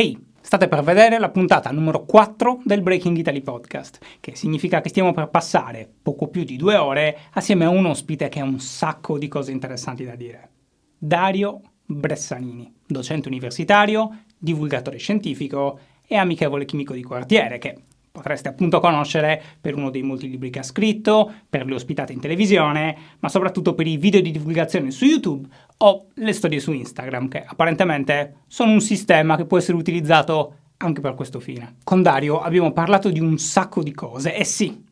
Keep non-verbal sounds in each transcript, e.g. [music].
Ehi, hey, state per vedere la puntata numero 4 del Breaking Italy Podcast, che significa che stiamo per passare poco più di due ore assieme a un ospite che ha un sacco di cose interessanti da dire. Dario Bressanini, docente universitario, divulgatore scientifico e amichevole chimico di quartiere, che potreste appunto conoscere per uno dei molti libri che ha scritto, per le ospitate in televisione, ma soprattutto per i video di divulgazione su YouTube o le storie su Instagram che apparentemente sono un sistema che può essere utilizzato anche per questo fine. Con Dario abbiamo parlato di un sacco di cose e sì,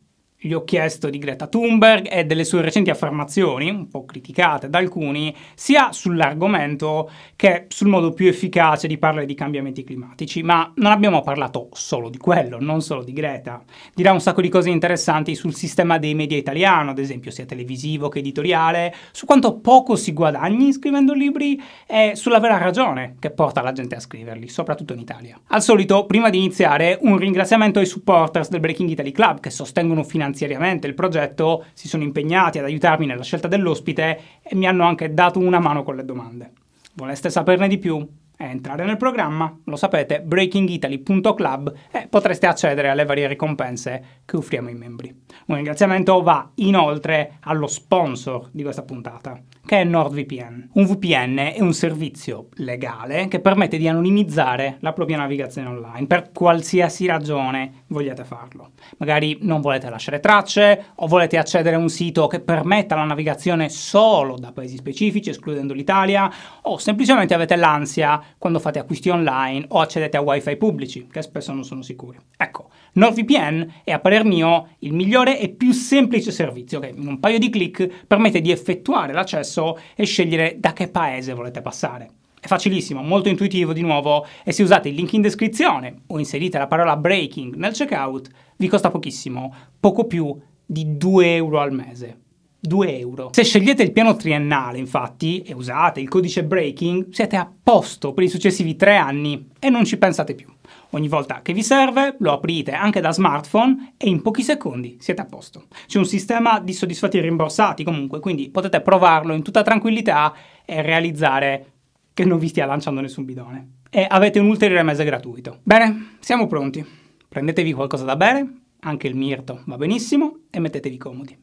gli ho chiesto di Greta Thunberg e delle sue recenti affermazioni, un po' criticate da alcuni, sia sull'argomento che sul modo più efficace di parlare di cambiamenti climatici, ma non abbiamo parlato solo di quello, non solo di Greta. Dirà un sacco di cose interessanti sul sistema dei media italiano, ad esempio sia televisivo che editoriale, su quanto poco si guadagni scrivendo libri e sulla vera ragione che porta la gente a scriverli, soprattutto in Italia. Al solito, prima di iniziare, un ringraziamento ai supporters del Breaking Italy Club che sostengono finanziariamente finanziariamente il progetto, si sono impegnati ad aiutarmi nella scelta dell'ospite e mi hanno anche dato una mano con le domande. Voleste saperne di più? E eh, entrare nel programma, lo sapete, breakingitaly.club e potreste accedere alle varie ricompense che offriamo ai membri. Un ringraziamento va inoltre allo sponsor di questa puntata, che è NordVPN. Un VPN è un servizio legale che permette di anonimizzare la propria navigazione online per qualsiasi ragione vogliate farlo. Magari non volete lasciare tracce o volete accedere a un sito che permetta la navigazione solo da paesi specifici, escludendo l'Italia, o semplicemente avete l'ansia quando fate acquisti online o accedete a wifi pubblici, che spesso non sono sicuri. Ecco, NordVPN è a parer mio il migliore e più semplice servizio che in un paio di clic permette di effettuare l'accesso e scegliere da che paese volete passare. È facilissimo, molto intuitivo di nuovo e se usate il link in descrizione o inserite la parola breaking nel checkout vi costa pochissimo, poco più di 2 euro al mese. 2 euro. Se scegliete il piano triennale, infatti, e usate il codice breaking, siete a posto per i successivi 3 anni e non ci pensate più. Ogni volta che vi serve lo aprite anche da smartphone e in pochi secondi siete a posto. C'è un sistema di soddisfatti e rimborsati comunque, quindi potete provarlo in tutta tranquillità e realizzare che non vi stia lanciando nessun bidone. E avete un ulteriore mese gratuito. Bene, siamo pronti. Prendetevi qualcosa da bere, anche il mirto va benissimo, e mettetevi comodi.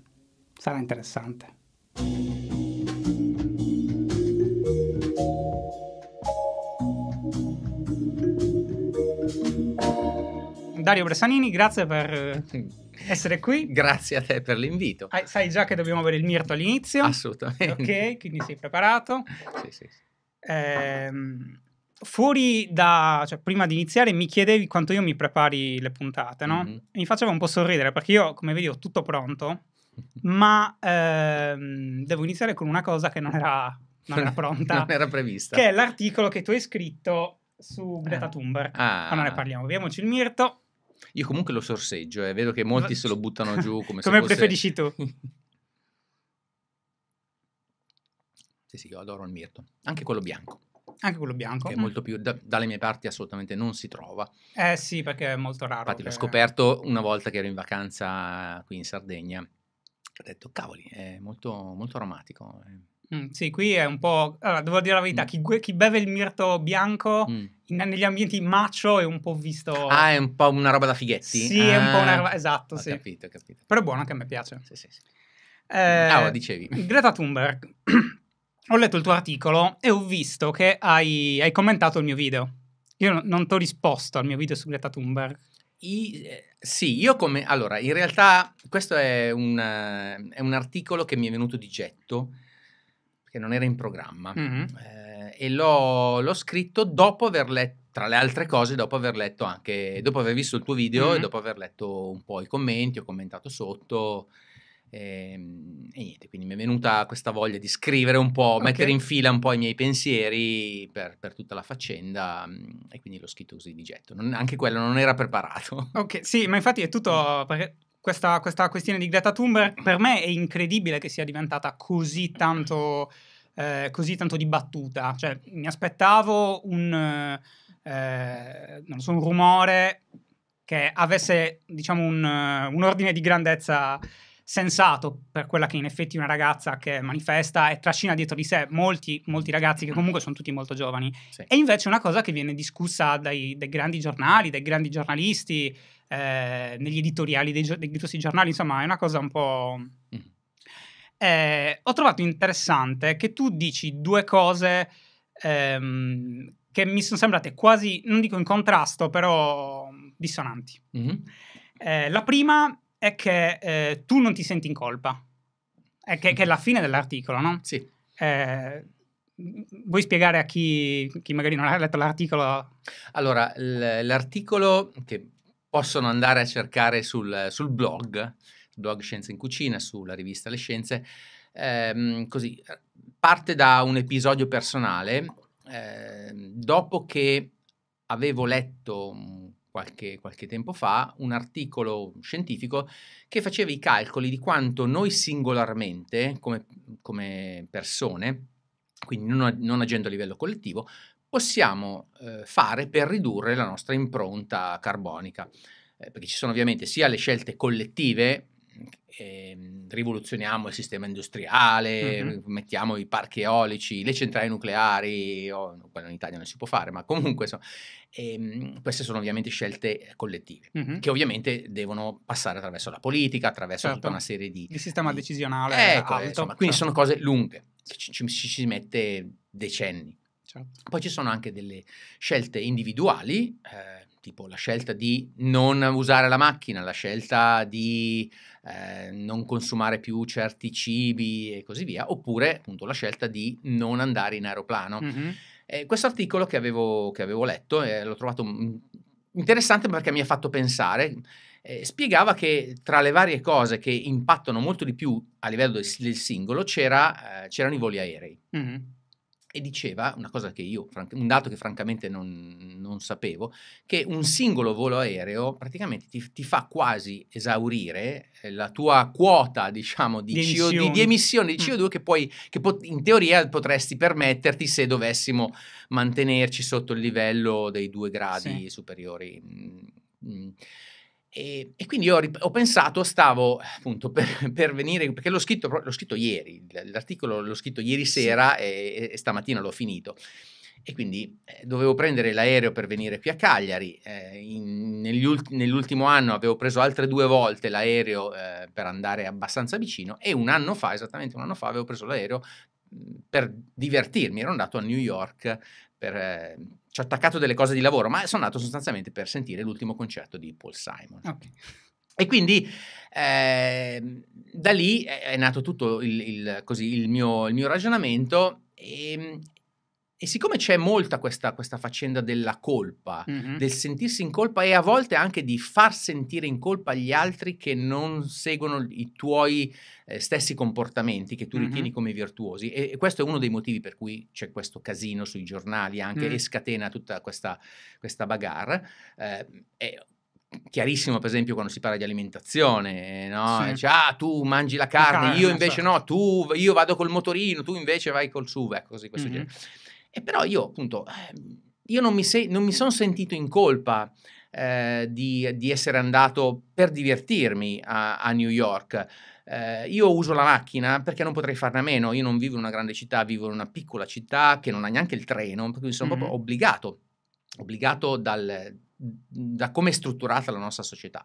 Sarà interessante. Dario Bresanini, grazie per [laughs] essere qui. Grazie a te per l'invito. Ah, sai già che dobbiamo avere il mirto all'inizio? Assolutamente. Ok, quindi sei preparato? Sì, sì. sì. Eh, fuori da... Cioè, prima di iniziare mi chiedevi quanto io mi prepari le puntate, no? Mm-hmm. Mi faceva un po' sorridere perché io, come vedi, ho tutto pronto, ma ehm, devo iniziare con una cosa che non era, non era [laughs] pronta. non era prevista. Che è l'articolo che tu hai scritto su Greta eh. Thunberg. Ah. Ma non ne parliamo. Vediamoci il mirto. Io comunque lo sorseggio e eh, vedo che molti se lo buttano giù come, [laughs] come se fosse... preferisci tu. [laughs] sì, sì, io adoro il mirto. Anche quello bianco. Anche quello bianco. Che è molto più... Da, dalle mie parti assolutamente non si trova. Eh sì, perché è molto raro. Infatti che... l'ho scoperto una volta che ero in vacanza qui in Sardegna. Ho detto, cavoli, è molto, molto aromatico. È eh". Mm, sì, qui è un po'... Allora, devo dire la verità, mm. chi, chi, beve il mirto bianco mm. in, negli ambienti macho è un po' visto... Ah, è un po' una roba da fighetti? Sì, ah. è un po' una ah. roba... Esatto, ho sì. capito, ho capito. Però è buono, anche a me piace. Sì, sì, sì. Eh, ah, dicevi. Greta Thunberg, [clears throat] ho letto il tuo articolo e ho visto che hai, hai commentato il mio video. Io no, non ti ho risposto al mio video su Greta Thunberg. I, eh, sì, io come... Allora, in realtà questo è un, uh, è un articolo che mi è venuto di getto che non era in programma mm-hmm. eh, e l'ho, l'ho, scritto dopo aver letto, tra le altre cose, dopo aver letto anche, dopo aver visto il tuo video mm-hmm. e dopo aver letto un po' i commenti, ho commentato sotto. E, ehm, e, niente, quindi mi è venuta questa voglia di scrivere un po', okay. mettere in fila un po' i miei pensieri per, per, tutta la faccenda e quindi l'ho scritto così di getto. Non, anche quello non era preparato. [laughs] Ok, sì, ma infatti è tutto... Perché questa, questa questione di Greta Thunberg per me è incredibile che sia diventata così tanto eh, così tanto dibattuta. Cioè, mi aspettavo un, eh, eh so, un rumore che avesse, diciamo, un, eh, un ordine di grandezza sensato per quella che in effetti è una ragazza che manifesta e trascina dietro di sé molti, molti ragazzi che comunque sono tutti molto giovani. Sì. E invece è una cosa che viene discussa dai, dai grandi giornali, dai grandi giornalisti, eh, negli editoriali dei, dei grossi giornali, insomma è una cosa un po'... Mm eh, ho trovato interessante che tu dici due cose ehm, che mi sono sembrate quasi, non dico in contrasto, però dissonanti. Mm-hmm. Eh, la prima è che eh, tu non ti senti in colpa, è che, che, è la fine dell'articolo, no? Sì. Eh, vuoi spiegare a chi, chi, magari non ha letto l'articolo? Allora, l'articolo che possono andare a cercare sul, sul blog blog Scienze in Cucina, sulla rivista Le Scienze, ehm, così, parte da un episodio personale. Eh, dopo che avevo letto mm, qualche, qualche tempo fa un articolo scientifico che faceva i calcoli di quanto noi singolarmente, come, come persone, quindi non, non, agendo a livello collettivo, possiamo eh, fare per ridurre la nostra impronta carbonica. Eh, perché ci sono ovviamente sia le scelte collettive, eh, rivoluzioniamo il sistema industriale, mm-hmm. mettiamo i parchi eolici, le centrali nucleari, oh, quello in Italia non si può fare, ma comunque insomma, ehm, queste sono ovviamente scelte collettive, mm-hmm. che ovviamente devono passare attraverso la politica, attraverso certo. tutta una serie di... Il sistema di... decisionale. Ecco, alto, insomma, certo. quindi sono cose lunghe, ci, ci, ci si mette decenni. Certo. Poi ci sono anche delle scelte individuali. Eh, tipo la scelta di non usare la macchina, la scelta di eh, non consumare più certi cibi e così via, oppure appunto la scelta di non andare in aeroplano. Mm-hmm. Eh, questo articolo che avevo, che avevo letto e eh, l'ho trovato mm, interessante perché mi ha fatto pensare, eh, spiegava che tra le varie cose che impattano molto di più a livello del, singolo c'era, eh, c'erano i voli aerei. Mm-hmm e diceva una cosa che io, un dato che francamente non, non sapevo, che un singolo volo aereo praticamente ti, ti, fa quasi esaurire eh, la tua quota, diciamo, di, di, CO, di, di emissione di CO2 mm. che, poi, che pot, in teoria potresti permetterti se dovessimo mantenerci sotto il livello dei due gradi sì. superiori. Mm. mm. E, e, quindi ho, ho, pensato, stavo appunto per, [laughs] per venire, perché l'ho scritto, l'ho scritto, ieri, l'articolo l'ho scritto ieri sera sì. e, e, stamattina l'ho finito. E quindi eh, dovevo prendere l'aereo per venire qui a Cagliari. Eh, in, ulti, nell'ultimo anno avevo preso altre due volte l'aereo eh, per andare abbastanza vicino e un anno fa, esattamente un anno fa, avevo preso l'aereo mm, per divertirmi. Ero andato a New York per eh, ci ho attaccato delle cose di lavoro, ma sono andato sostanzialmente per sentire l'ultimo concerto di Paul Simon. Okay. E quindi eh, da lì è nato tutto il, il, così, il, mio, il mio ragionamento e, ehm, e siccome c'è molta questa, questa faccenda della colpa, mm-hmm. del sentirsi in colpa e a volte anche di far sentire in colpa gli altri che non seguono i tuoi eh, stessi comportamenti che tu mm-hmm. ritieni come virtuosi, e, e, questo è uno dei motivi per cui c'è questo casino sui giornali anche mm-hmm. e scatena tutta questa, questa bagarre, eh, è, chiarissimo per esempio quando si parla di alimentazione no? Sì. Cioè, ah tu mangi la carne, la carne io invece so. no tu, io vado col motorino tu invece vai col SUV ecco così questo mm-hmm. genere e però io appunto, eh, io non mi, se- non mi sono sentito in colpa eh, di, di, essere andato per divertirmi a, a New York. Eh, io uso la macchina perché non potrei farne a meno. Io non vivo in una grande città, vivo in una piccola città che non ha neanche il treno, per cui sono mm-hmm. proprio obbligato, obbligato dal, da come è strutturata la nostra società.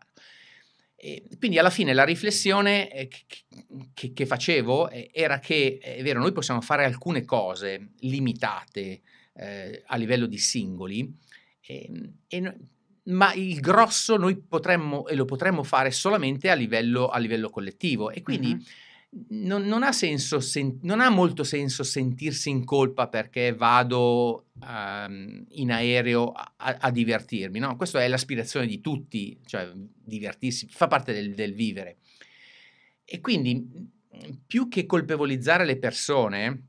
E quindi alla fine la riflessione eh, che, che, che facevo eh, era che eh, è vero, noi possiamo fare alcune cose limitate eh, a livello di singoli, eh, e, ma il grosso noi potremmo e lo potremmo fare solamente a livello, a livello collettivo. E quindi. Mm-hmm non, non, ha senso sen- non ha molto senso sentirsi in colpa perché vado um, in aereo a, a divertirmi, no? Questa è l'aspirazione di tutti, cioè divertirsi, fa parte del, del vivere. E quindi più che colpevolizzare le persone,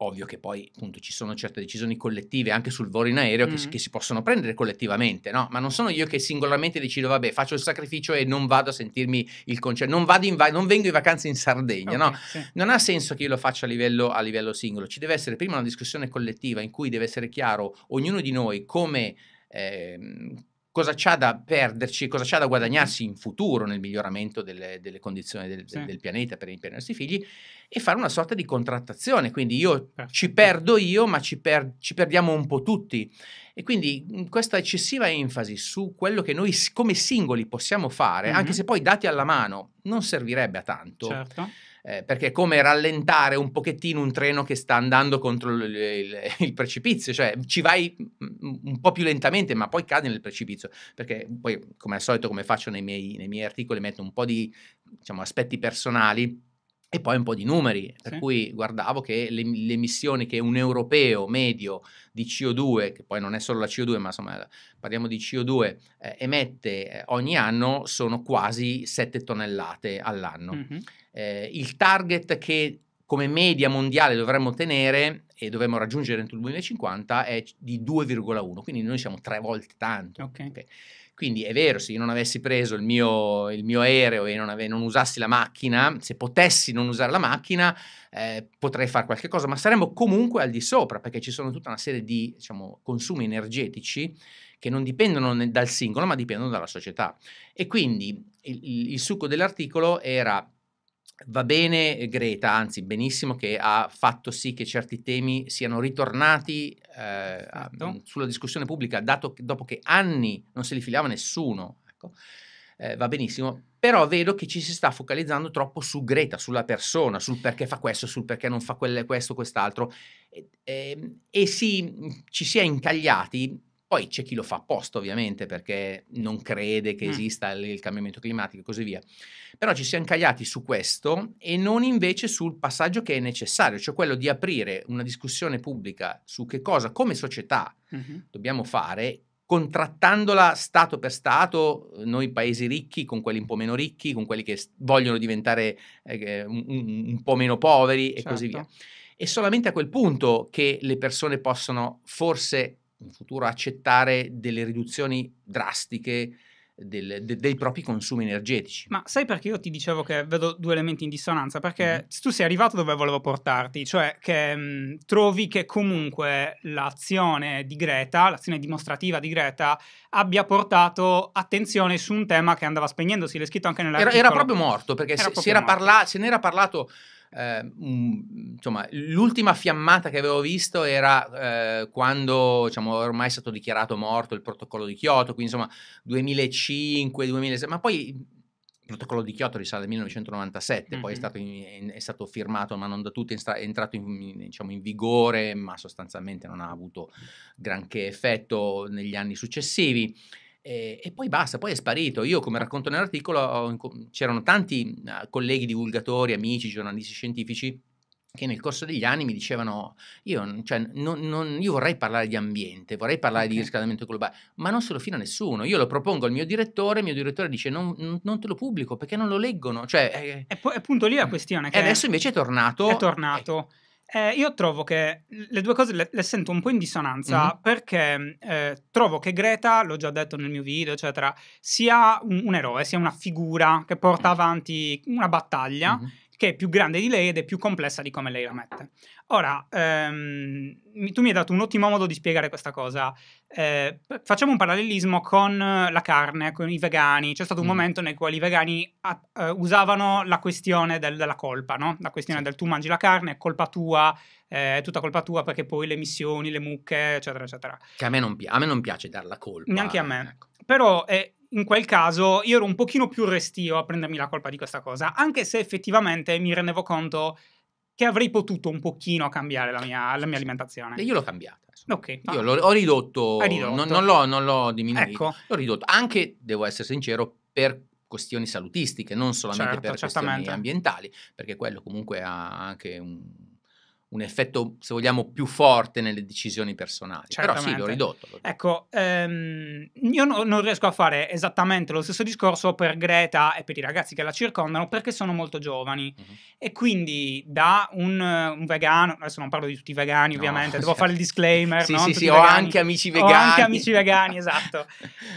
Ovvio che poi appunto ci sono certe decisioni collettive anche sul volo in aereo mm. che, si, mm. che, si, possono prendere collettivamente, no? Ma non sono io che singolarmente decido, vabbè, faccio il sacrificio e non vado a sentirmi il concerto, non, va- non, vengo in vacanza in Sardegna, okay, no? Sì. Non ha senso che io lo faccia a livello, a livello singolo. Ci deve essere prima una discussione collettiva in cui deve essere chiaro ognuno di noi come... Eh, cosa c'ha da perderci, cosa c'ha da guadagnarsi in futuro nel miglioramento delle, delle condizioni del, sì. del, pianeta per, per i nostri figli e fare una sorta di contrattazione. Quindi io Perfetto. ci perdo io, ma ci, per, ci, perdiamo un po' tutti. E quindi questa eccessiva enfasi su quello che noi come singoli possiamo fare, mm-hmm. anche se poi dati alla mano non servirebbe a tanto. Certo eh, perché è come rallentare un pochettino un treno che sta andando contro il, il, il, precipizio, cioè ci vai mm, mm, un po' più lentamente, ma poi cadi nel precipizio, perché poi, come al solito, come faccio nei miei, nei miei articoli, metto un po' di diciamo, aspetti personali e poi un po' di numeri, per sì. cui guardavo che le, le, emissioni che un europeo medio di CO2, che poi non è solo la CO2, ma insomma parliamo di CO2, eh, emette eh, ogni anno sono quasi 7 tonnellate all'anno. Mm-hmm eh, il target che come media mondiale dovremmo tenere e dovremmo raggiungere entro il 2050 è di 2,1, quindi noi siamo tre volte tanto. Okay. Okay. Quindi è vero, se io non avessi preso il mio, il mio aereo e non, ave- non, usassi la macchina, se potessi non usare la macchina, eh, potrei fare qualche cosa, ma saremmo comunque al di sopra, perché ci sono tutta una serie di diciamo, consumi energetici che non dipendono dal singolo, ma dipendono dalla società. E quindi il, il, il succo dell'articolo era Va bene Greta, anzi benissimo che ha fatto sì che certi temi siano ritornati eh, a, mm, sulla discussione pubblica, dato che, dopo che anni non se li filiava nessuno. Ecco. Eh, va benissimo, però vedo che ci si sta focalizzando troppo su Greta, sulla persona, sul perché fa questo, sul perché non fa quelle, questo, quest'altro, e, e, ehm, e si, ci si è incagliati poi c'è chi lo fa apposta, ovviamente, perché non crede che esista mm. il cambiamento climatico e così via. Però ci siamo è incagliati su questo e non invece sul passaggio che è necessario, cioè quello di aprire una discussione pubblica su che cosa come società mm-hmm. dobbiamo fare contrattandola stato per stato, eh, noi paesi ricchi con quelli un po' meno ricchi, con quelli che vogliono diventare eh, un, un, po' meno poveri e certo. così via. È certo. solamente a quel punto che le persone possono forse in futuro accettare delle riduzioni drastiche del, de, dei propri consumi energetici. Ma sai perché io ti dicevo che vedo due elementi in dissonanza? Perché mm-hmm. tu sei arrivato dove volevo portarti, cioè che mh, mm, trovi che comunque l'azione di Greta, l'azione dimostrativa di Greta, abbia portato attenzione su un tema che andava spegnendosi, l'hai scritto anche nella era, era proprio morto, perché era se, proprio era parla- se ne era parlato eh, insomma, l'ultima fiammata che avevo visto era eh, quando diciamo, ormai è stato dichiarato morto il protocollo di Kyoto, quindi insomma 2005, 2006, ma poi il protocollo di Kyoto risale al 1997, mm-hmm. poi è stato, in, è stato, firmato ma non da tutti, è entrato in, in, diciamo, in, vigore, ma sostanzialmente non ha avuto granché effetto negli anni successivi. E, e, poi basta, poi è sparito. Io, come racconto nell'articolo, ho, c'erano tanti ah, colleghi divulgatori, amici, giornalisti scientifici che nel corso degli anni mi dicevano io, cioè, non, non, io vorrei parlare di ambiente, vorrei parlare okay. di riscaldamento globale, ma non se lo fino a nessuno. Io lo propongo al mio direttore, il mio direttore dice non, non te lo pubblico perché non lo leggono. Cioè, eh, e poi, appunto lì la eh, questione. Che e adesso invece è tornato. È tornato. Eh, eh, io trovo che le due cose le, le sento un po' in dissonanza mm-hmm. perché eh, trovo che Greta, l'ho già detto nel mio video, eccetera, sia un, un eroe, sia una figura che porta mm. avanti una battaglia. Mm-hmm che è più grande di lei ed è più complessa di come lei la mette. Ora, ehm, tu mi hai dato un ottimo modo di spiegare questa cosa. Eh, facciamo un parallelismo con eh, la carne, con i vegani. C'è stato un mm. momento nel quale i vegani uh, usavano la questione del, della colpa, no? la questione sì. del tu mangi la carne, è colpa tua, eh, è tutta colpa tua perché poi le missioni, le mucche, eccetera, eccetera. Che a me non, pi- a me non piace dar la colpa. Neanche a me. Ecco. Però eh, in quel caso io ero un pochino più restio a prendermi la colpa di questa cosa, anche se effettivamente mi rendevo conto che avrei potuto un pochino cambiare la mia, la mia alimentazione. Io l'ho cambiata. Okay, io l'ho, ho ridotto, ridotto. Non, non, l'ho, non, l'ho, diminuito, ecco. l'ho ridotto, anche, devo essere sincero, per questioni salutistiche, non solamente certo, per certamente. questioni ambientali, perché quello comunque ha anche un un effetto, se vogliamo, più forte nelle decisioni personali. Certamente. Però sì, l'ho ridotto. L'ho ecco, ehm, io no, non riesco a fare esattamente lo stesso discorso per Greta e per i ragazzi che la circondano perché sono molto giovani. Uh-huh. E quindi da un, un, vegano, adesso non parlo di tutti i vegani no, ovviamente, devo certo. fare il disclaimer. [laughs] sì, no? sì, sì, ho vegani. anche amici vegani. Ho anche amici vegani, esatto.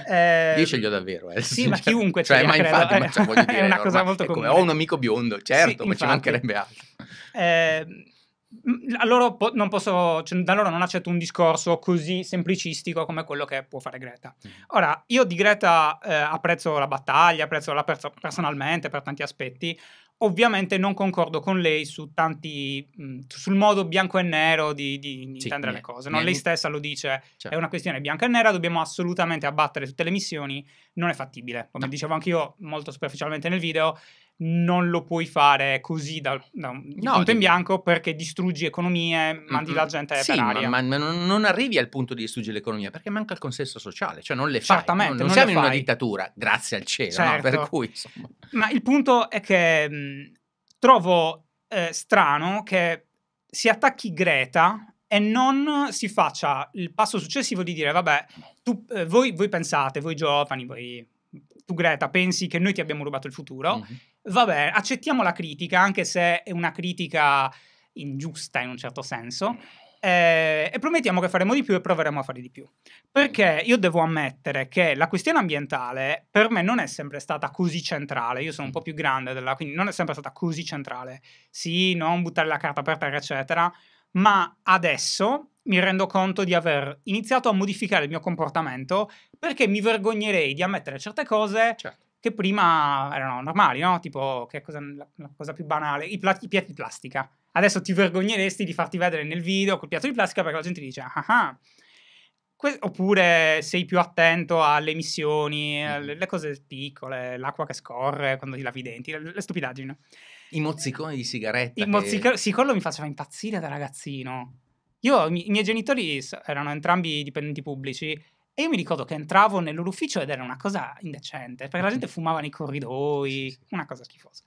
Eh, [laughs] io ce li ho davvero. Eh, sì, ma chiunque [laughs] cioè, ce li ha, credo. Infatti, ma eh. cioè, dire, è una cosa ormai, molto comune. Come, ho un amico biondo, certo, sì, ma infatti. ci mancherebbe altro. Eh, a loro po- non posso, cioè, da loro non accetto un discorso così semplicistico come quello che può fare Greta. Mm. Ora, io di Greta eh, apprezzo la battaglia, apprezzo la perso- personalmente per tanti aspetti. Ovviamente non concordo con lei su tanti, mh, mm, sul modo bianco e nero di, di intendere sì, le cose. No? Lei stessa lo dice, cioè. è certo. una questione bianca e nera, dobbiamo assolutamente abbattere tutte le missioni, non è fattibile. Come no. dicevo anche io molto superficialmente nel video, non lo puoi fare così da, da no, punto in bianco perché distruggi economie, mandi mm-hmm. la gente sì, per aria. Ma, ma, non arrivi al punto di distruggere l'economia perché manca il consenso sociale, cioè non le fai. Certamente, non, non siamo in una dittatura, grazie al cielo, certo. no? cui, Ma il punto è che mh, mm, trovo eh, strano che si attacchi Greta e non si faccia il passo successivo di dire vabbè, tu, eh, voi, voi pensate, voi giovani, voi tu Greta pensi che noi ti abbiamo rubato il futuro mm-hmm. Vabbè, accettiamo la critica, anche se è una critica ingiusta in un certo senso. Mm. Eh, e promettiamo che faremo di più e proveremo a fare di più. Perché mm. io devo ammettere che la questione ambientale per me non è sempre stata così centrale. Io sono un mm. po' più grande della, quindi non è sempre stata così centrale. Sì, non buttare la carta per terra, eccetera. Ma adesso mi rendo conto di aver iniziato a modificare il mio comportamento perché mi vergognerei di ammettere certe cose certo che prima erano normali, no? Tipo, che cosa, la, la cosa più banale, i, plat- i, piatti di plastica. Adesso ti vergogneresti di farti vedere nel video col piatto di plastica perché la gente dice, ah ah. ah. Que- oppure sei più attento alle emissioni, mm-hmm. alle, alle cose piccole, l'acqua che scorre quando ti lavi i denti, le, le stupidaggini. I mozziconi di sigaretta. I che... mozzic- sì, quello mi faceva impazzire da ragazzino. Io, i miei genitori erano entrambi dipendenti pubblici e io mi ricordo che entravo nel loro ufficio ed era una cosa indecente, perché la gente fumava nei corridoi, una cosa schifosa.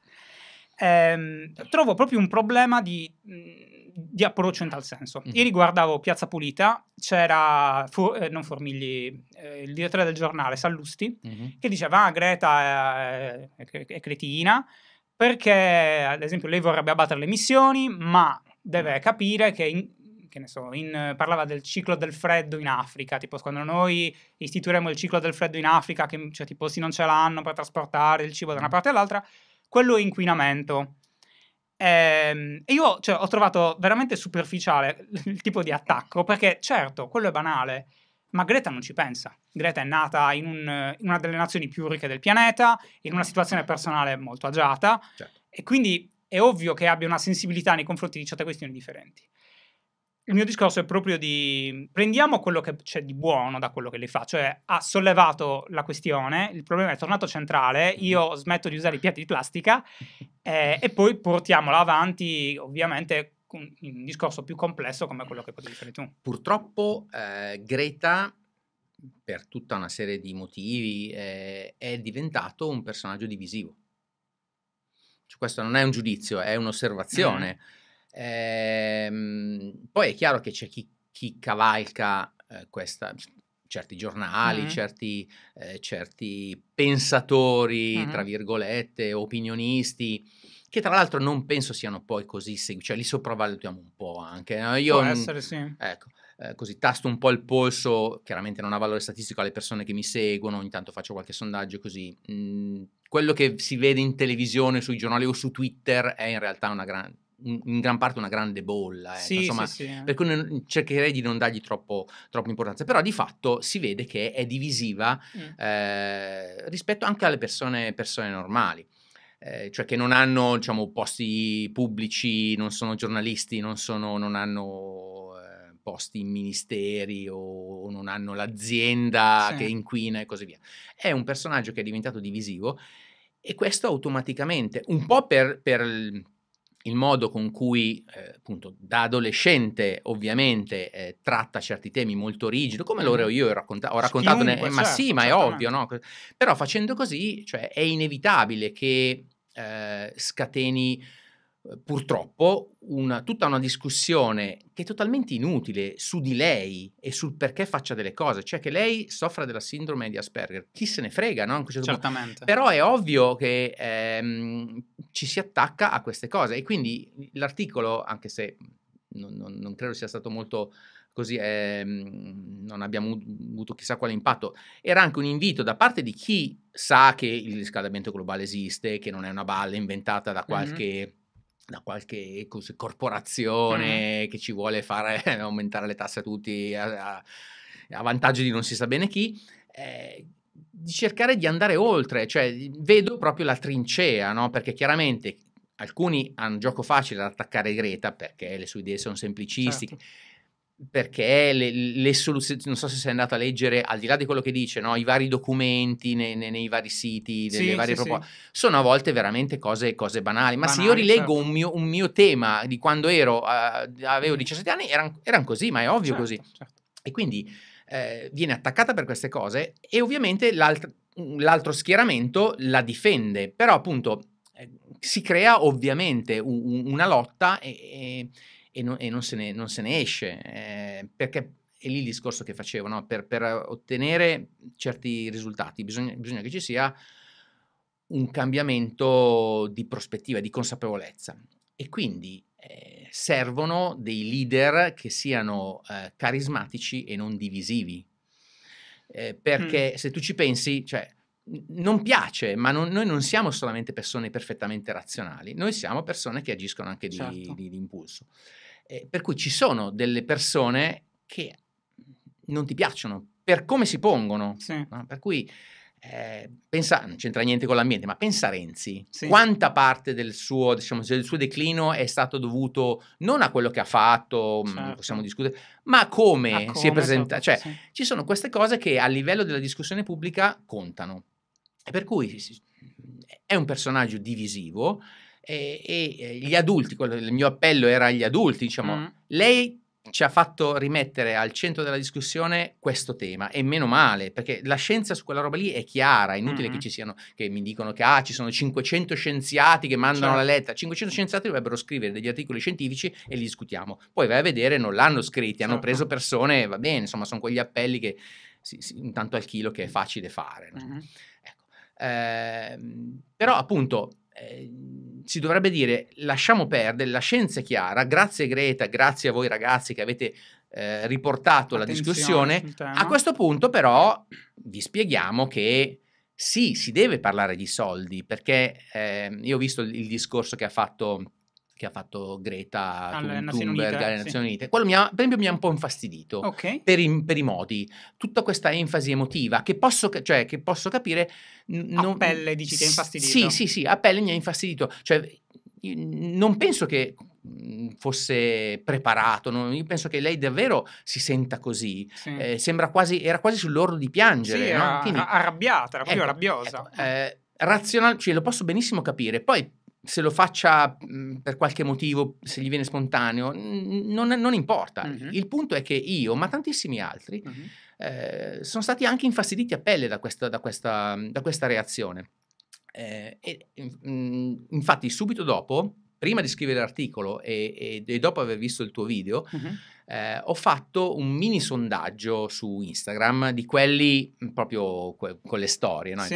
Ehm, trovo proprio un problema di, mhmm, di approccio in tal senso. Io riguardavo Piazza Pulita, c'era, fu, eh, non Formigli, eh, il direttore del giornale, Sallusti, mm-hmm. che diceva ah, Greta è, è, è cretina, perché ad esempio lei vorrebbe abbattere le missioni, ma deve capire che in, che ne so, in, parlava del ciclo del freddo in Africa, tipo quando noi istituiremo il ciclo del freddo in Africa, che cioè, tipo si non ce l'hanno per trasportare il cibo da una mm. parte all'altra, quello è inquinamento. Ehm, e io cioè, ho trovato veramente superficiale il tipo di attacco, perché certo, quello è banale, ma Greta non ci pensa. Greta è nata in, un, in una delle nazioni più ricche del pianeta, in una situazione personale molto agiata, certo. e quindi è ovvio che abbia una sensibilità nei confronti di certe questioni differenti il mio discorso è proprio di prendiamo quello che c'è di buono da quello che lei fa, cioè ha sollevato la questione, il problema è tornato centrale, io smetto di usare i piatti di plastica eh, e poi portiamola avanti ovviamente con un discorso più complesso come quello che potevi fare tu. Purtroppo eh, Greta per tutta una serie di motivi eh, è diventato un personaggio divisivo. Cioè, questo non è un giudizio, è un'osservazione. Mm Ehm, poi è chiaro che c'è chi, chi cavalca eh, questa, certi giornali, mm. certi, eh, certi, pensatori, mm. tra virgolette, opinionisti, che tra l'altro non penso siano poi così seguiti, cioè li sopravvalutiamo un po' anche. No? Io, Può essere, sì. Ecco, eh, così tasto un po' il polso, chiaramente non ha valore statistico alle persone che mi seguono, ogni tanto faccio qualche sondaggio così. Mm, quello che si vede in televisione, sui giornali o su Twitter è in realtà una grande in gran parte una grande bolla, eh. sì, Insomma, sì, sì. per cui cercherei di non dargli troppo, troppo, importanza, però di fatto si vede che è divisiva mm. eh, rispetto anche alle persone, persone normali. Eh, cioè che non hanno diciamo, posti pubblici, non sono giornalisti, non, sono, non hanno eh, posti in ministeri o, o non hanno l'azienda sì. che inquina e così via. È un personaggio che è diventato divisivo e questo automaticamente, un po' per, per il modo con cui, eh, appunto, da adolescente ovviamente eh, tratta certi temi molto rigido, come lo mm-hmm. io ho, racconta- ho raccontato, ne- certo, ma certo, sì, ma è ovvio, no? Però facendo così, cioè, è inevitabile che eh, scateni Uhm, purtroppo una, tutta una discussione che è totalmente inutile su di lei e sul perché faccia delle cose, cioè che lei soffra della sindrome di Asperger, chi se ne frega, no? Certo Certamente. Però è ovvio che ehm, ci si attacca a queste cose e quindi l'articolo, anche se non, non, non credo sia stato molto così ehm, non abbiamo avuto chissà quale impatto. Era anche un invito da parte di chi sa che il riscaldamento globale esiste, che non è una balla inventata da qualche mm-hmm da qualche corporazione mm. che ci vuole fare [laughs] aumentare le tasse a tutti a, a, a, vantaggio di non si sa bene chi, eh, di cercare di andare oltre, cioè mhmm, vedo proprio la trincea, no? perché chiaramente alcuni hanno gioco facile ad attaccare Greta perché le sue idee sono semplicistiche. Certo perché le, le soluzioni, non so se sei andato a leggere, al di là di quello che dice, no? i vari documenti nei, nei, nei vari siti, delle sì, varie sì, proposte, sì. sono a volte veramente cose, cose banali. Ma banali, se io rileggo certo. un, mio, un, mio, tema di quando ero, uh, avevo 17 mm. anni, erano eran così, ma è ovvio certo, così. Certo. E quindi eh, viene attaccata per queste cose e ovviamente l'alt- l'altro schieramento la difende, però appunto eh, si crea ovviamente un, una lotta e, e e non, e non, se, ne, non se, ne, esce, eh, perché è lì il discorso che facevo, no? per, per, ottenere certi risultati bisogna, bisogna che ci sia un cambiamento di prospettiva, di consapevolezza. E quindi eh, servono dei leader che siano eh, carismatici e non divisivi. Eh, perché mm. se tu ci pensi, cioè, non piace, ma non, noi non siamo solamente persone perfettamente razionali, noi siamo persone che agiscono anche di, certo. di, di impulso. Eh, per cui ci sono delle persone che non ti piacciono per come si pongono. Sì. No? Per cui eh, pensa, non c'entra niente con l'ambiente, ma pensa a Renzi, sì. quanta parte del suo, diciamo, del suo, declino è stato dovuto non a quello che ha fatto, mm, certo. possiamo discutere, ma a come, a come si è presentato. Certo, cioè, sì. ci sono queste cose che a livello della discussione pubblica contano. E per cui è un personaggio divisivo e, e eh, gli adulti, il mio appello era agli adulti, diciamo, mm. lei ci ha fatto rimettere al centro della discussione questo tema e meno male perché la scienza su quella roba lì è chiara, è inutile mm-hmm. che ci siano che mi dicono che ah, ci sono 500 scienziati che mandano cioè. la certo. lettera, 500 scienziati dovrebbero scrivere degli articoli scientifici e li discutiamo. Poi vai a vedere non l'hanno scritti, hanno certo. preso persone, va bene, insomma, sono quegli appelli che sì, sì, intanto al chilo che è facile fare. No? Mm-hmm. Ecco. Eh, però appunto Ehm, si dovrebbe dire lasciamo perdere, la scienza è chiara, grazie Greta, grazie a voi ragazzi che avete eh, riportato Attenzione la discussione. A questo punto però vi spieghiamo che sì, si deve parlare di soldi, perché eh, io ho visto il, il discorso che ha fatto che ha fatto Greta ah, Thunberg alle Nazioni Unite. Quello mi ha, per esempio mi ha un po' infastidito okay. per, i, per, i, modi. Tutta questa enfasi emotiva che posso, cioè, che posso capire... N- a pelle dici ti ha infastidito? Sì, sì, sì, a pelle mi ha infastidito. Cioè, non penso che mm, fosse preparato. Non, io penso che lei davvero si senta così. Sì. Eh, sembra quasi, era quasi sull'orlo di piangere. Sì, no? Quindi, arrabbiata, era proprio ecco, arrabbiosa. Ecco, eh, razionale, cioè, lo posso benissimo capire. Poi se lo faccia mh, mhmm, per qualche motivo, se gli viene spontaneo, mh, non, non, importa. Uh-huh. Il punto è che io, ma tantissimi altri, uh-huh. eh, sono stati anche infastiditi a pelle da questa, da questa, da questa reazione. Eh, e, mh, mhmm, infatti, subito dopo, prima di scrivere l'articolo e, e, e dopo aver visto il tuo video, uh-huh. eh, ho fatto un mini sondaggio su Instagram di quelli mhmm, proprio que- con le storie, no? Sì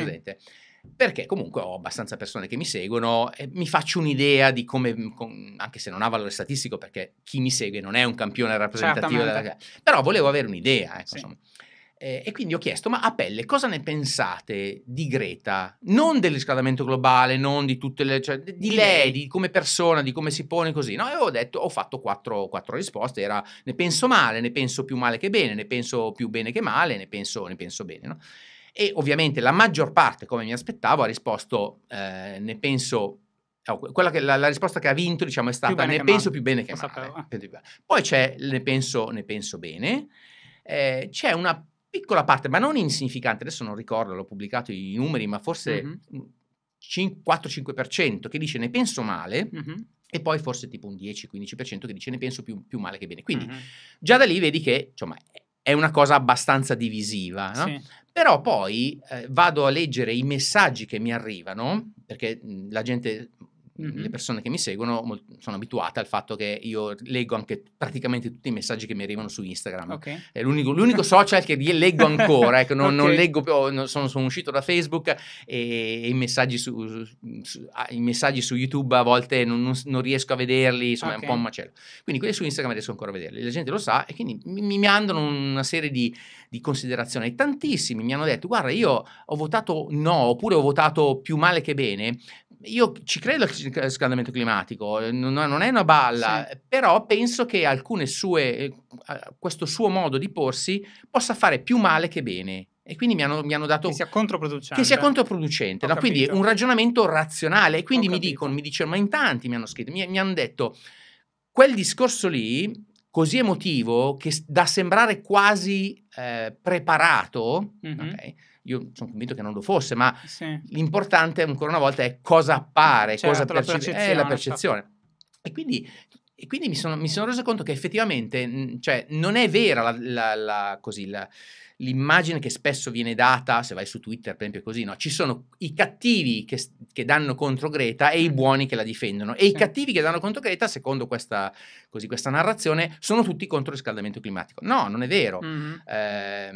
perché comunque ho abbastanza persone che mi seguono e mi faccio un'idea di come, mhmm, anche se non ha valore statistico perché chi mi segue non è un campione rappresentativo, della, però volevo avere un'idea. Ecco, sì. e quindi ho chiesto, ma a pelle, cosa ne pensate di Greta? Non del riscaldamento globale, non di tutte le... Cioè, di lei, di come persona, di come si pone così. No, e ho detto, ho fatto quattro, quattro risposte, era ne penso male, ne penso più male che bene, ne penso più bene che male, ne penso, ne penso bene, no? E ovviamente la maggior parte, come mi aspettavo, ha risposto, eh, ne penso oh, che, la, la, risposta che ha vinto diciamo, è stata ne penso male. più bene che Lo male. Sapevo. Eh. Poi c'è ne penso, ne penso bene, eh, c'è una piccola parte, ma non insignificante, adesso non ricordo, l'ho pubblicato i numeri, ma forse mm-hmm. 4-5% che dice ne penso male. Mm-hmm. E poi forse tipo un 10-15% che dice ne penso più, più male che bene. Quindi mm-hmm. già da lì vedi che insomma, è una cosa abbastanza divisiva. No? Sì. Però poi eh, vado a leggere i messaggi che mi arrivano, perché mhmm, la gente Mm-hmm. Le persone che mi seguono sono abituate al fatto che io leggo anche praticamente tutti i messaggi che mi arrivano su Instagram. Okay. È l'unico, l'unico social che leggo ancora, ecco, non, okay. non leggo più, oh, sono, sono, uscito da Facebook e, i, messaggi su, su, i messaggi su YouTube a volte non, non riesco a vederli, insomma okay. è un po' un macello. Quindi quelli su Instagram riesco ancora a vederli, la gente lo sa e quindi mi, mi mandano una serie di, di considerazioni. tantissimi mi hanno detto, guarda, io ho votato no oppure ho votato più male che bene io ci credo al scaldamento climatico, eh, non è una balla, sì. Eh, però penso che alcune sue, eh, questo suo modo di porsi possa fare più male che bene. E quindi mi hanno, mi hanno dato. Che sia controproducente. Che sia controproducente. No? Quindi un ragionamento razionale. E quindi mi dicono, mi dicono, ma in tanti mi hanno scritto, mi, mi hanno detto quel discorso lì, così emotivo, che da sembrare quasi eh, preparato, mm-hmm. okay, io sono convinto che non lo fosse, ma sì. l'importante ancora una volta è cosa appare, certo, cosa perce- la percezione. Eh, è la percezione. Certo. E quindi e quindi mi sono, mi sono, reso conto che effettivamente cioè, non è vera la, la, la, così, l'immagine che spesso viene data, se vai su Twitter per esempio così, no? ci sono i cattivi che, che, danno contro Greta e i mm. buoni che la difendono. E sì. i cattivi che danno contro Greta, secondo questa, così, questa, narrazione, sono tutti contro il riscaldamento climatico. No, non è vero. Mm-hmm. Eh,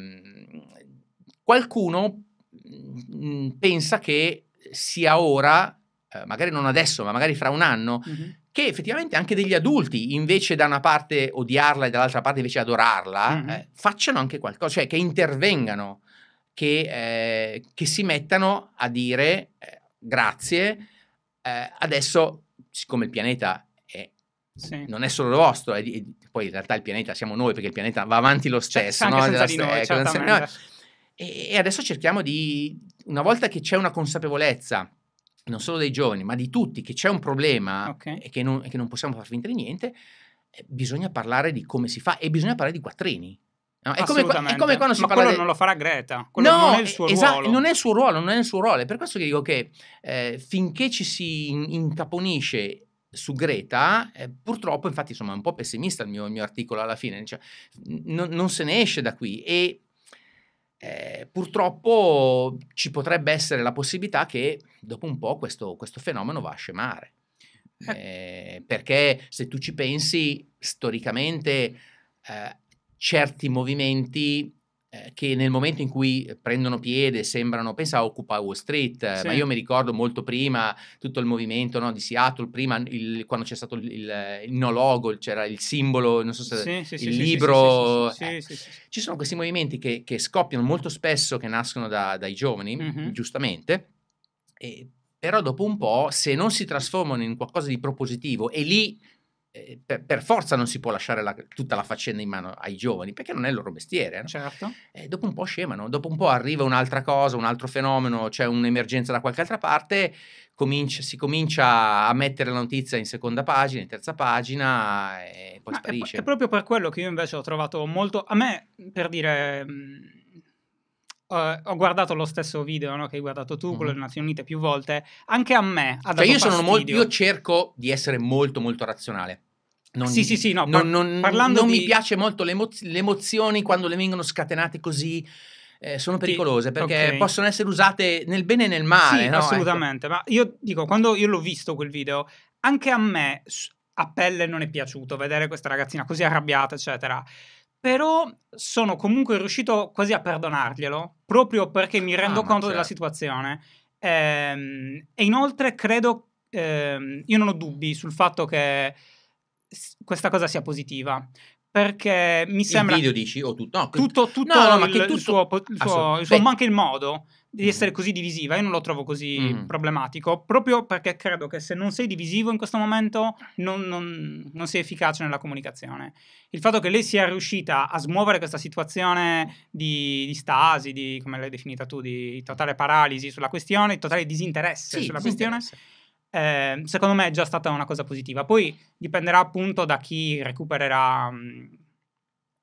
Qualcuno mm, mm, pensa che sia ora, eh, magari non adesso, ma magari fra un anno, mm-hmm. che effettivamente anche degli adulti, invece da una parte odiarla e dall'altra parte invece adorarla, mm-hmm. eh, facciano anche qualcosa, cioè che intervengano, che, eh, che si mettano a dire eh, grazie, eh, adesso siccome il pianeta è sì. non è solo vostro, è, è, poi in realtà il pianeta siamo noi perché il pianeta va avanti lo cioè, stesso, no? noi, st- noi, e adesso cerchiamo di, una volta che c'è una consapevolezza, non solo dei giovani, ma di tutti, che c'è un problema okay. e, che non, e, che non, possiamo far finta di niente, eh, bisogna parlare di come si fa e bisogna parlare di quattrini. No? È, come, è, come, quando si ma parla quello de... non lo farà Greta, quello no, non è il suo esa- ruolo. Non è il suo ruolo, non è il suo ruolo. È per questo che dico che eh, finché ci si incaponisce su Greta, eh, purtroppo, infatti, insomma, è un po' pessimista il mio, il mio articolo alla fine, cioè, n- non se ne esce da qui. E eh, purtroppo ci potrebbe essere la possibilità che dopo un po' questo, questo fenomeno va a scemare. Eh. eh, perché se tu ci pensi, storicamente eh, certi movimenti che nel momento in cui prendono piede sembrano, pensa a Occupy Wall Street, sì. ma io mi ricordo molto prima tutto il movimento no, di Seattle, prima il, quando c'è stato il, il, no logo, c'era il simbolo, non so se sì, sì, il libro. Eh. Ci sono questi movimenti che, che, scoppiano molto spesso, che nascono da, dai giovani, mm-hmm. giustamente, e, però dopo un po', se non si trasformano in qualcosa di propositivo, e lì eh, per, per, forza non si può lasciare la, tutta la faccenda in mano ai giovani perché non è il loro mestiere. No? Certo. Eh, dopo un po' scemano, dopo un po' arriva un'altra cosa, un altro fenomeno, c'è cioè un'emergenza da qualche altra parte, comincia, si comincia a mettere la notizia in seconda pagina, in terza pagina e poi Ma sparisce. È, è proprio per quello che io invece ho trovato molto... A me, per dire mm, Uh, ho guardato lo stesso video no, che hai guardato tu, mm. quello mm-hmm. delle Nazioni Unite più volte, anche a me ha cioè, dato cioè io, sono molto, io cerco di essere molto molto razionale. Non, sì, sì, sì, no, non, non, parlando non di... mi piace molto le, emozio- le, emozioni quando le vengono scatenate così. Eh, sono pericolose perché okay. possono essere usate nel bene e nel male. Sì, no? Ecco. assolutamente. Ecco. Ma io dico, quando io l'ho visto quel video, anche a me a pelle non è piaciuto vedere questa ragazzina così arrabbiata, eccetera però sono comunque riuscito quasi a perdonarglielo, proprio perché mi rendo ah, conto certo. della situazione. Ehm, e inoltre credo, ehm, io non ho dubbi sul fatto che s- questa cosa sia positiva. Perché mi sembra. Il video dici o tutto? No, tutto, tutto, no, no, il, tutto... Il suo, il suo, suo, ma anche il modo di essere mm. così divisiva, io non lo trovo così mm. problematico, proprio perché credo che se non sei divisivo in questo momento non, non, non, sei efficace nella comunicazione. Il fatto che lei sia riuscita a smuovere questa situazione di, di stasi, di, come l'hai definita tu, di totale paralisi sulla questione, di totale disinteresse sì, sulla disinteresse. questione. Eh, secondo me è già stata una cosa positiva. Poi dipenderà appunto da chi recupererà mh, mm,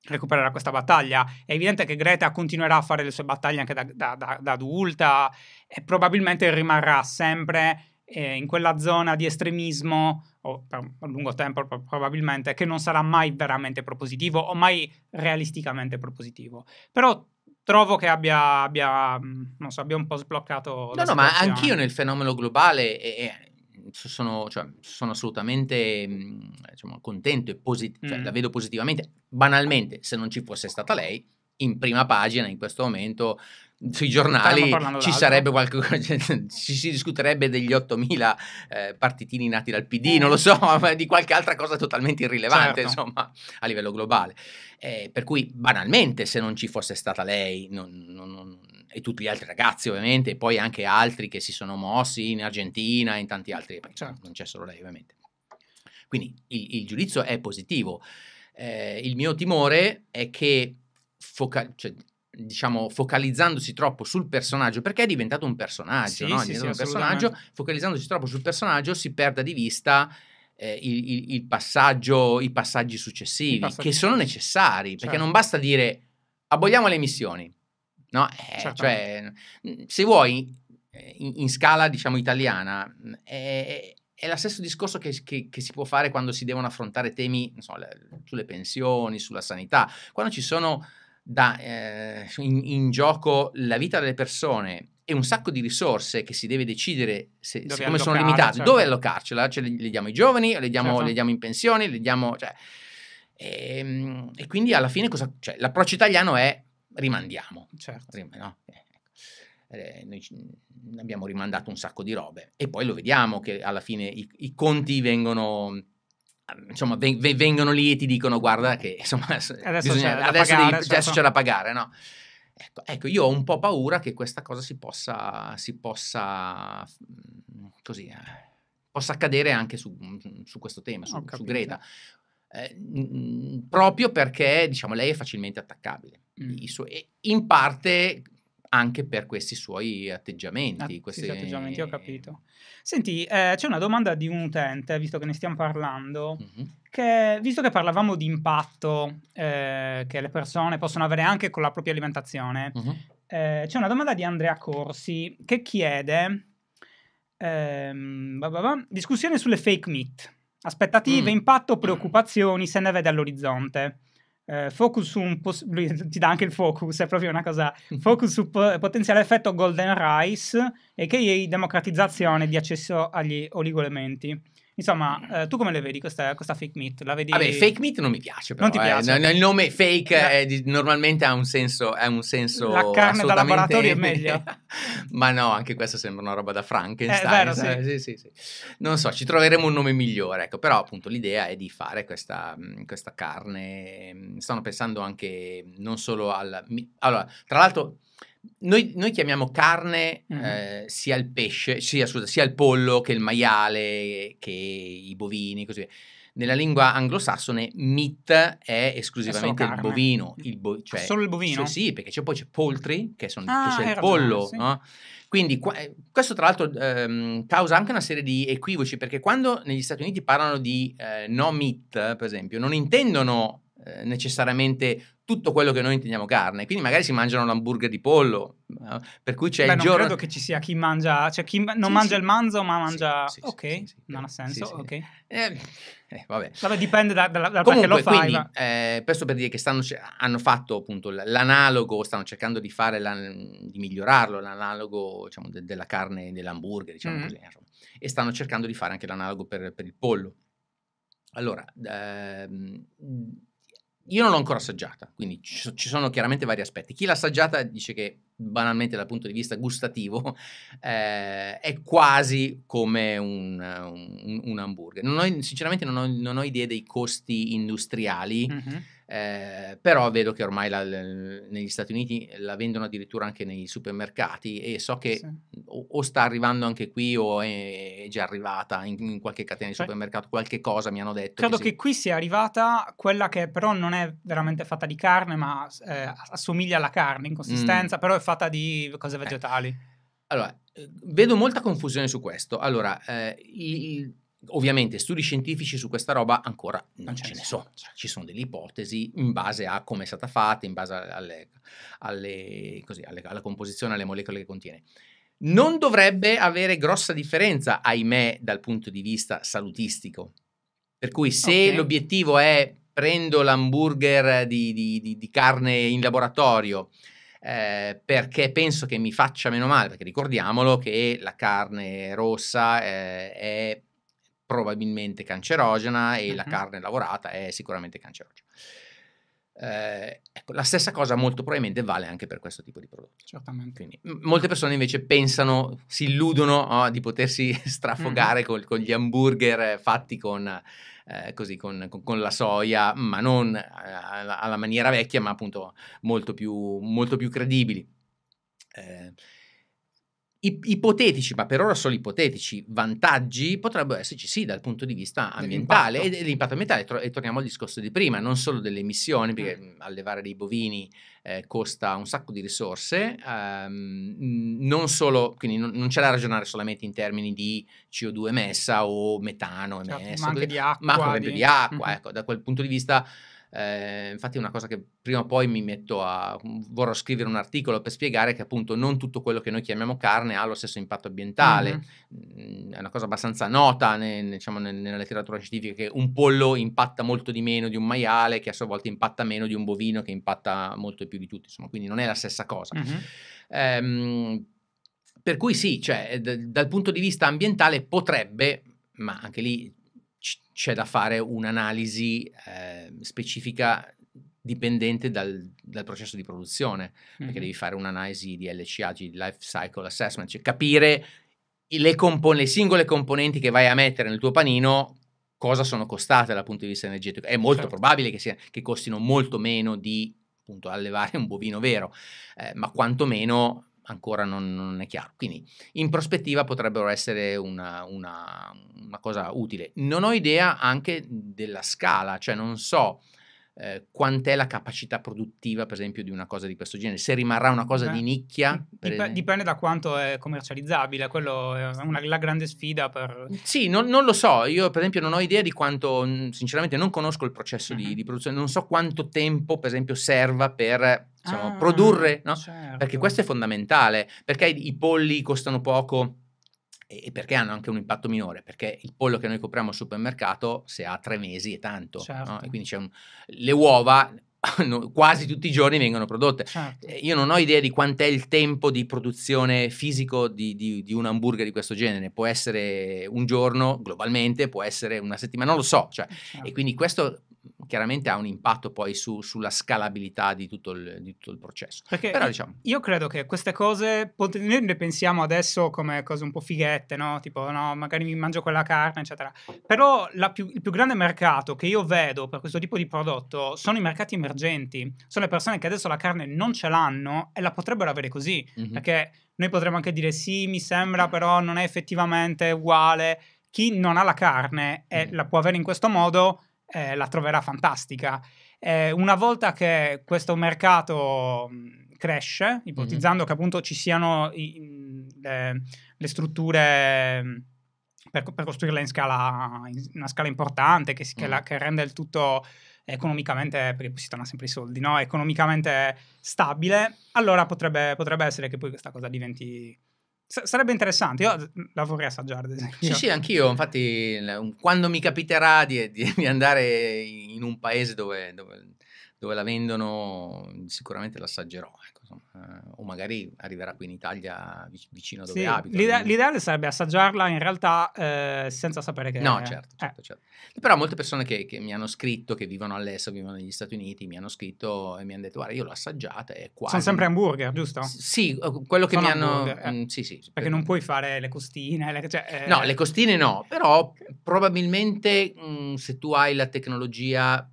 recupererà questa battaglia. È evidente che Greta continuerà a fare le sue battaglie anche da, da, da, da adulta e probabilmente rimarrà sempre eh, in quella zona di estremismo o per lungo tempo probabilmente che non sarà mai veramente propositivo o mai realisticamente propositivo. Però trovo che abbia, abbia, mm, so, abbia un po' sbloccato. No, no, situazione. ma anch'io nel fenomeno globale e, Mhmm, sono, cioè, sono assolutamente mhmm, diciamo, contento e posit- mm. Cioè, la vedo positivamente. Banalmente, se non ci fosse stata lei, in prima pagina in questo momento sui giornali ci sarebbe qualcosa, [laughs] ci si discuterebbe degli 8.000 eh, partitini nati dal PD, non lo so, eh. ma di qualche altra cosa totalmente irrilevante, certo. insomma, a livello globale. Eh, per cui banalmente se non ci fosse stata lei non, non, non, e tutti gli altri ragazzi ovviamente, e poi anche altri che si sono mossi in Argentina e in tanti altri, eh, certo. non c'è solo lei ovviamente. Quindi il, il giudizio è positivo. Eh, il mio timore è che foca- cioè, diciamo, focalizzandosi troppo sul personaggio, perché è diventato un personaggio, sì, no? sì, sì, un personaggio focalizzandosi troppo sul personaggio si perda di vista eh, il, il, il, passaggio, i passaggi successivi, I passaggi che sono necessari, certo. perché non basta dire aboliamo le missioni, no? Eh, certo. cioè, se vuoi, eh, in, in, scala, diciamo, italiana, mm, è, è lo stesso discorso che, che, che, si può fare quando si devono affrontare temi so, le, sulle pensioni, sulla sanità, quando ci sono da, eh, in, in, gioco la vita delle persone e un sacco di risorse che si deve decidere se, siccome sono limitate, certo. dove allocarcela? Cioè, le, le, diamo ai giovani, le diamo, certo. le diamo in pensioni, le diamo... Cioè, e, ehm, e, quindi alla fine cosa, cioè, l'approccio italiano è rimandiamo. Certo. Rim- no? eh, ecco. eh noi abbiamo rimandato un sacco di robe e poi lo vediamo che alla fine i, i conti vengono insomma, vengono lì e ti dicono guarda che insomma, [laughs] adesso, bisogna, c'è, adesso, pagare, devi, adesso, adesso, c'è da pagare, no? Ecco, ecco, io ho un po' paura che questa cosa si possa, si possa così, eh, possa accadere anche su, su questo tema, su, su Greta. Eh, mh, proprio perché diciamo lei è facilmente attaccabile mm. su- in parte anche per questi suoi atteggiamenti. Ah, questi sì, atteggiamenti, ho capito. Senti, eh, c'è una domanda di un utente, visto che ne stiamo parlando, mm-hmm. che visto che parlavamo di impatto eh, che le persone possono avere anche con la propria alimentazione, mm-hmm. eh, c'è una domanda di Andrea Corsi che chiede ehm, bah bah bah, discussione sulle fake meat, aspettative, mm. impatto, mm. preoccupazioni, se ne vede all'orizzonte eh, focus su un poss- lui [laughs] ti dà anche il focus, è proprio una cosa [laughs] focus su po- potenziale effetto golden rice e che è democratizzazione di accesso agli oligoelementi. Insomma, mm. eh, tu come le vedi questa, questa fake meat? La vedi... Vabbè, fake meat non mi piace però. Non ti piace? Eh. Il nome fake la... è, normalmente ha un senso, ha un senso La carne da laboratorio è meglio. [laughs] Ma no, anche questa sembra una roba da Frankenstein. È vero, sì. Sì, sì, Non so, ci troveremo un nome migliore, ecco. Però appunto l'idea è di fare questa, mm, questa carne. Mm, stanno pensando anche non solo al... Allora, tra l'altro noi, noi, chiamiamo carne mm. eh, sia il pesce, sia, scusa, sia, il pollo che il maiale, che i bovini, così via. Nella lingua anglosassone meat è esclusivamente è il bovino. Il bo- ah, cioè, solo il bovino? Cioè, sì, perché c'è, poi c'è poultry, che, son, ah, che c'è il ragione, pollo. Sì. No? Quindi qua, eh, questo tra l'altro ehm, causa anche una serie di equivoci, perché quando negli Stati Uniti parlano di eh, no meat, per esempio, non intendono eh, necessariamente tutto quello che noi intendiamo carne, quindi magari si mangiano l'hamburger di pollo, no? Eh, per cui c'è Beh, il giorno... credo che ci sia chi mangia, cioè chi non sì, mangia sì. il manzo ma mangia... Sì, ok, non ha senso, ok. Eh, eh, vabbè. vabbè. dipende dal da, da Comunque, lo fai. Quindi, ma... eh, questo per dire che stanno, hanno fatto appunto l'analogo, stanno cercando di, fare la, di migliorarlo, l'analogo diciamo, de, della carne dell'hamburger, diciamo mm. così, e stanno cercando di fare anche l'analogo per, per il pollo. Allora, ehm, io non l'ho ancora assaggiata, quindi ci sono chiaramente vari aspetti. Chi l'ha assaggiata dice che banalmente dal punto di vista gustativo [laughs] eh, è quasi come un, un, un hamburger. Non ho, sinceramente non ho, non ho idea dei costi industriali. Mm-hmm eh, però vedo che ormai la, negli Stati Uniti la vendono addirittura anche nei supermercati e so che sì. o, o, sta arrivando anche qui o è, è già arrivata in, in, qualche catena di supermercato, qualche cosa mi hanno detto. Credo che, che qui sia arrivata quella che però non è veramente fatta di carne, ma eh, assomiglia alla carne in mm. consistenza, mm. però è fatta di cose eh. vegetali. Eh. Allora, vedo molta confusione su questo. Allora, eh, il Ovviamente studi scientifici su questa roba ancora non, non ce, ne sono, sono. Certo. ci sono delle ipotesi in base a come è stata fatta, in base alle, alle, così, alle, alla composizione, alle molecole che contiene. Non dovrebbe avere grossa differenza, ahimè, dal punto di vista salutistico. Per cui se okay. l'obiettivo è prendo l'hamburger di, di, di, di carne in laboratorio, eh, perché penso che mi faccia meno male, perché ricordiamolo che la carne rossa eh, è probabilmente cancerogena e uh-huh. la carne lavorata è sicuramente cancerogena. Eh, ecco, la stessa cosa molto probabilmente vale anche per questo tipo di prodotti. Certamente. Quindi, m- molte persone invece pensano, si illudono oh, di potersi [laughs] strafogare mm. col, con gli hamburger eh, fatti con, eh, così, con, con, con, la soia, ma non eh, alla, alla, maniera vecchia, ma appunto molto più, molto più credibili. Eh, ipotetici, ma per ora solo ipotetici, vantaggi potrebbero esserci sì dal punto di vista ambientale e dell'impatto ambientale. Tro- e torniamo al discorso di prima, non solo delle emissioni, perché mm. mm allevare dei bovini eh, costa un sacco di risorse, ehm, non solo, quindi non, non, c'è da ragionare solamente in termini di CO2 emessa o metano emessa, certo, ma anche di acqua, ma di... di acqua mm-hmm. [laughs] ecco, da quel punto di vista eh, infatti è una cosa che prima o poi mi metto a... vorrò scrivere un articolo per spiegare che appunto non tutto quello che noi chiamiamo carne ha lo stesso impatto ambientale. Mm-hmm. Mm, è una cosa abbastanza nota ne, diciamo, nella letteratura scientifica che un pollo impatta molto di meno di un maiale che a sua volta impatta meno di un bovino che impatta molto di più di tutti. Insomma, quindi non è la stessa cosa. Mm-hmm. Ehm, per cui sì, cioè, d- dal punto di vista ambientale potrebbe, ma anche lì c'è da fare un'analisi eh, specifica dipendente dal, dal, processo di produzione, perché mm-hmm. devi fare un'analisi di LCA, di Life Cycle Assessment, cioè capire le, compon- le, singole componenti che vai a mettere nel tuo panino, cosa sono costate dal punto di vista energetico. È molto certo. probabile che, sia, che, costino molto meno di appunto allevare un bovino vero, eh, ma quantomeno ancora non, non, è chiaro. Quindi in prospettiva potrebbero essere una, una, una, cosa utile. Non ho idea anche della scala, cioè non so eh, quant'è la capacità produttiva, per esempio, di una cosa di questo genere? Se rimarrà una cosa eh, di nicchia? Dip- dipende da quanto è commercializzabile, quello è una, la grande sfida. Per... Mm, sì, non, non, lo so, io per esempio non ho idea di quanto, sinceramente non conosco il processo uh-huh. di, di, produzione, non so quanto tempo, per esempio, serva per diciamo, ah, produrre, no? certo. perché questo è fondamentale, perché i polli costano poco e perché hanno anche un impatto minore? Perché il pollo che noi compriamo al supermercato, se ha tre mesi, è tanto. Certo. No? E quindi un... le uova [laughs] quasi tutti i giorni vengono prodotte. Certo. Eh, io non ho idea di quant'è il tempo di produzione fisico di, di, di, un hamburger di questo genere. Può essere un giorno globalmente, può essere una settimana, non lo so. Cioè, eh, certo. E quindi questo chiaramente ha un impatto poi su, sulla scalabilità di tutto il, di tutto il processo. Perché Però, diciamo, io credo che queste cose, noi ne pensiamo adesso come cose un po' fighette, no? tipo no, magari mi mangio quella carne, eccetera. Però più, il più grande mercato che io vedo per questo tipo di prodotto sono i mercati emergenti, sono le persone che adesso la carne non ce l'hanno e la potrebbero avere così, mm-hmm. perché noi potremmo anche dire sì, mi sembra, però non è effettivamente uguale. Chi non ha la carne e mm la può avere in questo modo eh, la troverà fantastica. Eh, una volta che questo mercato cresce, mhm. ipotizzando mm-hmm. che appunto ci siano i, le, le, strutture per, per costruirle in, scala, in una scala importante che, mm-hmm. che, mm. la, che rende il tutto economicamente, perché poi si torna sempre i soldi, no? economicamente stabile, allora potrebbe, potrebbe essere che poi questa cosa diventi S- sarebbe interessante, io la vorrei assaggiare. Sì, sì, anch'io. Infatti, quando mi capiterà di, di andare in un paese dove, dove dove la vendono sicuramente l'assaggerò, ecco, eh, o magari arriverà qui in Italia vicino dove sì, abito. L'ide- l'ideale sarebbe assaggiarla in realtà eh, senza sapere che... No, è... certo, certo, eh. Certo, certo. Però molte persone che, che, mi hanno scritto, che vivono all'estero, vivono negli Stati Uniti, mi hanno scritto e mi hanno detto, guarda, io l'ho assaggiata e quasi... Sono sempre hamburger, giusto? S- sì, quello che Sono mi hanno... Eh. Mm, sì, sì. Perché per... non puoi fare le costine... Le... Cioè, eh. no, le costine no, però probabilmente mh, mm, se tu hai la tecnologia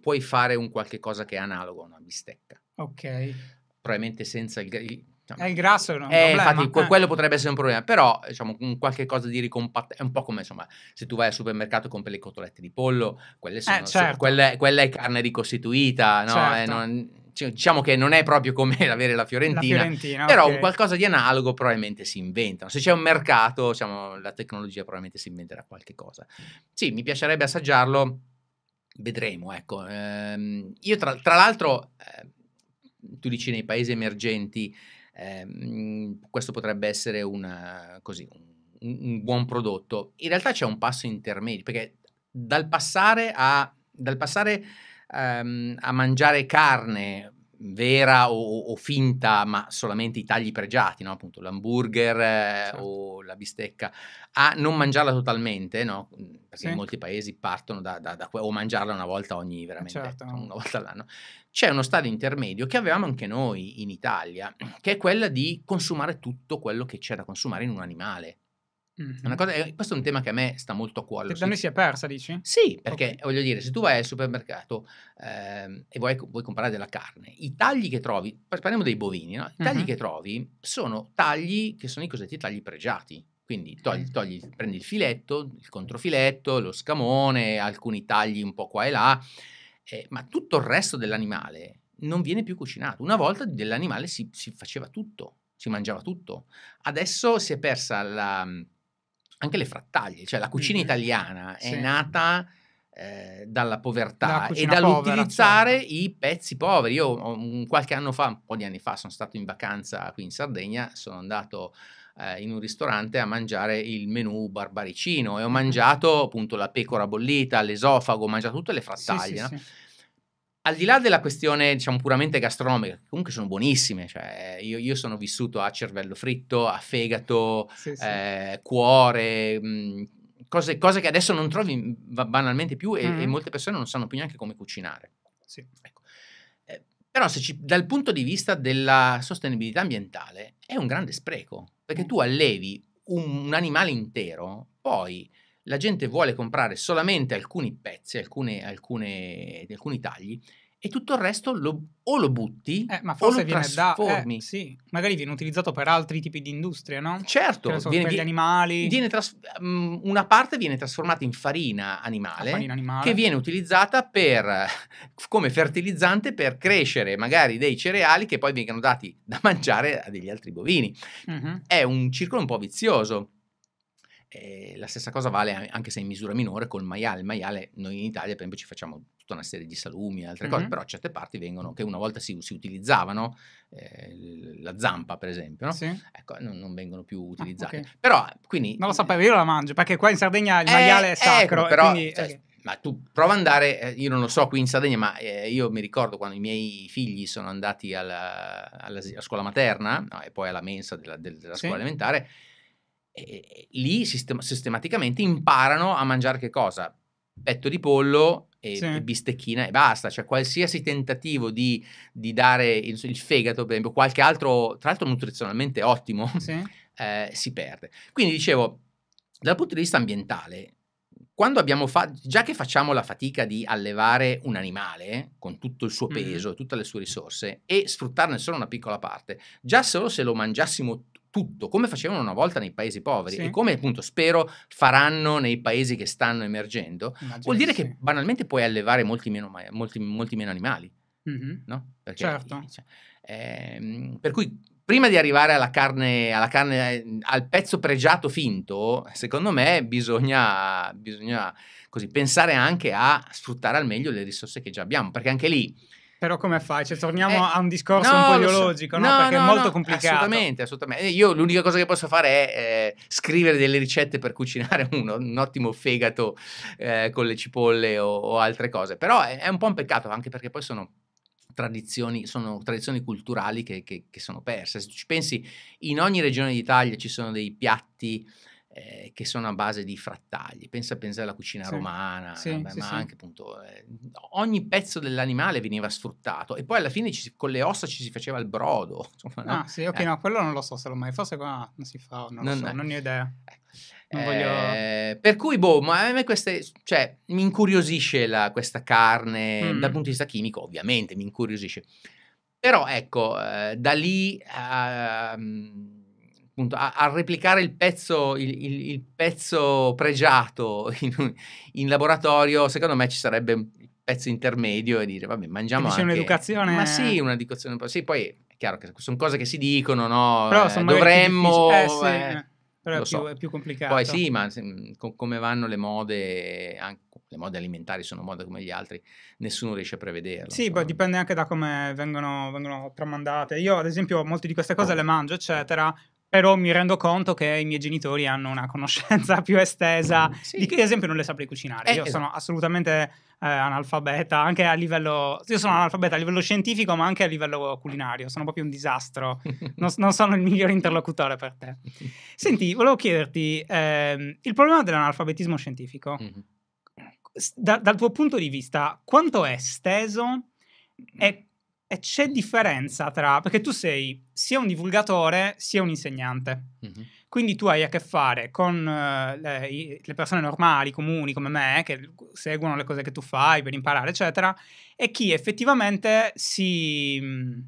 puoi fare un qualche cosa che è analogo a una bistecca. Ok. Probabilmente senza il... il è eh, il grasso è un eh, problema. Infatti, eh. quello potrebbe essere un problema, però diciamo un qualche cosa di ricompatto è un po' come insomma se tu vai al supermercato e compri le cotolette di pollo, quelle sono, eh, certo. so, quelle, quella è carne ricostituita, no? Eh, certo. Non, diciamo che non è proprio come [laughs] avere la Fiorentina, la Fiorentina però okay. qualcosa di analogo probabilmente si inventano. Se c'è un mercato, diciamo, la tecnologia probabilmente si inventerà qualche cosa. Sì, mi piacerebbe assaggiarlo Vedremo, ecco. Ehm, io tra, tra l'altro, eh, tu dici nei paesi emergenti, ehm, questo potrebbe essere una, così, un, un, buon prodotto. In realtà c'è un passo intermedio, perché dal passare a, dal passare, ehm, a mangiare carne vera o, o, finta, ma solamente i tagli pregiati, no? appunto l'hamburger eh, certo. o la bistecca, a non mangiarla totalmente, no? Mhmm, perché sì. in molti paesi partono da, da, da, o mangiarla una volta ogni veramente certo. una volta all'anno. C'è uno stadio intermedio che avevamo anche noi in Italia, che è quella di consumare tutto quello che c'è da consumare in un animale. Mm-hmm. Cosa, eh, questo è un tema che a me sta molto a cuore. Da noi si è persa, dici? Sì, perché okay. voglio dire, se tu vai al supermercato eh, e vuoi, vuoi, comprare della carne, i tagli che trovi, parliamo dei bovini, no? i tagli mm-hmm. che trovi sono tagli che sono i cosiddetti tagli pregiati. Quindi togli, togli, prendi il filetto, il controfiletto, lo scamone, alcuni tagli un po' qua e là, eh, ma tutto il resto dell'animale non viene più cucinato. Una volta dell'animale si, si faceva tutto, si mangiava tutto. Adesso si è persa la anche le frattaglie, cioè la cucina italiana sì. è nata eh, dalla povertà e dall'utilizzare povera, certo. i pezzi poveri. Io un, qualche anno fa, un po' di anni fa, sono stato in vacanza qui in Sardegna, sono andato eh, in un ristorante a mangiare il menù barbaricino e ho mangiato appunto la pecora bollita, l'esofago, ho mangiato tutte le frattaglie. Sì, no? sì, al di là della questione, diciamo, puramente gastronomica, comunque sono buonissime, cioè, io, io, sono vissuto a cervello fritto, a fegato, sì, sì. Eh, cuore, mh, mm, cose, cose, che adesso non trovi banalmente più e, mm. e, mm-hmm. molte persone non sanno più neanche come cucinare. Sì. Ecco. Eh, però ci, dal punto di vista della sostenibilità ambientale è un grande spreco, perché mm. tu allevi un, un animale intero, poi la gente vuole comprare solamente alcuni pezzi, alcune, alcune, alcuni tagli e tutto il resto lo, o lo butti eh, ma forse o lo trasformi. Da, eh, sì. Magari viene utilizzato per altri tipi di industria, no? Certo. Viene, per gli animali. Viene tras- mm, una parte viene trasformata in farina animale, farina animale. che viene utilizzata per, come fertilizzante per crescere magari dei cereali che poi vengono dati da mangiare a degli altri bovini. Mm-hmm. È un circolo un po' vizioso. Eh, la stessa cosa vale anche se in misura minore col maiale. Il maiale, noi in Italia per esempio ci facciamo tutta una serie di salumi e altre mm-hmm. cose, però certe parti vengono, che una volta si, si utilizzavano, eh, la zampa per esempio, no? sì. ecco, non, non, vengono più ah, utilizzate. Ah, okay. Però quindi... Non lo sapevo, io la mangio, perché qua in eh, Sardegna il eh, maiale è ecco, sacro. Ecco, però, quindi, cioè, eh. ma tu prova ad andare, eh, io non lo so qui in Sardegna, ma io mi ricordo quando i miei figli sono andati alla, alla, alla scuola materna no, e poi alla mensa della, della scuola sì. elementare e lì sistem- sistematicamente imparano a mangiare che cosa? Petto di pollo e, sì. e bistecchina e basta, cioè qualsiasi tentativo di, di dare il, il, fegato, per esempio, qualche altro, tra l'altro nutrizionalmente ottimo, sì. eh, si perde. Quindi dicevo, dal punto di vista ambientale, quando abbiamo fatto, già che facciamo la fatica di allevare un animale con tutto il suo peso, mm. tutte le sue risorse e sfruttarne solo una piccola parte, già solo se lo mangiassimo tutto, come facevano una volta nei paesi poveri sì. e come appunto spero faranno nei paesi che stanno emergendo, Immagino vuol dire sì. che banalmente puoi allevare molti meno, molti, molti meno animali. Mm-hmm. No? Perché, certo. Cioè, ehm, per cui prima di arrivare alla carne, alla carne, al pezzo pregiato finto, secondo me bisogna, bisogna così, pensare anche a sfruttare al meglio le risorse che già abbiamo, perché anche lì però come fai? Cioè, torniamo eh, a un discorso no, un po' ideologico, so. no, no? Perché no, è molto complicato. Assolutamente, assolutamente. Eh, io l'unica cosa che posso fare è eh, scrivere delle ricette per cucinare [laughs] uno, un ottimo fegato eh, con le cipolle o, o altre cose. Però è, è un po' un peccato, anche perché poi sono tradizioni, sono tradizioni culturali che, che, che, sono perse. Se ci pensi, in ogni regione d'Italia ci sono dei piatti eh, che sono a base di frattagli. Pensa, pensare alla cucina sì. romana, sì, vabbè, sì, ma anche appunto eh, ogni pezzo dell'animale veniva sfruttato e poi alla fine si, con le ossa ci si faceva il brodo. [laughs] Insomma, no? Ah, sì, ok, eh. no, quello non lo so se lo mai, forse qua non si fa, non, non, so, non ne ho idea. Eh, voglio... Per cui, boh, ma a me queste, cioè, mi incuriosisce la, questa carne, mm. dal punto di vista chimico ovviamente mi incuriosisce. Però ecco, eh, da lì... Uh, appunto a, a replicare il pezzo, il, il, il pezzo pregiato [laughs] in, in, laboratorio, secondo me ci sarebbe il pezzo intermedio e dire vabbè mangiamo anche... un'educazione... Ma sì, un'educazione Sì, poi è chiaro che sono cose che si dicono, no? Però eh, dovremmo... Eh, eh, eh, però è più, è più, complicato. Poi sì, ma mm, co- come vanno le mode anche le mode alimentari sono mode come gli altri, nessuno riesce a prevederle. Sì, poi dipende anche da come vengono, vengono, tramandate. Io, ad esempio, molte di queste cose le mangio, eccetera, però mi rendo conto che i miei genitori hanno una conoscenza [laughs] più estesa mm, sì. di che ad esempio non le saprei cucinare. Eh, io sono assolutamente eh, analfabeta anche a livello io sono analfabeta a livello scientifico, ma anche a livello culinario, sono proprio un disastro. [laughs] non, non, sono il miglior interlocutore per te. [laughs] Senti, volevo chiederti eh, il problema dell'analfabetismo scientifico. Mm-hmm. Da, dal tuo punto di vista, quanto è esteso e e c'è differenza tra... perché tu sei sia un divulgatore sia un insegnante. Mm-hmm. Quindi tu hai a che fare con uh, le, le, persone normali, comuni come me, che seguono le cose che tu fai per imparare, eccetera, e chi effettivamente si, mm,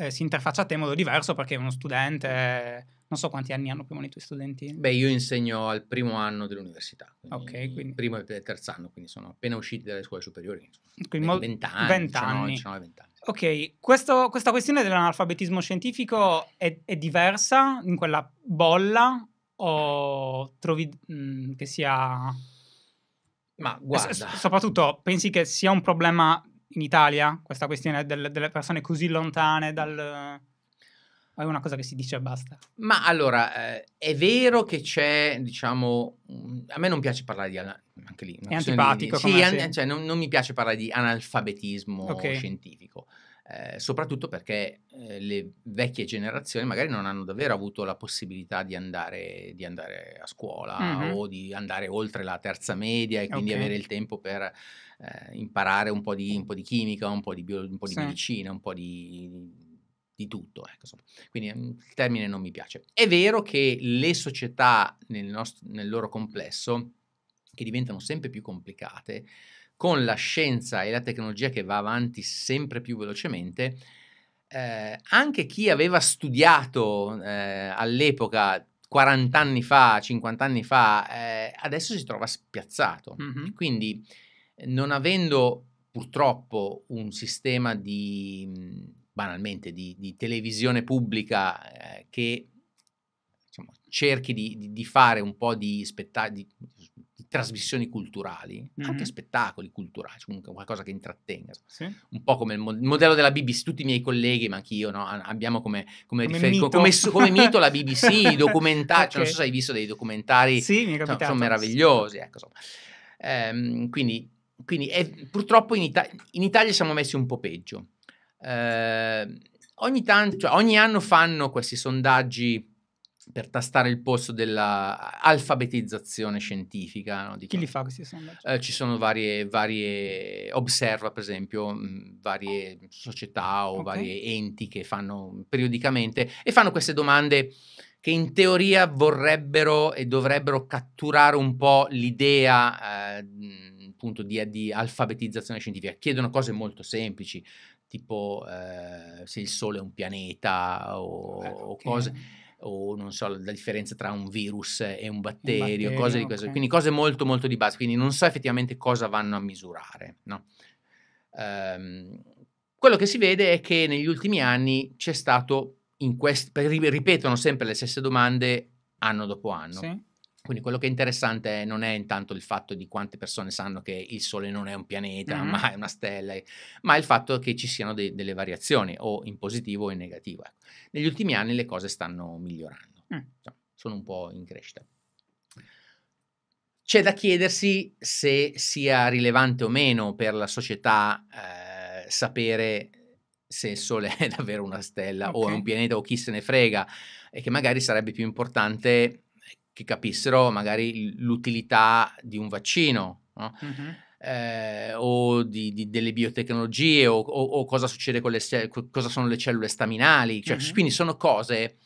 eh, si interfaccia a te in modo diverso perché è uno studente... Non so quanti anni hanno più o meno i tuoi studenti. Beh, io insegno al primo anno dell'università. Quindi ok, quindi. Primo e terzo anno, quindi sono appena usciti dalle scuole superiori. Quindi 20 anni. 20 anni. 19, 19, 20 anni. Ok, Questo, questa questione dell'analfabetismo scientifico è, è, diversa in quella bolla o trovi mh, mm, che sia... Ma guarda... S- soprattutto pensi che sia un problema in Italia questa questione del, delle persone così lontane dal è una cosa che si dice e basta. Ma allora, eh, è vero che c'è, diciamo, mm, a me non piace parlare di... Ana- anche lì, è antipatico. Di, sì, an- cioè, non, non, mi piace parlare di analfabetismo okay. scientifico. Eh, soprattutto perché eh, le vecchie generazioni magari non hanno davvero avuto la possibilità di andare, di andare a scuola mm-hmm. o di andare oltre la terza media e quindi okay. avere il tempo per eh, imparare un po, di, un po, di, chimica, un po' di, bio, un po di sì. medicina, un po' di di tutto. Ecco, Quindi mm, il termine non mi piace. È vero che le società nel, nostro, nel loro complesso, che diventano sempre più complicate, con la scienza e la tecnologia che va avanti sempre più velocemente, eh, anche chi aveva studiato eh, all'epoca 40 anni fa, 50 anni fa, eh, adesso si trova spiazzato. Mm-hmm. Quindi non avendo purtroppo un sistema di mm, banalmente di, di televisione pubblica eh, che diciamo, cerchi di, di, fare un po' di, spettacoli trasmissioni culturali, mm-hmm. anche spettacoli culturali, comunque qualcosa che intrattenga. Sì. Un po' come il, modello della BBC, tutti i miei colleghi, ma anch'io, no? abbiamo come, come, come, rifer- mito. come, come mito. la BBC, [laughs] i documentari, cioè, okay. non so se hai visto dei documentari, sì, capitato, sono meravigliosi. Sì. Ecco, ehm, quindi quindi è, purtroppo in, Ita- in Italia siamo messi un po' peggio eh, ogni, tanto, cioè ogni anno fanno questi sondaggi per tastare il posto dell'alfabetizzazione scientifica. No? Dico, Chi li fa questi sondaggi? Eh, ci sono varie, varie, Observa per esempio mm, varie società o okay. vari enti che fanno periodicamente e fanno queste domande che in teoria vorrebbero e dovrebbero catturare un po' l'idea eh, mm, appunto di, di alfabetizzazione scientifica. Chiedono cose molto semplici, tipo eh, se il Sole è un pianeta ah, o, eh, o cose o non so la differenza tra un virus e un batterio, un batterio cose di questo, okay. quindi cose molto molto di base, quindi non so effettivamente cosa vanno a misurare. No? Ehm, quello che si vede è che negli ultimi anni c'è stato in quest- ripetono sempre le stesse domande anno dopo anno. Sì. Quindi quello che è interessante non è intanto il fatto di quante persone sanno che il Sole non è un pianeta, mm-hmm. [laughs] ma è una stella, ma il fatto che ci siano de- delle variazioni, o in positivo o in negativo. Ecco. Negli ultimi anni le cose stanno migliorando, mm. sono un po' in crescita. C'è da chiedersi se sia rilevante o meno per la società eh, sapere se il Sole è [laughs] davvero una stella okay. o è un pianeta o chi se ne frega e che magari sarebbe più importante che capissero magari l'utilità di un vaccino no? mm-hmm. eh, o di, di, delle biotecnologie o, o, o cosa succede con le cosa sono le cellule staminali, cioè, mm-hmm. quindi sono cose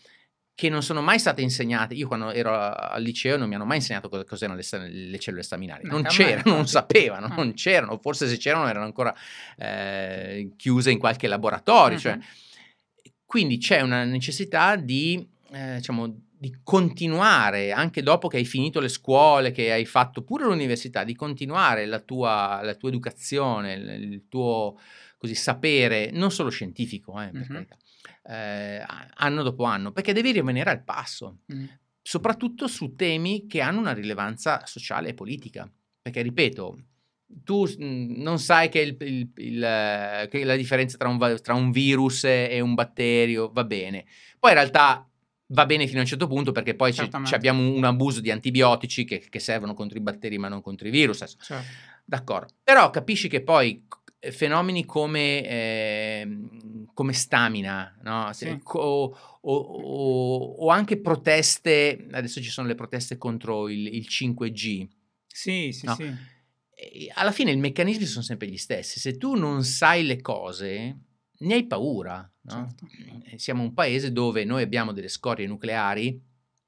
che non sono mai state insegnate. Io quando ero al liceo non mi hanno mai insegnato cosa, cos'erano le, le cellule staminali. Non c'erano, non sapevano, ah. non c'erano. Forse se c'erano erano ancora eh, chiuse in qualche laboratorio. Uh-huh. Cioè. Quindi c'è una necessità di, eh, diciamo, di continuare anche dopo che hai finito le scuole, che hai fatto pure l'università, di continuare la tua, la tua educazione, il tuo così, sapere, non solo scientifico, eh, per mm-hmm. eh, anno dopo anno, perché devi rimanere al passo, mm-hmm. soprattutto su temi che hanno una rilevanza sociale e politica. Perché, ripeto, tu non sai che, il, il, il, che la differenza tra un, tra un virus e un batterio va bene. Poi in realtà va bene fino a un certo punto perché poi c- abbiamo un abuso di antibiotici che, che, servono contro i batteri ma non contro i virus. Certo. D'accordo. Però capisci che poi eh, fenomeni come, eh, come stamina no? sì. o, o, o, o, anche proteste, adesso ci sono le proteste contro il, il 5G. Sì, sì, no? sì. alla fine i meccanismi sono sempre gli stessi. Se tu non sai le cose, ne hai paura. No? Certo. Eh, siamo un paese dove noi abbiamo delle scorie nucleari,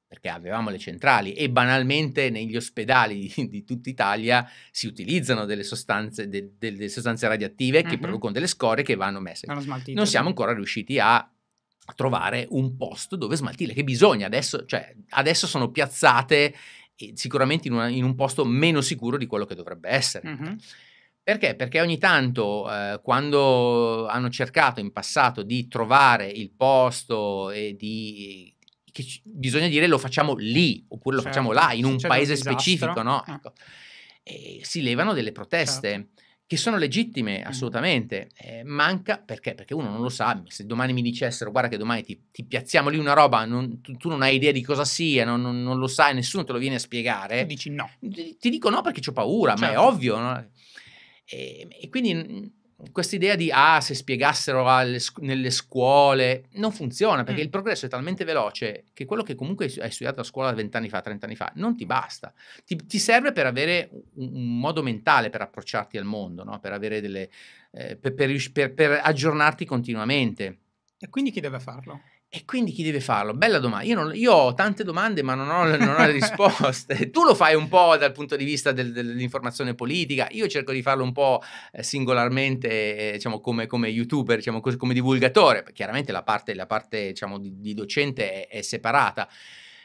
perché avevamo le centrali e banalmente negli ospedali di, di tutta Italia si utilizzano delle sostanze, de, de, delle sostanze radioattive uh-huh. che producono delle scorie che vanno messe. Non siamo ancora riusciti a trovare un posto dove smaltire, che bisogna adesso, cioè, adesso sono piazzate sicuramente in, una, in, un posto meno sicuro di quello che dovrebbe essere. Uh-huh. Perché? Perché ogni tanto eh, quando hanno cercato in passato di trovare il posto e di... Ci, bisogna dire lo facciamo lì oppure lo certo, facciamo là, certo, in un paese specifico, no? Ah. Ecco. E si levano delle proteste. Certo che sono legittime mm. assolutamente, eh, manca perché? Perché uno non lo sa, se domani mi dicessero guarda che domani ti, ti piazziamo lì una roba, non, tu, tu, non hai idea di cosa sia, non, non, non, lo sai, nessuno te lo viene a spiegare. Tu dici no. Ti, ti dico no perché ho paura, certo. ma è certo. ovvio. No? E, ehm, e quindi mhmm, questa idea di, ah, se spiegassero alle, nelle scuole, non funziona perché mm. il progresso è talmente veloce che quello che comunque hai studiato a scuola vent'anni fa, trent'anni fa, non ti basta. Ti, ti serve per avere un, un, modo mentale per approcciarti al mondo, no? per, delle, eh, per, per, per aggiornarti continuamente. E quindi chi deve farlo? E quindi chi deve farlo? Bella domanda. Io, non, io ho tante domande, ma non ho, non ho le [laughs] risposte. tu lo fai un po' dal punto di vista del, dell'informazione politica, io cerco di farlo un po' eh, singolarmente, eh, diciamo, come, come youtuber, diciamo, come divulgatore. Chiaramente la parte, la parte diciamo, di, di, docente è, è separata.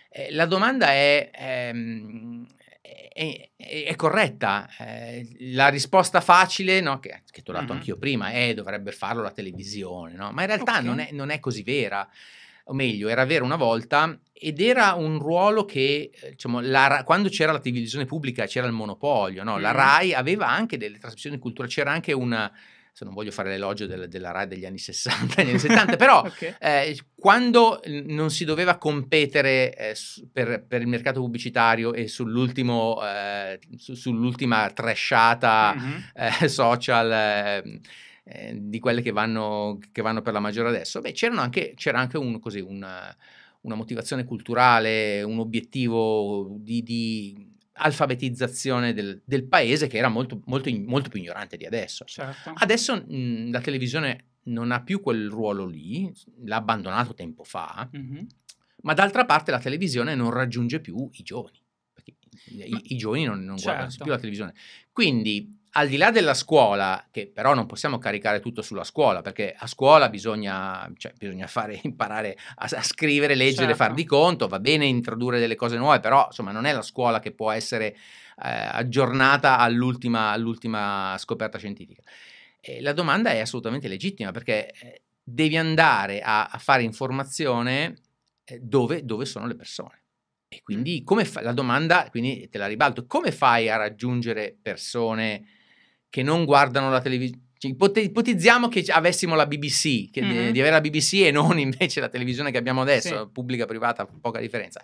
Eh, la domanda è, ehm, è, è, è corretta. Eh, la risposta facile, no, che, che ti ho dato mm-hmm. anch'io prima, è dovrebbe farlo la televisione, no? ma in realtà okay. non, non è così vera o meglio, era vero una volta ed era un ruolo che, eh, diciamo, la, quando c'era la televisione pubblica c'era il monopolio, no? la RAI aveva anche delle trasmissioni di cultura, c'era anche una, se non voglio fare l'elogio del, della RAI degli anni 60, anni 70, però [laughs] okay. eh, quando non si doveva competere eh, per, per, il mercato pubblicitario e sull'ultimo, eh, su, sull'ultima trasciata mm-hmm. Eh, social ehm, Ehm, di quelle che vanno, che vanno, per la maggiore adesso, beh, anche, c'era anche un, così, una, una, motivazione culturale, un obiettivo di, di alfabetizzazione del, del, paese che era molto, molto, molto più ignorante di adesso. Certo. Adesso mh, mhmm, la televisione non ha più quel ruolo lì, l'ha abbandonato tempo fa, mm-hmm. ma d'altra parte la televisione non raggiunge più i giovani, i, i, giovani non, non certo. guardano più la televisione. Quindi al di là della scuola, che però non possiamo caricare tutto sulla scuola, perché a scuola bisogna, cioè, bisogna fare, [laughs] imparare a, a, scrivere, leggere, certo. far di conto, va bene introdurre delle cose nuove, però insomma non è la scuola che può essere eh, aggiornata all'ultima, all'ultima, scoperta scientifica. E la domanda è assolutamente legittima, perché eh, devi andare a, a fare informazione eh, dove, dove sono le persone. E quindi come fa- la domanda, quindi te la ribalto, come fai a raggiungere persone che non guardano la televisione. Cioè, ipotizziamo che avessimo la BBC, che mm-hmm. di avere la BBC e non invece la televisione che abbiamo adesso, sì. pubblica, privata, poca differenza.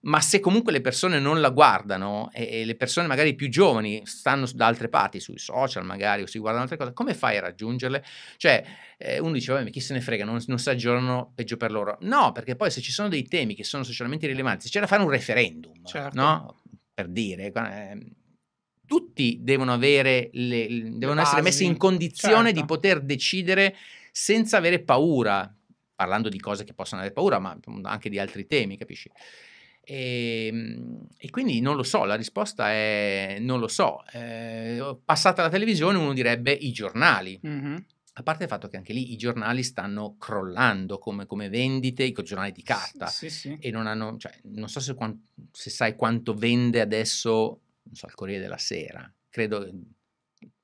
Ma se comunque le persone non la guardano e, e le persone magari più giovani stanno da altre parti, sui social magari, o si guardano altre cose, come fai a raggiungerle? Cioè, eh, uno dice, vabbè, chi se ne frega, non, non si aggiornano, peggio per loro. No, perché poi se ci sono dei temi che sono socialmente rilevanti, se c'è da fare un referendum, certo. no? Per dire... Eh, tutti devono, avere le, devono basi, essere messi in condizione certo. di poter decidere senza avere paura, parlando di cose che possono avere paura, ma anche di altri temi, capisci? E, ehm, e, quindi non lo so, la risposta è non lo so. Eh, passata la televisione uno direbbe i giornali. Mm-hmm. A parte il fatto che anche lì i giornali stanno crollando come, come vendite, i giornali di carta. Sì, sì, E non hanno, cioè, non so se, se sai quanto vende adesso non so, il Corriere della Sera, credo, ehm,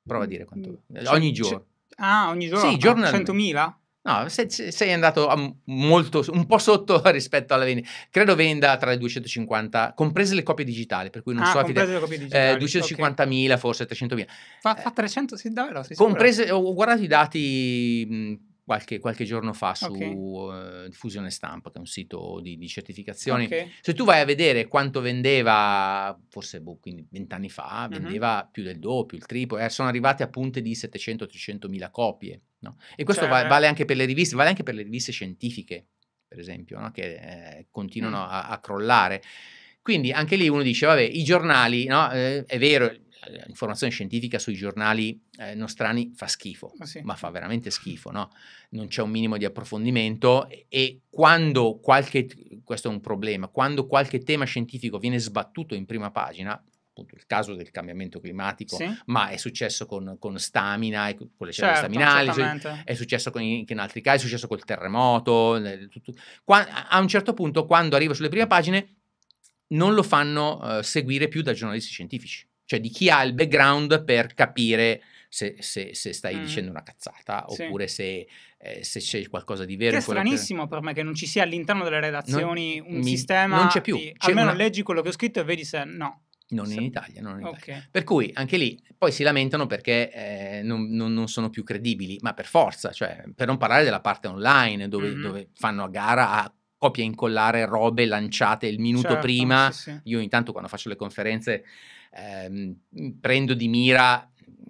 prova a dire quanto, mm, cioè, ogni giorno. Ah, ogni giorno? Sì, giornalmente. 100.000? No, se, se, sei andato a, molto, un po' sotto [laughs] rispetto alla vendita. Credo venda tra le 250, comprese le copie digitali, per cui non ah, so... comprese le copie eh, digitali. Eh, 250.000, okay. forse 300.000. Fa, fa 300, sì, davvero? Comprese, ho guardato i dati... Mh, Qualche, qualche, giorno fa su okay. uh, Diffusione Stampa, che è un sito di, di certificazioni. Okay. Se tu vai a vedere quanto vendeva, forse boh, vent'anni fa, vendeva mm-hmm. più del doppio, il triplo, eh, sono arrivate a punte di 700-300 mila copie. No? E questo cioè... va, certo. vale anche per le riviste, vale anche per le riviste scientifiche, per esempio, no? che eh, continuano mm. a, a, crollare. Quindi anche lì uno dice, vabbè, i giornali, no? eh, è vero, l'informazione eh, scientifica sui giornali eh, nostrani fa schifo, ma, ah, sì. ma fa veramente schifo, no? Non c'è un minimo di approfondimento e, quando qualche, questo è un problema, quando qualche tema scientifico viene sbattuto in prima pagina, appunto il caso del cambiamento climatico, sì. ma è successo con, con stamina, con le cellule certo, staminali, è successo con, in, in altri casi, è successo col terremoto, tutto. Qua, a un certo punto quando arriva sulle prime pagine non lo fanno uh, seguire più da giornalisti scientifici cioè di chi ha il background per capire se, se, se stai mm. dicendo una cazzata sì. oppure se, eh, se, c'è qualcosa di vero. Che è stranissimo che... per me che non ci sia all'interno delle redazioni non, un mi, sistema. Non c'è più. Di, c'è almeno una... leggi quello che ho scritto e vedi se no. Non in Italia, non in okay. Per cui anche lì poi si lamentano perché eh, non, non, non, sono più credibili, ma per forza, cioè per non parlare della parte online dove, mm-hmm. dove fanno a gara a copia e incollare robe lanciate il minuto certo, prima. Sì, sì. Io intanto quando faccio le conferenze ehm, prendo di mira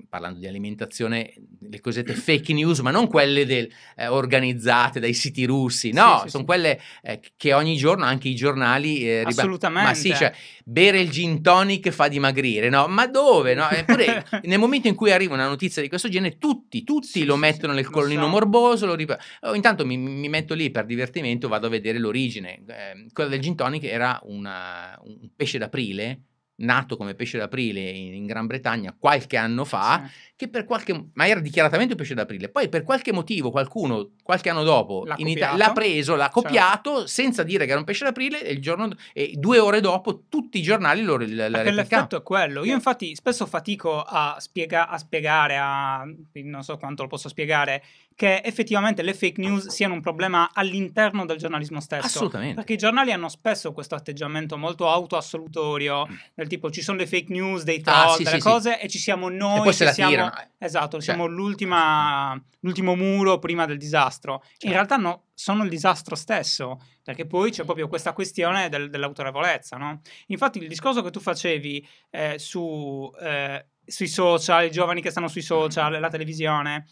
parlando di alimentazione, le cosiddette fake news, ma non quelle del, eh, organizzate dai siti russi, no, sì, sì, sono sì. quelle eh, che ogni giorno anche i giornali... Eh, ribad- Assolutamente. Ma sì, cioè, bere il gin tonic fa dimagrire, no? Ma dove? No? Eppure [laughs] nel momento in cui arriva una notizia di questo genere, tutti, tutti lo mettono nel colonnino so. morboso, lo rip- oh, intanto mi, mi, metto lì per divertimento, vado a vedere l'origine. Eh, quella del gin tonic era una, un pesce d'aprile, nato come pesce d'aprile in, in Gran Bretagna qualche anno fa, sì che per qualche ma era dichiaratamente un pesce d'aprile, poi per qualche motivo qualcuno qualche anno dopo l'ha, Ita- l'ha preso, l'ha certo. copiato certo. senza dire che era un pesce d'aprile e, giorno, e due ore dopo tutti i giornali lo l- la L'effetto è quello. Io infatti spesso fatico a, spiega- a spiegare, a, non so quanto lo posso spiegare, che effettivamente le fake news siano un problema all'interno del giornalismo stesso. Assolutamente. Perché i giornali hanno spesso questo atteggiamento molto autoassolutorio, del tipo ci sono le fake news, dei talk, ah, sì, delle sì, cose sì. e ci siamo noi, e poi ci siamo funzionare. Esatto, cioè, siamo cioè. l'ultimo muro prima del disastro. Cioè. In certo. realtà no, sono il disastro stesso, perché poi c'è proprio questa questione del, dell'autorevolezza. No? Infatti il discorso che tu facevi eh, su, eh, sui social, i giovani che stanno sui social, la televisione,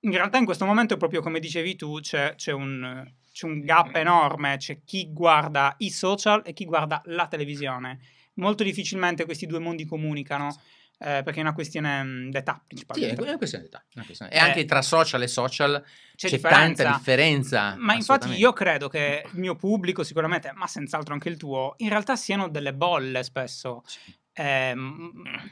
in realtà in questo momento proprio come dicevi tu, c'è, c'è un c'è un gap enorme, c'è chi guarda i social e chi guarda la televisione. Molto difficilmente questi due mondi comunicano. Eh, perché è una questione mhmm, d'età principalmente. Sì, è una questione d'età. Una questione. E eh, anche tra social e social c'è, c'è differenza. tanta differenza. Ma infatti io credo che il mio pubblico sicuramente, ma senz'altro anche il tuo, in realtà siano delle bolle spesso. Sì. Eh,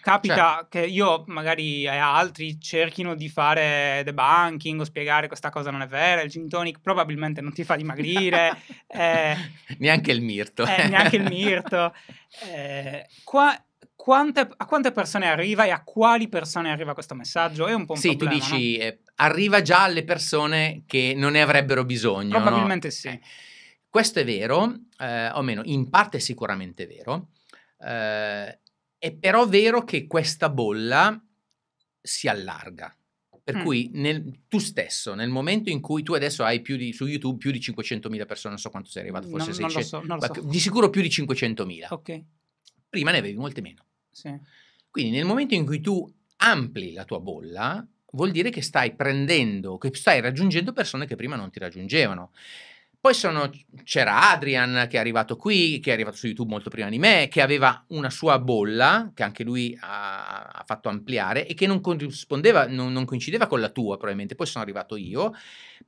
capita cioè. che io magari e altri cerchino di fare debunking o spiegare questa cosa non è vera, il gin tonic probabilmente non ti fa dimagrire. [laughs] eh, neanche il mirto. Eh, neanche il mirto. [laughs] Eh, qua quante, a quante persone arriva e a quali persone arriva questo messaggio? È un po' un sì, problema, tu dici, no? eh, arriva già alle persone che non ne avrebbero bisogno. Probabilmente no? sì. Eh. Questo è vero, eh, o meno, in parte è sicuramente vero. Eh, è però vero che questa bolla si allarga. Per mm. cui nel, tu stesso, nel momento in cui tu adesso hai di, su YouTube più di 500.000 persone, non so quanto sei arrivato, forse no, 600, non, 600, so, non so. Di sicuro più di 500.000. Ok prima ne avevi molte meno. Sì. Quindi nel momento in cui tu ampli la tua bolla, vuol dire che stai prendendo, che stai raggiungendo persone che prima non ti raggiungevano. Poi sono, c'era Adrian che è arrivato qui, che è arrivato su YouTube molto prima di me, che aveva una sua bolla, che anche lui ha, ha fatto ampliare e che non corrispondeva, non, non coincideva con la tua probabilmente. Poi sono arrivato io.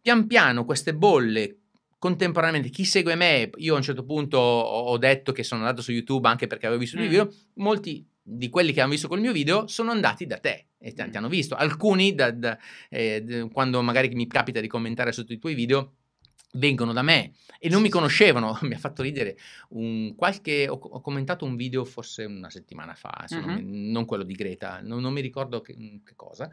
Pian piano queste bolle contemporaneamente chi segue me, io a un certo punto ho detto che sono andato su YouTube anche perché avevo visto mm. il video, molti di quelli che hanno visto col mio video sono andati da te e tanti ti mm. hanno visto. Alcuni, da, da, eh, quando magari mi capita di commentare sotto i tuoi video, vengono da me e non mi conoscevano. [laughs] mi ha fatto ridere un qualche. Ho, ho, commentato un video forse una settimana fa, se uh non, non, quello di Greta, non, non mi ricordo che, mm, che cosa.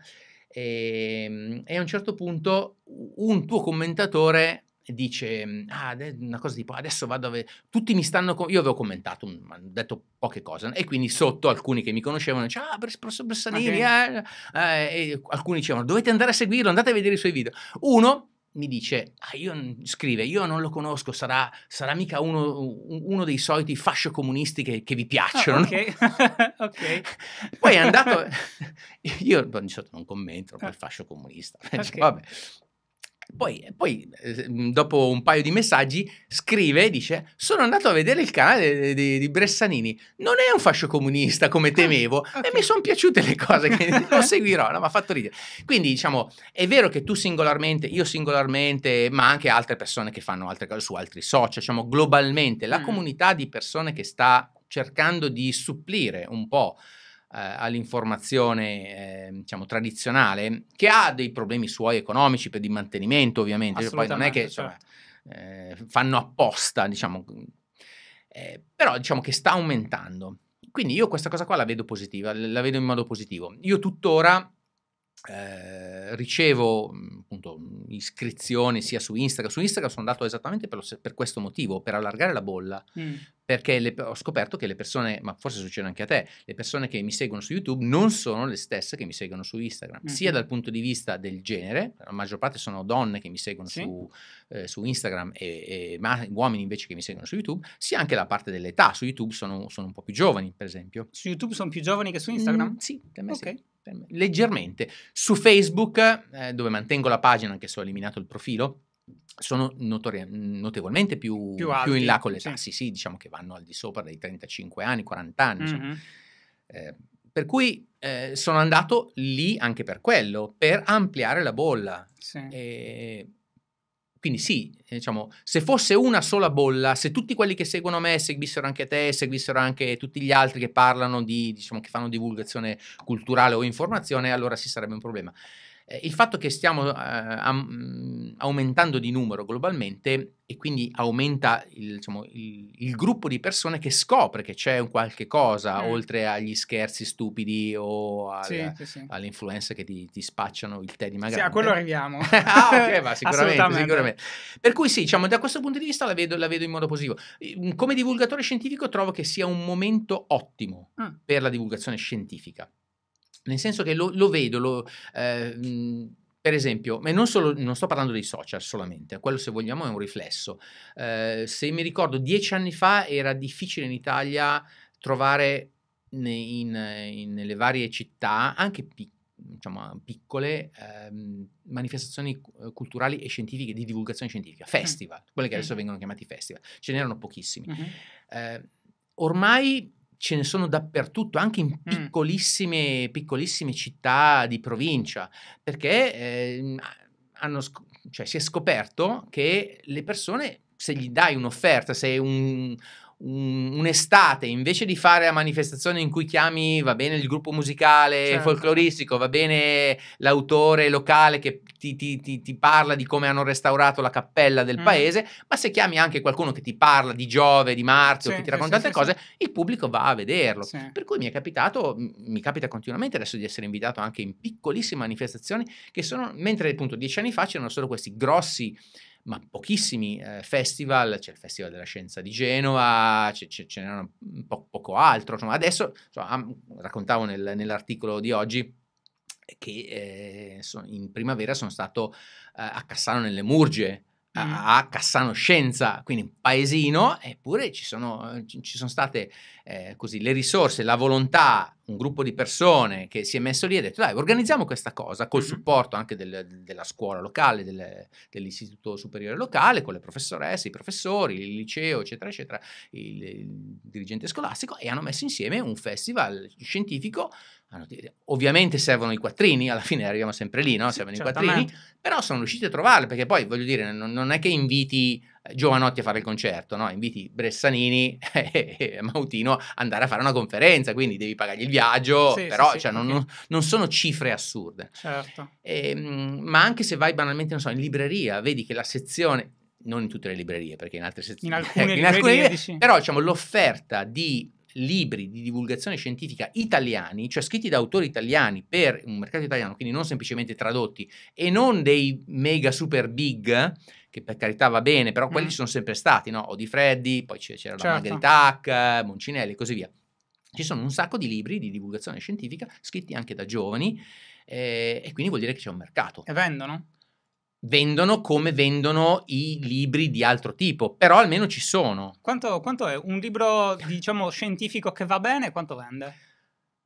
E, ehm, e, a un certo punto un tuo commentatore dice mm, ah, una cosa tipo adesso vado dove tutti mi stanno io avevo commentato mm, ho detto poche cose e quindi sotto alcuni che mi conoscevano dicevano ah professor Bressanini okay. eh, eh, alcuni dicevano dovete andare a seguirlo andate a vedere i suoi video uno mi dice, ah, io, scrive, io non lo conosco, sarà, sarà mica uno, uno, dei soliti fascio comunisti che, che vi piacciono. Oh, ok, [laughs] okay. Poi è andato, [laughs] io boh, di solito non commento, poi ah. fascio comunista, [laughs] okay. vabbè, poi, eh, poi eh, mm, dopo un paio di messaggi, scrive e dice: Sono andato a vedere il canale eh, di, di Bressanini. Non è un fascio comunista come ah, temevo, ah, okay. e mi sono piaciute le cose che [laughs] lo seguirò. No, mi ha fatto ridere. Quindi, diciamo, è vero che tu singolarmente, io singolarmente, ma anche altre persone che fanno altre cose su altri social, diciamo, globalmente, la mm. comunità di persone che sta cercando di supplire un po' Eh, all'informazione eh, diciamo tradizionale che ha dei problemi suoi economici per il mantenimento ovviamente cioè, poi non è che cioè, eh, fanno apposta diciamo eh, però diciamo che sta aumentando quindi io questa cosa qua la vedo positiva la vedo in modo positivo io tuttora eh, ricevo mm, appunto iscrizioni sia su Instagram su Instagram sono andato esattamente per, lo, per questo motivo per allargare la bolla mm perché le, ho scoperto che le persone, ma forse succede anche a te, le persone che mi seguono su YouTube non sono le stesse che mi seguono su Instagram, mm-hmm. sia dal punto di vista del genere, la maggior parte sono donne che mi seguono sì. su, eh, su, Instagram e, e ma, uomini invece che mi seguono su YouTube, sia anche la parte dell'età, su YouTube sono, sono un po' più giovani per esempio. Su YouTube sono più giovani che su mm, Instagram? Mm, sì, per me okay. sì leggermente. Su Facebook, eh, dove mantengo la pagina, anche se ho eliminato il profilo, sono notori- mhmm, notevolmente più, più, più, in là con le sì. tassi, sì, diciamo che vanno al di sopra dei 35 anni, 40 anni. Mm-hmm. Eh, per cui eh, sono andato lì anche per quello, per ampliare la bolla. Sì. Eh, quindi sì, eh, diciamo, se fosse una sola bolla, se tutti quelli che seguono me seguissero anche te, seguissero anche tutti gli altri che parlano di, diciamo, che fanno divulgazione culturale o informazione, allora si sarebbe un problema. Eh, il fatto che stiamo eh, am- mm, aumentando di numero globalmente e quindi aumenta il, diciamo, il, il, gruppo di persone che scopre che c'è un qualche cosa eh. oltre agli scherzi stupidi o al, sì, sì, sì. all'influenza che ti, ti, spacciano il tè di magari. Sì, a quello arriviamo. [laughs] ah, ok, va, [laughs] sicuramente, sicuramente, Per cui sì, diciamo, da questo punto di vista la vedo, la vedo, in modo positivo. Ehm, come divulgatore scientifico trovo che sia un momento ottimo mm. per la divulgazione scientifica nel senso che lo, lo vedo, lo, eh, mhmm, per esempio, ma non, solo, non, sto parlando dei social solamente, quello se vogliamo è un riflesso. Eh, se mi ricordo, dieci anni fa era difficile in Italia trovare in, in, nelle varie città, anche piccole, diciamo, piccole ehm, manifestazioni eh, culturali e scientifiche di divulgazione scientifica, festival, mm. quelle che adesso mm. vengono chiamati festival, ce n'erano pochissimi. Mm-hmm. Eh, ormai ce ne sono dappertutto, anche in piccolissime, piccolissime città di provincia, perché eh, sc- cioè, si è scoperto che le persone, se gli dai un'offerta, se un, un'estate invece di fare la manifestazione in cui chiami va bene il gruppo musicale certo. folcloristico, va bene l'autore locale che ti, ti, ti, ti, parla di come hanno restaurato la cappella del mm. paese, ma se chiami anche qualcuno che ti parla di Giove, di Marte sì, o che ti racconta sì, altre sì, cose, il pubblico va a vederlo. Per cui mi è capitato, mi capita continuamente adesso di essere invitato anche in piccolissime manifestazioni che sono, mentre appunto dieci anni fa c'erano solo questi grossi ma pochissimi eh, festival, c'è il Festival della Scienza di Genova, c'è, c'è, ce n'è po- poco altro, insomma adesso insomma, raccontavo nel, nell'articolo di oggi che eh, so, in primavera sono stato eh, a Cassano nelle Murge a mm. Cassano Scienza, quindi un paesino, eppure ci sono, eh, ci sono state eh, così, le risorse, la volontà, un gruppo di persone che si è messo lì e ha detto dai organizziamo questa cosa col mm-hmm. supporto anche del, della scuola locale, del, dell'istituto superiore locale, con le professoresse, i professori, il liceo eccetera eccetera, il, il dirigente scolastico e hanno messo insieme un festival scientifico Ah, ovviamente servono i quattrini, alla fine arriviamo sempre lì, no? Servono sì, i certamente. quattrini, però sono riusciti a trovarli, perché poi, voglio dire, non, non è che inviti eh, Giovanotti a fare il concerto, no? Inviti Bressanini [laughs] e Mautino a andare a fare una conferenza, quindi devi pagargli il viaggio, sì, però sì, cioè, non, okay. non, sono cifre assurde. Certo. E, ehm, ma anche se vai banalmente, non so, in libreria, vedi che la sezione, non in tutte le librerie, perché in altre sezioni... In [laughs] alcune, in alcune librerie, librerie, però diciamo l'offerta di libri di divulgazione scientifica italiani, cioè scritti da autori italiani per un mercato italiano, quindi non semplicemente tradotti, e non dei mega super big, che per carità va bene, però mm. quelli ci sono sempre stati, no? O Freddi, poi c'era certo. la Margheritac, Moncinelli e così via. Ci sono un sacco di libri di divulgazione scientifica scritti anche da giovani eh, e quindi vuol dire che c'è un mercato. E vendono? vendono come vendono i libri di altro tipo, però almeno ci sono. Quanto, quanto è un libro, diciamo, scientifico che va bene? Quanto vende?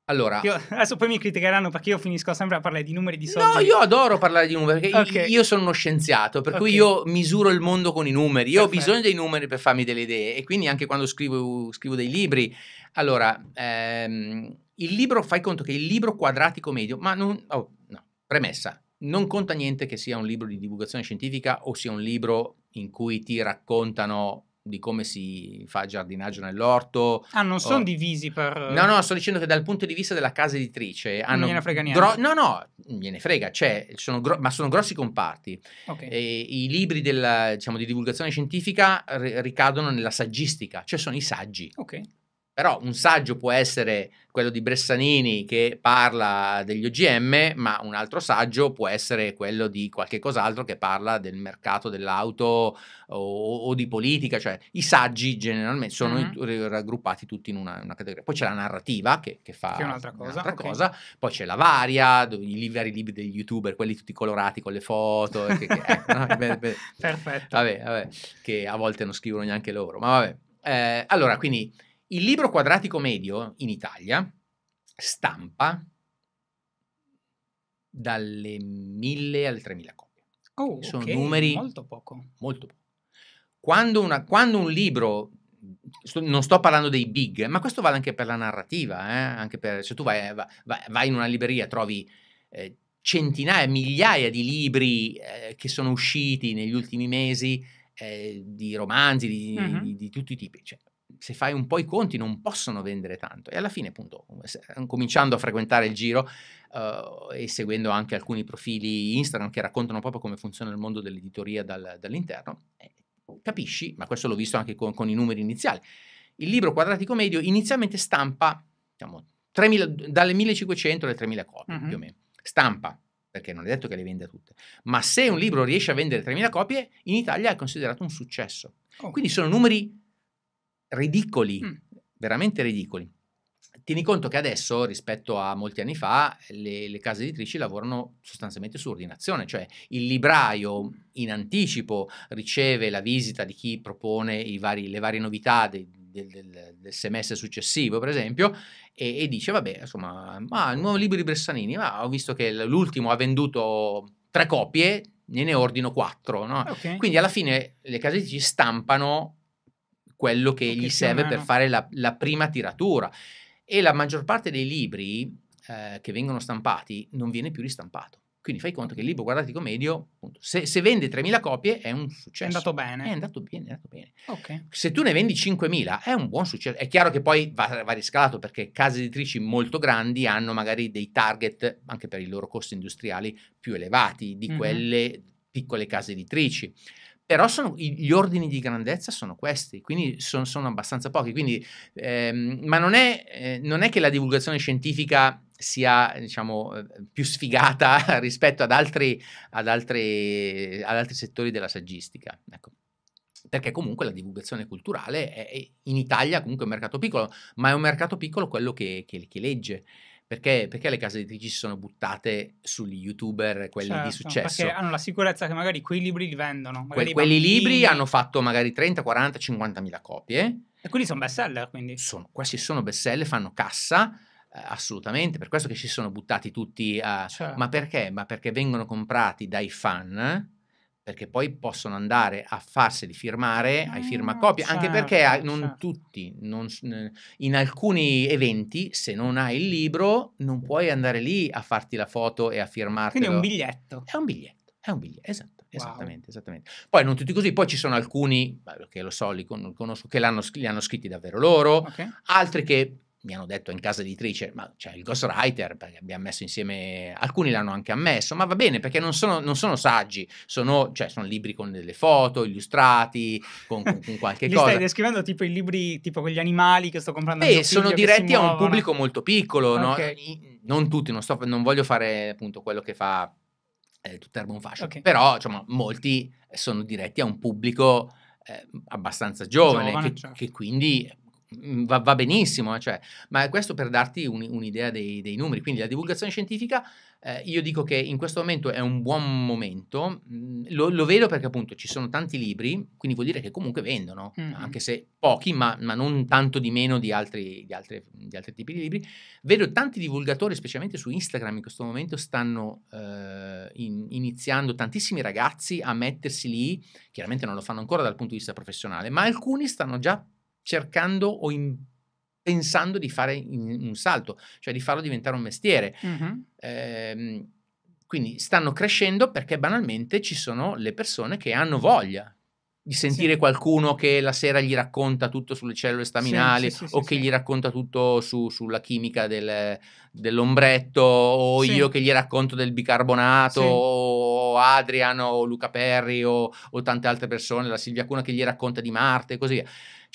Allora, io, adesso poi mi criticheranno perché io finisco sempre a parlare di numeri di soldi. No, io adoro parlare di numeri perché okay. io sono uno scienziato, per cui io misuro il mondo con i numeri. Io Perfetto. ho bisogno dei numeri per farmi delle idee e quindi anche quando scrivo, scrivo dei libri. Allora, ehm, il libro, fai conto che il libro quadratico medio, ma non, oh, no, premessa, non conta niente che sia un libro di divulgazione scientifica o sia un libro in cui ti raccontano di come si fa giardinaggio nell'orto. Ah, non sono o... divisi per... No, no, sto dicendo che dal punto di vista della casa editrice... Hanno non gliene frega niente. Gro... No, no, gliene frega, cioè, sono gro... ma sono grossi comparti. Okay. E I libri della, diciamo, di divulgazione scientifica ricadono nella saggistica, cioè sono i saggi. Ok. Però un saggio può essere quello di Bressanini che parla degli OGM, ma un altro saggio può essere quello di qualche cos'altro che parla del mercato dell'auto o, o di politica. Cioè i saggi generalmente sono mm-hmm. raggruppati tutti in una, una, categoria. Poi c'è la narrativa che, che fa che un'altra, cosa, un'altra okay. cosa, poi c'è la varia, i vari libri degli youtuber, quelli tutti colorati con le foto. che, eh, no? beh, beh. [laughs] Perfetto. Vabbè, vabbè, che a volte non scrivono neanche loro, ma vabbè. Eh, allora, quindi il libro quadratico medio in Italia stampa dalle 1000 alle 3000 copie. Oh, Sono okay. numeri molto poco. Molto poco. Quando, una, quando un libro, sto, non sto parlando dei big, ma questo vale anche per la narrativa, eh? anche per, se tu vai, vai, vai in una libreria trovi eh, centinaia, migliaia di libri eh, che sono usciti negli ultimi mesi, eh, di romanzi di, uh-huh. di, di tutti i tipi. Cioè, se fai un po' i conti, non possono vendere tanto. E alla fine, appunto, cominciando a frequentare il giro uh, e seguendo anche alcuni profili Instagram che raccontano proprio come funziona il mondo dell'editoria dal, dall'interno, eh, capisci, ma questo l'ho visto anche con, con, i numeri iniziali. Il libro quadratico medio inizialmente stampa diciamo, 3.000, dalle 1500 alle 3.000 copie, mm-hmm. più o meno. Stampa, perché non è detto che le venda tutte, ma se un libro riesce a vendere 3.000 copie, in Italia è considerato un successo. Oh. Quindi sono numeri ridicoli, mm. veramente ridicoli. Tieni conto che adesso, rispetto a molti anni fa, le, le, case editrici lavorano sostanzialmente su ordinazione, cioè il libraio in anticipo riceve la visita di chi propone vari, le varie novità de, de, de, del, semestre successivo, per esempio, e, e dice, vabbè, insomma, ma il nuovo libro di Bressanini, ma ho visto che l'ultimo ha venduto tre copie, ne ne ordino quattro. No? Okay. Quindi alla fine le case editrici stampano quello che gli serve per fare la, la, prima tiratura. E la maggior parte dei libri eh, che vengono stampati non viene più ristampato. Quindi fai conto che il libro Guardatico Medio, appunto, se, se, vende 3.000 copie è un successo. È andato bene. È andato bene, è andato bene. Okay. Se tu ne vendi 5.000 è un buon successo. È chiaro che poi va, va riscalato perché case editrici molto grandi hanno magari dei target, anche per i loro costi industriali, più elevati di mm-hmm. quelle piccole case editrici. Però sono, gli ordini di grandezza sono questi, quindi sono, sono abbastanza pochi. Quindi, ehm, ma non è, eh, non è che la divulgazione scientifica sia diciamo, eh, più sfigata [laughs] rispetto ad altri, ad altri, ad altri settori della saggistica. Ecco. Perché comunque la divulgazione culturale è, è in Italia comunque un mercato piccolo, ma è un mercato piccolo quello che, che, che legge. Perché, perché, le case editrici si sono buttate sugli youtuber, quelli certo, di successo? Perché hanno la sicurezza che magari quei libri li vendono. Que- quelli libri hanno fatto magari 30, 40, 50 mila copie. E quelli sono best seller, quindi? Sono, questi sono best seller, fanno cassa eh, assolutamente, per questo che si sono buttati tutti a... Certo. Ma perché? Ma perché vengono comprati dai fan perché poi possono andare a farseli firmare ai ah, firmacopie, certo, anche perché certo, non certo. tutti, non, in alcuni eventi, se non hai il libro, non puoi andare lì a farti la foto e a firmarti. Quindi è un biglietto. È un biglietto, è un biglietto, esatto. Wow. Esattamente, esattamente. Poi non tutti così, poi ci sono alcuni, che lo so, li conosco, che li hanno scritti davvero loro, okay. altri che mi hanno detto in casa editrice, ma c'è il ghostwriter, perché abbiamo messo insieme, alcuni l'hanno anche ammesso, ma va bene perché non sono, non sono saggi, sono, cioè, sono, libri con delle foto, illustrati, con, con, con qualche [laughs] cosa. stai descrivendo tipo i libri, tipo quegli animali che sto comprando. Beh, sono diretti a un pubblico molto piccolo, okay. no? non tutti, non, sto, non voglio fare appunto quello che fa eh, Tutterbo un okay. però insomma, molti sono diretti a un pubblico eh, abbastanza giovane, giovane che, certo. che quindi Mm, va, va benissimo, eh, cioè, ma questo per darti un, un'idea dei, dei, numeri. Quindi la divulgazione scientifica, eh, io dico che in questo momento è un buon momento, mm, lo, lo, vedo perché appunto ci sono tanti libri, quindi vuol dire che comunque vendono, mm-hmm. anche se pochi, ma, ma, non tanto di meno di altri, di, altri, di altri, tipi di libri. Vedo tanti divulgatori, specialmente su Instagram in questo momento, stanno eh, in, iniziando tantissimi ragazzi a mettersi lì, chiaramente non lo fanno ancora dal punto di vista professionale, ma alcuni stanno già cercando o in, pensando di fare in, un salto, cioè di farlo diventare un mestiere. Uh-huh. Eh, quindi stanno crescendo perché banalmente ci sono le persone che hanno voglia di sentire sì. qualcuno che la sera gli racconta tutto sulle cellule staminali sì, sì, o che gli racconta tutto su, sulla chimica del, dell'ombretto o io che gli racconto del bicarbonato o Adriano o Luca Perri o, o, tante altre persone, la Silvia Cuna che gli racconta di Marte e così via.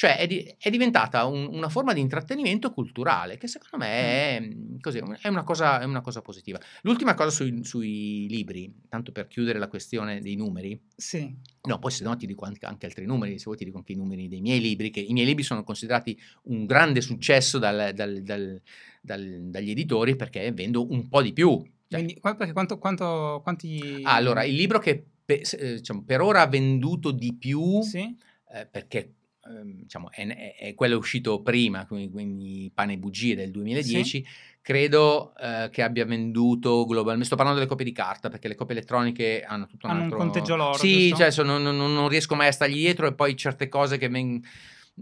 Cioè è, di, è diventata un, una forma di intrattenimento culturale che secondo me è, mhmm, così, è, una, cosa, è una, cosa, positiva. L'ultima cosa sui, sui, libri, tanto per chiudere la questione dei numeri. Sì. No, poi se no ti dico anche, anche, altri numeri, se vuoi ti dico anche i numeri dei miei libri, che i miei libri sono considerati un grande successo dal, dal, dal, dagli editori perché vendo un po' di più. Cioè, Quindi, quanto, quanto, quanti... Allora, il libro che per, eh, diciamo, per ora ha venduto di più, sì? eh, perché Ehm, diciamo, è, è, quello uscito prima, quindi, quindi Pane e Bugie del 2010, sì. credo eh, che abbia venduto globalmente, sto parlando delle copie di carta perché le copie elettroniche hanno tutto un hanno altro... un conteggio loro. Sì, cioè, so, non, non, non, riesco mai a stargli dietro e poi certe cose che... Ven...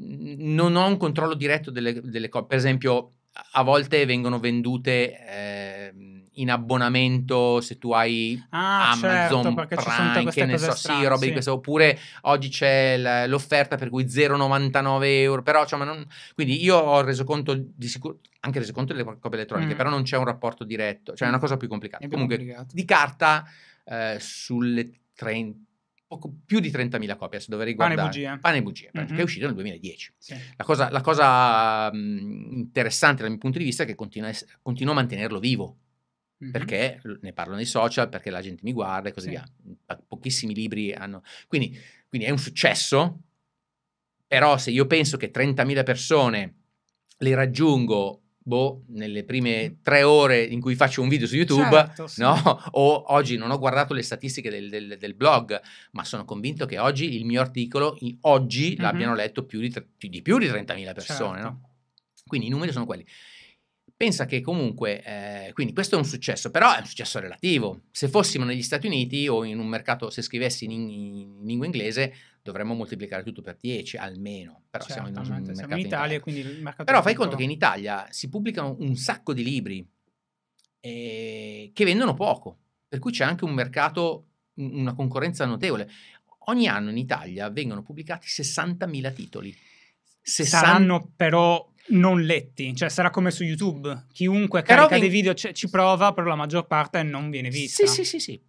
Non ho un controllo diretto delle, delle copie, per esempio a volte vengono vendute... Eh, in abbonamento se tu hai ah, Amazon certo, Prime, che ne so, strane, sì, robe sì. oppure oggi c'è l'offerta per cui 0,99 euro, però cioè, non, quindi io ho reso conto di sicuro anche reso conto delle copie elettroniche, mm. però non c'è un rapporto diretto, cioè è una mm. cosa più complicata. Più Comunque complicato. di carta eh, sulle 30 poco più di 30.000 copie, se dovrei guardare. Pane e bugia. Pane e bugia, mm-hmm. che è mm-hmm. uscito nel 2010. Sì. La cosa, la cosa mh, mm, interessante dal mio punto di vista è che continua continua a mantenerlo vivo. Mm-hmm. Perché ne parlo nei social, perché la gente mi guarda e così sì. via. Mhmm, pochissimi libri hanno. Quindi, quindi è un successo, però se io penso che 30.000 persone le raggiungo boh, nelle prime tre ore in cui faccio un video su YouTube, certo, sì. no? o oggi non ho guardato le statistiche del, del, del, blog, ma sono convinto che oggi il mio articolo, oggi mm-hmm. l'abbiano letto più di, di, più di 30.000 persone. Certo. No? Quindi i numeri sono quelli. Pensa che comunque, eh, quindi questo è un successo, però è un successo relativo. Se fossimo negli Stati Uniti o in un mercato, se scrivessi in, in lingua inglese, dovremmo moltiplicare tutto per 10 almeno. Però certo, siamo in, un, siamo in Italia, Italia, quindi il mercato... Però fai conto che in Italia si pubblicano un sacco di libri eh, che vendono poco, per cui c'è anche un mercato, una concorrenza notevole. Ogni anno in Italia vengono pubblicati 60.000 titoli. 60... Saranno però non letti, cioè sarà come su YouTube, chiunque però carica in... dei video cioè, ci prova, però la maggior parte non viene vista. Sì, sì, sì, sì.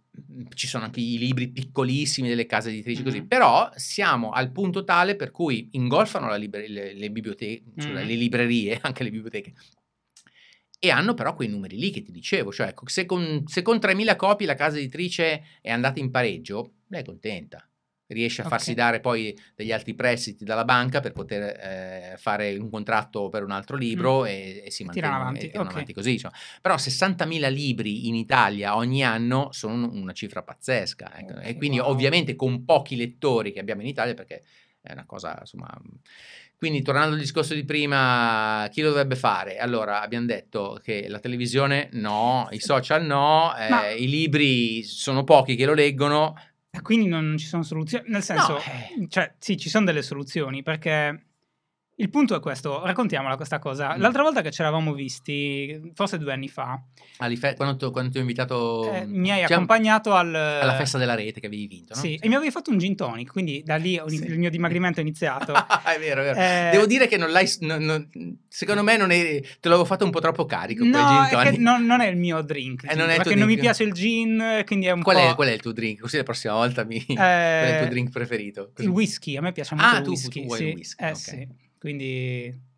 Ci sono anche i libri piccolissimi delle case editrici mm-hmm. così, però siamo al punto tale per cui ingolfano liber- le, le, bibliote- cioè mm-hmm. le librerie, [laughs] anche le biblioteche, e hanno però quei numeri lì che ti dicevo, cioè ecco, se con, se con 3.000 copie la casa editrice è andata in pareggio, lei è contenta riesce a okay. farsi dare poi degli altri prestiti dalla banca per poter eh, fare un contratto per un altro mm. libro mm. e, e, si mantiene avanti, okay. avanti, così. Diciamo. Però 60.000 libri in Italia ogni anno sono una cifra pazzesca ecco. okay. e quindi wow. ovviamente con pochi lettori che abbiamo in Italia perché è una cosa insomma quindi tornando al discorso di prima chi lo dovrebbe fare allora abbiamo detto che la televisione no i social no eh, i libri sono pochi che lo leggono Ah, quindi non ci sono soluzioni, nel senso, no. Eh. cioè sì, ci sono delle soluzioni perché il punto è questo, raccontiamola questa cosa. Mm. L'altra volta che ci eravamo visti, forse due anni fa. All'ife- ah, quando, quando, ti ho invitato... Eh, mi hai accompagnato al, alla festa della rete che avevi vinto, no? Sì, e mi avevi fatto un gin tonic, quindi da lì sì. il mio dimagrimento è iniziato. [laughs] è vero, è vero. Eh, Devo dire che non l'hai... Non, non, secondo me non è, te l'avevo fatto un po' troppo carico no, è non, non, è il mio drink. Eh, non perché drink. mi piace il gin, quindi è un qual po'... È, qual è il tuo drink? Così la prossima volta mi... Eh, qual è il tuo drink preferito? Così. Il whisky, a me piace ah, molto ah, il whisky. Ah, tu, tu vuoi sì. whisky, eh, okay. sì. Quindi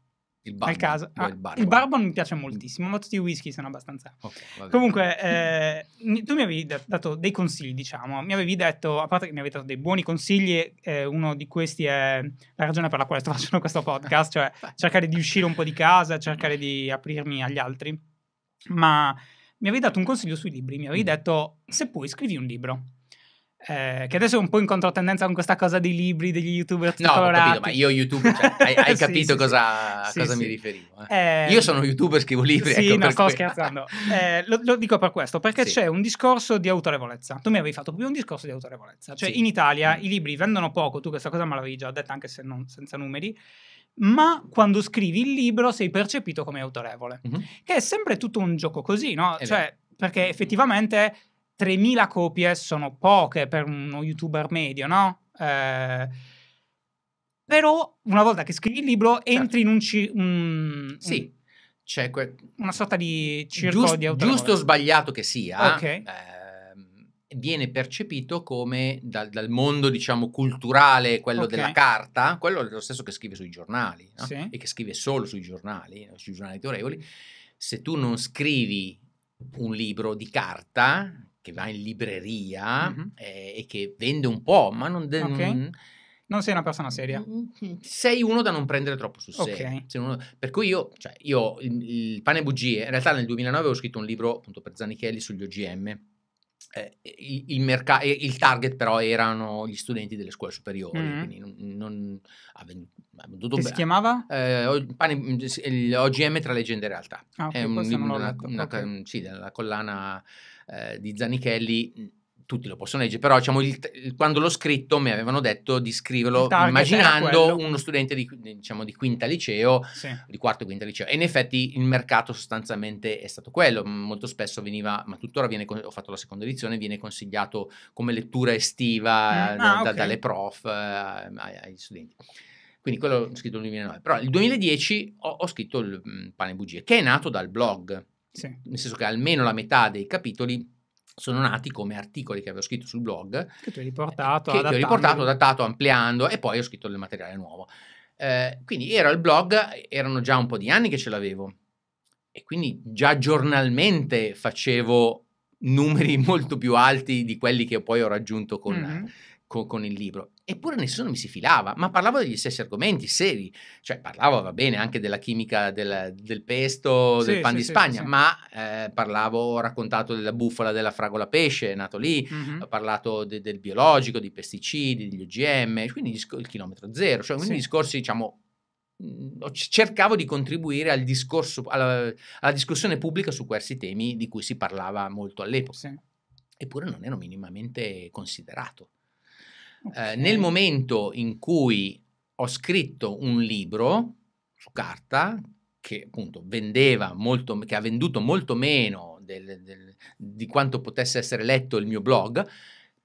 il bourbon, caso. Ah, il, barbon. il bourbon mi piace mm. moltissimo, ma tutti i whisky sono abbastanza. Okay, [laughs] Comunque, eh, tu mi avevi dato dei consigli, diciamo. Mi avevi detto, a parte che mi avevi dato dei buoni consigli, eh, uno di questi è la ragione per la quale sto [laughs] facendo questo podcast, cioè [laughs] cercare di uscire un po' di casa, cercare di aprirmi agli altri. Ma mi avevi dato un consiglio sui libri, mi avevi mm. detto, se puoi, scrivi un libro. Eh, che adesso è un po' in controtendenza con questa cosa dei libri, degli youtuber no, colorati. No, ho capito, ma io youtuber, cioè, hai, hai [laughs] sì, capito sì, cosa, sì, cosa mi riferivo. Eh. Eh, io sono youtuber, scrivo libri. Sì, ecco, no, sto que... scherzando. Eh, lo, lo, dico per questo, perché c'è un discorso di autorevolezza. Tu mi avevi fatto proprio un discorso di autorevolezza. Cioè, in Italia mm. i libri vendono poco, tu questa cosa me l'avevi già detta, anche se non, senza numeri, ma quando scrivi il libro sei percepito come autorevole. Mm-hmm. Che è sempre tutto un gioco così, no? Esatto. Cioè, perché mm-hmm. effettivamente 3.000 copie sono poche per uno youtuber medio, no? Eh, però una volta che scrivi il libro certo. entri in un... Ci- un sì. C'è que- una sorta di circolo Giust- di Giusto o sbagliato che sia, okay. eh, viene percepito come dal, dal, mondo, diciamo, culturale, quello okay. della carta, quello è lo stesso che scrive sui giornali, no? sì. e che scrive solo sui giornali, sui giornali autorevoli. Se tu non scrivi un libro di carta, che va in libreria mm-hmm. eh, e che vende un po', ma non, de- okay. non... non... sei una persona seria. Mm, mm, mm, sei uno da non prendere troppo sul serio. Okay. Uno... Per cui io, cioè, io il, il, pane e bugie, in realtà nel 2009 ho scritto un libro appunto per Zanichelli sugli OGM. Eh, il, il, merca- eh, il, target però erano gli studenti delle scuole superiori, mm-hmm. quindi non, non ha venduto bene. si chiamava? Eh, OGM tra leggende e realtà. Ah, okay, è un libro, una, una, okay. sì, della collana eh, di Zanichelli tutti lo possono leggere, però diciamo, il, il, quando l'ho scritto mi avevano detto di scriverlo immaginando uno studente di, diciamo, di quinta liceo, sì. di quarto e quinta liceo. E in effetti il mercato sostanzialmente è stato quello. Molto spesso veniva, ma tuttora viene, ho fatto la seconda edizione, viene consigliato come lettura estiva mm, da, ah, okay. da, dalle prof eh, agli studenti. Quindi quello ho scritto nel 2009. Però nel 2010 ho, ho scritto il Pane e Bugie, che è nato dal blog sì. Nel senso che almeno la metà dei capitoli sono nati come articoli che avevo scritto sul blog. Che ti hai riportato, eh, che, che ho riportato, adattato, ampliando e poi ho scritto del materiale nuovo. Eh, quindi era il blog, erano già un po' di anni che ce l'avevo e quindi già giornalmente facevo numeri [laughs] molto più alti di quelli che poi ho raggiunto con, mm-hmm. con, con il libro. Eppure nessuno mi si filava, ma parlavo degli stessi argomenti seri, cioè parlavo, va bene, anche della chimica del, del pesto, sì, del pan sì, di Spagna, sì, ma eh, parlavo, ho raccontato della bufala della fragola pesce, nato lì, mm-hmm. ho parlato de, del biologico, dei pesticidi, degli OGM, quindi il chilometro zero, cioè quindi discorsi, diciamo, mhmm, cercavo di contribuire al discorso, alla, alla, discussione pubblica su questi temi di cui si parlava molto all'epoca, eppure non ero minimamente considerato. Eh, nel momento in cui ho scritto un libro su carta che appunto vendeva molto, che ha venduto molto meno del, del, di quanto potesse essere letto il mio blog,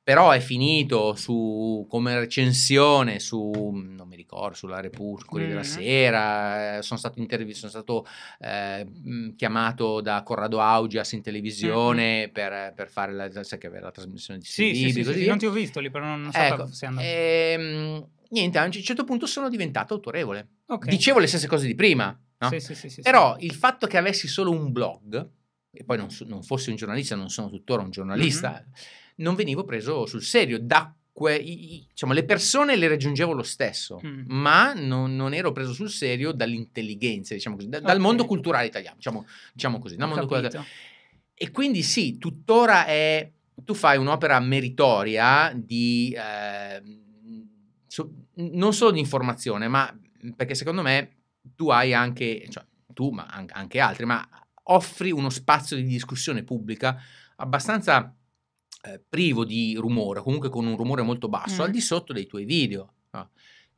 però è finito su, come recensione su, non mi ricordo, sulla Repubblica, Corriere della mm. Sera, eh, sono stato, intervi- sono stato eh, mm, chiamato da Corrado Augias in televisione mm per, per, fare la, per la, trasmissione di sì, CDB, sì, sì, sì, non ti ho visto lì, però non, non ecco, se andavo. Ehm, niente, a un certo punto sono diventato autorevole. Okay. Dicevo le stesse cose di prima, no? sì, sì, sì, sì, però il fatto che avessi solo un blog, e poi non, non fossi un giornalista, non sono tuttora un giornalista... Mm-hmm non venivo preso sul serio. Da que- diciamo, le persone le raggiungevo lo stesso, mm. ma non, non, ero preso sul serio dall'intelligenza, diciamo così, da, okay. dal mondo culturale italiano, diciamo, diciamo così. Culturale. E quindi sì, tuttora è, tu fai un'opera meritoria di... Eh, su, non solo di informazione, ma perché secondo me tu hai anche, cioè, tu ma anche altri, ma offri uno spazio di discussione pubblica abbastanza eh, privo di rumore, comunque con un rumore molto basso, mm. al di sotto dei tuoi video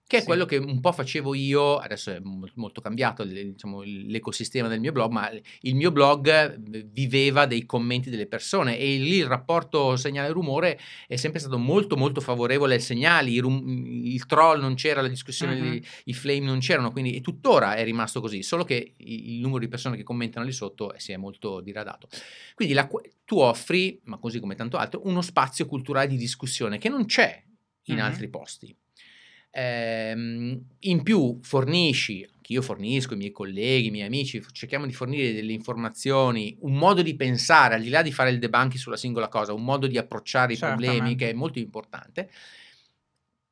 che è sì. quello che un po' facevo io, adesso è molto cambiato diciamo, l'ecosistema del mio blog, ma il mio blog mhmm, viveva dei commenti delle persone e lì il rapporto segnale-rumore è sempre stato molto molto favorevole ai segnali, il, rum- il troll non c'era, la discussione, mm-hmm. i flame non c'erano, quindi e tuttora è rimasto così, solo che il numero di persone che commentano lì sotto si è molto diradato. Quindi la, tu offri, ma così come tanto altro, uno spazio culturale di discussione che non c'è in mm-hmm. altri posti. Ehm, in più fornisci, che io fornisco, i miei colleghi, i miei amici, cerchiamo di fornire delle informazioni, un modo di pensare, al di là di fare il debunking sulla singola cosa, un modo di approcciare i Certamente. problemi che è molto importante,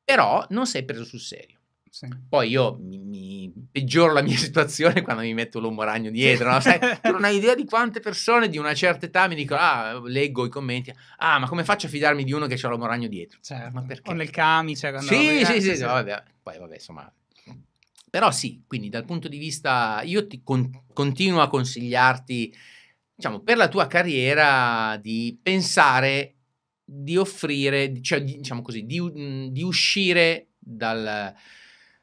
però non sei preso sul serio. Sì. Poi io mi, mi, peggioro la mia [laughs] situazione quando mi metto l'uomo ragno dietro. No? Sai, [laughs] tu non hai idea di quante persone di una certa età mi dicono: Ah, leggo i commenti. Ah, ma come faccio a fidarmi di uno che ha l'uomo ragno dietro? Certo. Ma perché? O nel camice. Quando sì, eh, sì, sì, sì, vabbè. Poi, vabbè, insomma. Però sì, quindi dal punto di vista, io ti con- continuo a consigliarti, diciamo, per la tua carriera di pensare di offrire, cioè, diciamo così, di, di uscire dal,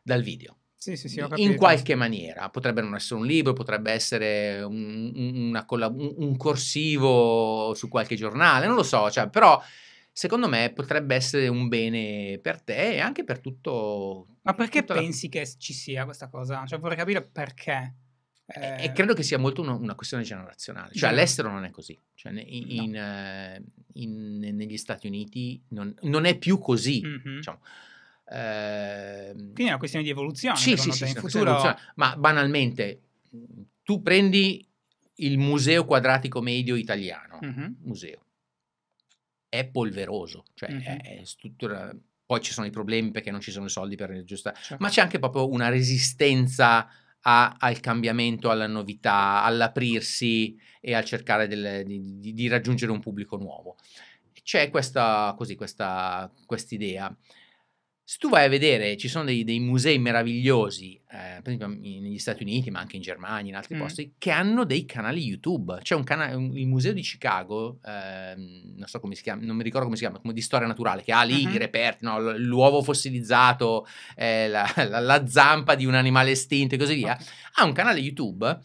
dal video. Sì, sì, sì, in qualche maniera, potrebbe non essere un libro, potrebbe essere un, un, un corsivo su qualche giornale, non lo so, cioè, però secondo me potrebbe essere un bene per te e anche per tutto. Ma perché pensi la... che ci sia questa cosa? Cioè, vorrei capire perché. Eh... E, credo che sia molto uno, una questione generazionale, cioè all'estero non è così, cioè, in, no. in, eh, in, negli Stati Uniti non, non è più così. Mm-hmm. Diciamo eh, Quindi è una questione di evoluzione. Sì, sì, te, sì, futuro... ma banalmente tu prendi il museo quadratico medio italiano, mm-hmm. museo, è polveroso, cioè mm-hmm. è, è struttura... Poi ci sono i problemi perché non ci sono i soldi per aggiustare, certo. ma c'è anche proprio una resistenza a, al cambiamento, alla novità, all'aprirsi e al cercare del, di, di, raggiungere un pubblico nuovo. C'è questa, così, questa idea. Se tu vai a vedere, ci sono dei, dei musei meravigliosi, eh, per esempio negli Stati Uniti, ma anche in Germania, in altri mm. posti, che hanno dei canali YouTube. C'è un canale, il museo di Chicago, eh, non so come si chiama, non mi ricordo come si chiama, come di storia naturale, che ha lì uh-huh. i mm-hmm. reperti, no? l'uovo fossilizzato, eh, la, la, la, zampa di un animale estinto e così via. Okay. Ha un canale YouTube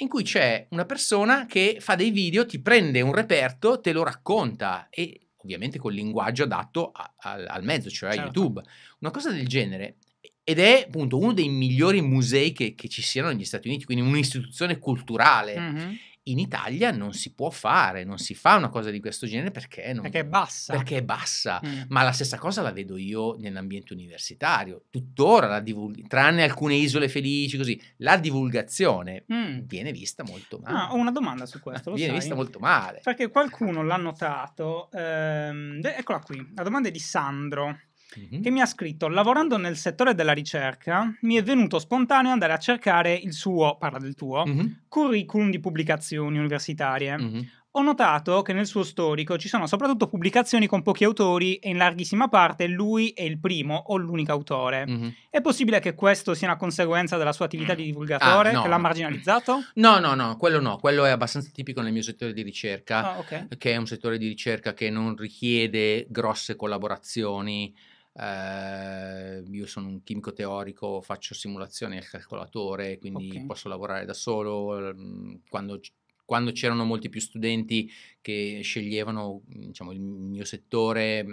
in cui c'è una persona che fa dei video, ti prende un reperto, te lo racconta e ovviamente col linguaggio adatto a, a, al mezzo, cioè certo. a YouTube. Una cosa del genere. Ed è appunto uno dei migliori musei che, che ci siano negli Stati Uniti, quindi un'istituzione culturale. Mm-hmm in Italia non si può fare, non si fa una cosa di questo genere perché, non, perché è bassa. Perché è bassa. Mm. Ma la stessa cosa la vedo io nell'ambiente universitario. Tuttora, la divulg- tranne alcune isole felici, così, la divulgazione mm. viene vista molto ah, male. Ah, ho una domanda su questo. viene sai? vista molto male. Perché qualcuno l'ha notato. Ehm, eccola qui, la domanda è di Sandro mm-hmm. che mi ha scritto: Lavorando nel settore della ricerca, mi è venuto spontaneo andare a cercare il suo, parla del tuo, mm-hmm. curriculum di pubblicazioni universitarie. Mm-hmm. Ho notato che nel suo storico ci sono soprattutto pubblicazioni con pochi autori e in larghissima parte lui è il primo o l'unico autore. Mm-hmm. È possibile che questo sia una conseguenza della sua attività di ah, divulgatore ah, no. che l'ha marginalizzato? No, no, no, quello no, quello è abbastanza tipico nel mio settore di ricerca, ah, okay. che è un settore di ricerca che non richiede grosse collaborazioni eh, io sono un chimico teorico, faccio simulazioni al calcolatore, quindi okay. posso lavorare da solo. Ehm, quando, quando, c'erano molti più studenti che sceglievano diciamo, il mio settore,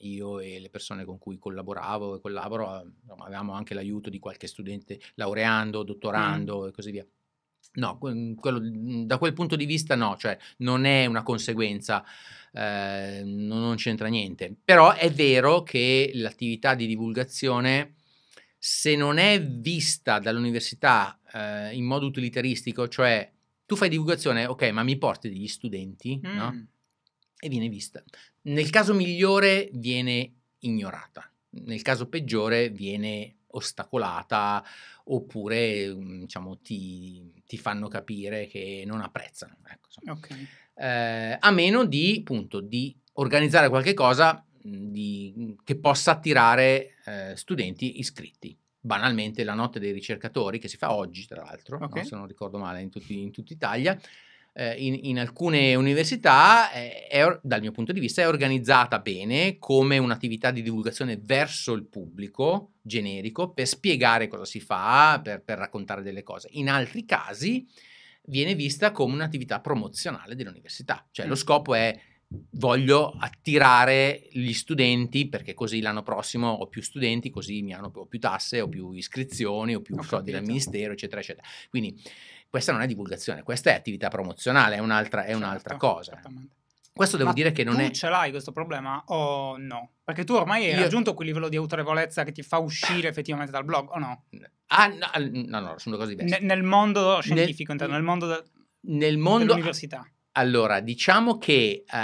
io e le persone con cui collaboravo e collaboro, ehm, avevamo anche l'aiuto di qualche studente laureando, mm. dottorando mm. e così via. No, quello, mhmm, da quel punto di vista no, cioè non è una conseguenza, eh, non c'entra niente. Però è vero che l'attività di divulgazione, se non è vista dall'università eh, in modo utilitaristico, cioè tu fai divulgazione, ok, ma mi porti degli studenti, mm. no? E viene vista. Nel caso migliore viene ignorata, nel caso peggiore viene ostacolata oppure mhmm, diciamo, ti, ti, fanno capire che non apprezzano. Ecco, okay. eh, a meno di, appunto, di organizzare qualcosa mhmm, che possa attirare eh, studenti iscritti. Banalmente la notte dei ricercatori, che si fa oggi tra l'altro, okay. no, se non ricordo male, in, tutti, in tutta Italia, eh, in, in, alcune università, eh, è, è, dal mio punto di vista, è organizzata bene come un'attività di divulgazione verso il pubblico generico per spiegare cosa si fa, per, per raccontare delle cose. In altri casi viene vista come un'attività promozionale dell'università, cioè mm. lo scopo è voglio attirare gli studenti perché così l'anno prossimo ho più studenti, così mi hanno più, ho più tasse, ho più iscrizioni, ho più soldi capito. dal ministero, eccetera, eccetera. Quindi questa non è divulgazione, questa è attività promozionale, è un'altra, è certo, cosa. Questo devo Ma dire che non è. Tu ce l'hai questo problema o no? Perché tu ormai hai Io... raggiunto quel livello di autorevolezza che ti fa uscire ah. effettivamente dal blog o no? Ah, no, no, no sono cose diverse. Ne, nel mondo scientifico, nel, nel mondo, de... nel mondo dell'università. Allora, diciamo che eh,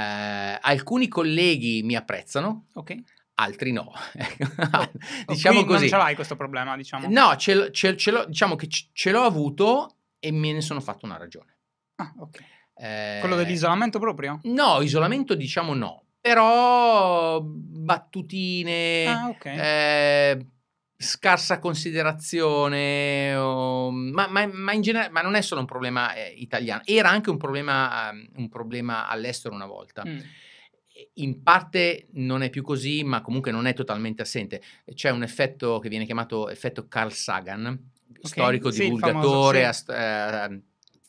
alcuni colleghi mi apprezzano. Ok altri no. [laughs] Oh, diciamo Quindi così. Non ce l'hai questo problema, diciamo. No, ce, l'ho, ce l'ho diciamo che ce l'ho avuto e me ne sono fatto una ragione. Ah, ok. Eh, Quello dell'isolamento proprio? No, isolamento diciamo no, però battutine, ah, okay. eh, scarsa considerazione, oh, ma, ma, ma, in genere, ma non è solo un problema eh, italiano, era anche un problema, um, un problema all'estero una volta. Mm. In parte non è più così, ma comunque non è totalmente assente. C'è un effetto che viene chiamato effetto Carl Sagan, storico sì, divulgatore, famoso, sì. ast- eh,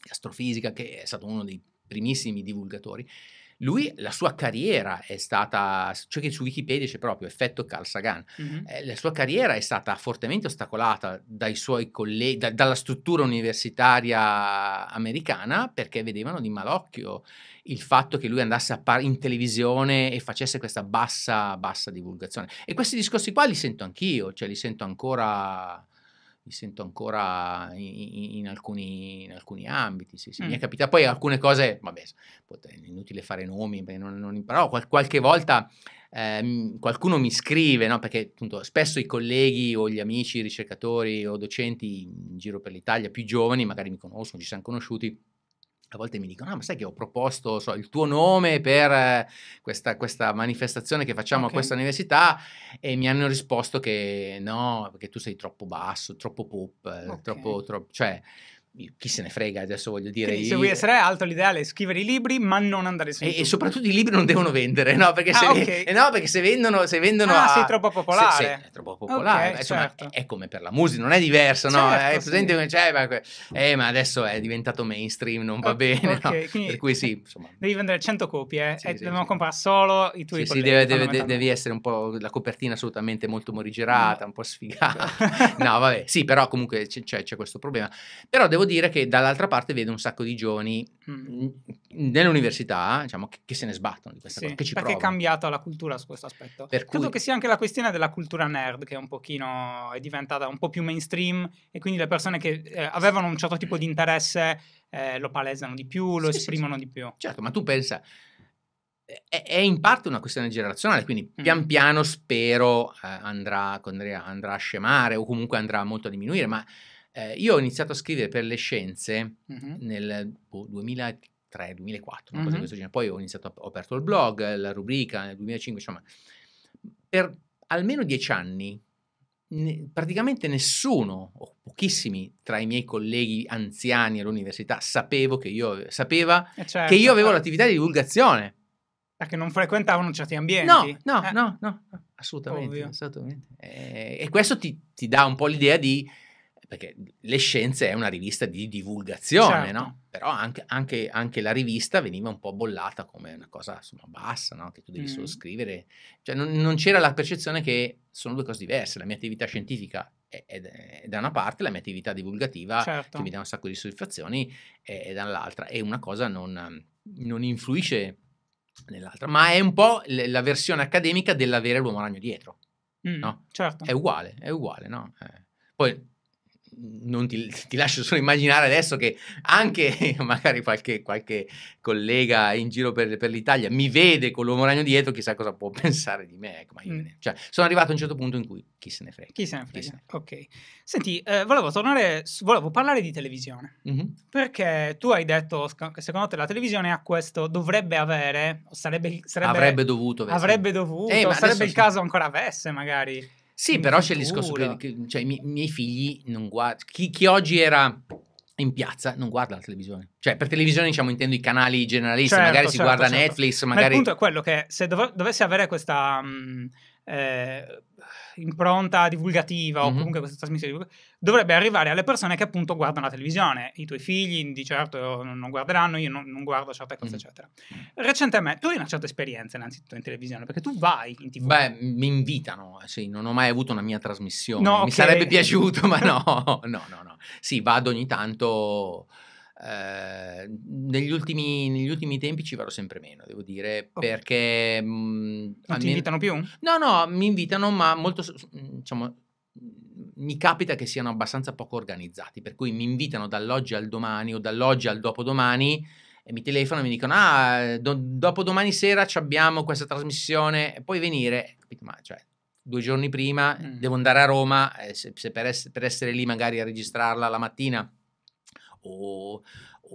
astrofisica, che è stato uno dei primissimi divulgatori. Lui, la sua carriera è stata, cioè che su Wikipedia c'è proprio effetto Carl Sagan, mm-hmm. eh, la sua carriera è stata fortemente ostacolata dai suoi colleghi, da, dalla struttura universitaria americana perché vedevano di malocchio il fatto che lui andasse par- in televisione e facesse questa bassa, bassa divulgazione. E questi discorsi qua li sento anch'io, cioè li sento ancora mi sento ancora in, in, alcuni, in alcuni, ambiti. Sì, sì. Mm. Mi è capitato poi alcune cose, vabbè, è inutile fare nomi, non, non, però qual, qualche volta eh, qualcuno mi scrive, no? perché appunto, spesso i colleghi o gli amici, ricercatori o docenti in giro per l'Italia più giovani, magari mi conoscono, ci siamo conosciuti a volte mi dicono, ah, ma sai che ho proposto so, il tuo nome per eh, questa, questa manifestazione che facciamo okay. a questa università e mi hanno risposto che no, perché tu sei troppo basso, troppo pop, eh, okay. troppo, troppo, cioè, chi se ne frega adesso voglio dire Quindi, se vuoi essere alto l'ideale è scrivere i libri ma non andare su e, e soprattutto i libri non devono vendere no perché ah, se, ah, okay. eh, no, perché se vendono se vendono ah, a... sei troppo popolare se, se, è troppo popolare okay, Insomma, certo. è, è, come per la musica non è diverso no certo, è eh, presente sì. cioè, ma, eh, ma adesso è diventato mainstream non va okay, bene no? per cui sì insomma. devi vendere 100 copie eh, sì, e sì, dobbiamo sì. comprare solo i tuoi sì, deve, deve, devi essere un po' la copertina assolutamente molto morigerata no. Mm. un po' sfigata [laughs] no vabbè sì però comunque c'è, c'è questo problema però devo devo dire che dall'altra parte vedo un sacco di giovani mm. Mm, nell'università diciamo, che, che, se ne sbattono di questa sì, cosa, che ci perché provano. è cambiata la cultura su questo aspetto. Per Credo cui... che sia anche la questione della cultura nerd che è un pochino è diventata un po' più mainstream e quindi le persone che eh, avevano un certo tipo di interesse eh, lo palesano di più, lo sì, esprimono sì, di più. Certo, ma tu pensa è, in parte una questione generazionale, quindi mm. pian piano spero eh, andrà, andrà, a scemare o comunque andrà molto a diminuire, ma eh, io ho iniziato a scrivere per le scienze mm-hmm. nel boh, 2003. 2004, una cosa mm-hmm. di questo genere. Poi ho iniziato, ho aperto il blog, la rubrica nel 2005, insomma, per almeno dieci anni ne, praticamente nessuno o pochissimi tra i miei colleghi anziani all'università sapevo che io, sapeva eh certo, che io avevo l'attività di divulgazione. Perché eh, non frequentavano certi ambienti. No, no, eh. no, no, assolutamente. assolutamente. Eh, e questo ti, ti dà un po' l'idea di perché le scienze è una rivista di divulgazione, certo. no? però anche, anche, anche, la rivista veniva un po' bollata come una cosa insomma, bassa, no? che tu devi mm. solo scrivere, cioè, non, non, c'era la percezione che sono due cose diverse, la mia attività scientifica è, è, è da una parte, la mia attività divulgativa certo. che mi dà un sacco di soddisfazioni è, è dall'altra e una cosa non, non influisce nell'altra, ma è un po' la versione accademica dell'avere l'uomo ragno dietro, mm. no? certo. È uguale, è uguale, no? Eh. Poi non ti, ti, lascio solo immaginare adesso che anche [laughs] magari qualche, qualche collega in giro per, per, l'Italia mi vede con l'uomo ragno dietro, chissà cosa può [laughs] pensare di me. Ecco, mm. cioè, sono arrivato a un certo punto in cui chi se ne frega. Chi se ne frega. Se ne frega. Ok. Senti, eh, volevo tornare, volevo parlare di televisione, mm-hmm. perché tu hai detto che secondo te la televisione ha questo, dovrebbe avere, sarebbe, sarebbe, avrebbe dovuto avere, avrebbe dovuto, eh, sarebbe il caso ancora avesse magari. Sì, però c'è il discorso che, cioè, i miei figli non guardano. Chi, chi, oggi era in piazza non guarda la televisione. Cioè, per televisione diciamo intendo i canali generalisti, certo, magari certo, si certo, guarda certo. Netflix, magari... Ma il punto è quello che se dov- dovessi avere questa... Mh, mm, eh, impronta divulgativa mm-hmm. o mhm. comunque questa trasmissione dovrebbe arrivare alle persone che appunto guardano la televisione. I tuoi figli di certo non guarderanno, io non, non guardo certe cose, mm-hmm. eccetera. Recentemente, tu hai una certa esperienza innanzitutto in televisione, perché tu vai in tv. Beh, mi invitano, eh, sì, non ho mai avuto una mia trasmissione. No, mi sarebbe piaciuto, ma [laughs] no, [laughs] no, no, no. Sì, vado ogni tanto... Ehm, negli, ultimi, negli, ultimi, tempi ci vado sempre meno, devo dire, okay. perché... Mh, mhmm, non almeno... ti invitano più? No, no, mi invitano, ma molto, mhmm, diciamo, mhmm, mi capita che siano abbastanza poco organizzati, per cui mi invitano dall'oggi al domani o dall'oggi al dopodomani e mi telefonano e mi dicono ah, do- dopodomani sera abbiamo questa trasmissione, puoi venire, Ma cioè, due giorni prima mm. devo andare a Roma, eh, se, se per, es- per essere lì magari a registrarla la mattina o,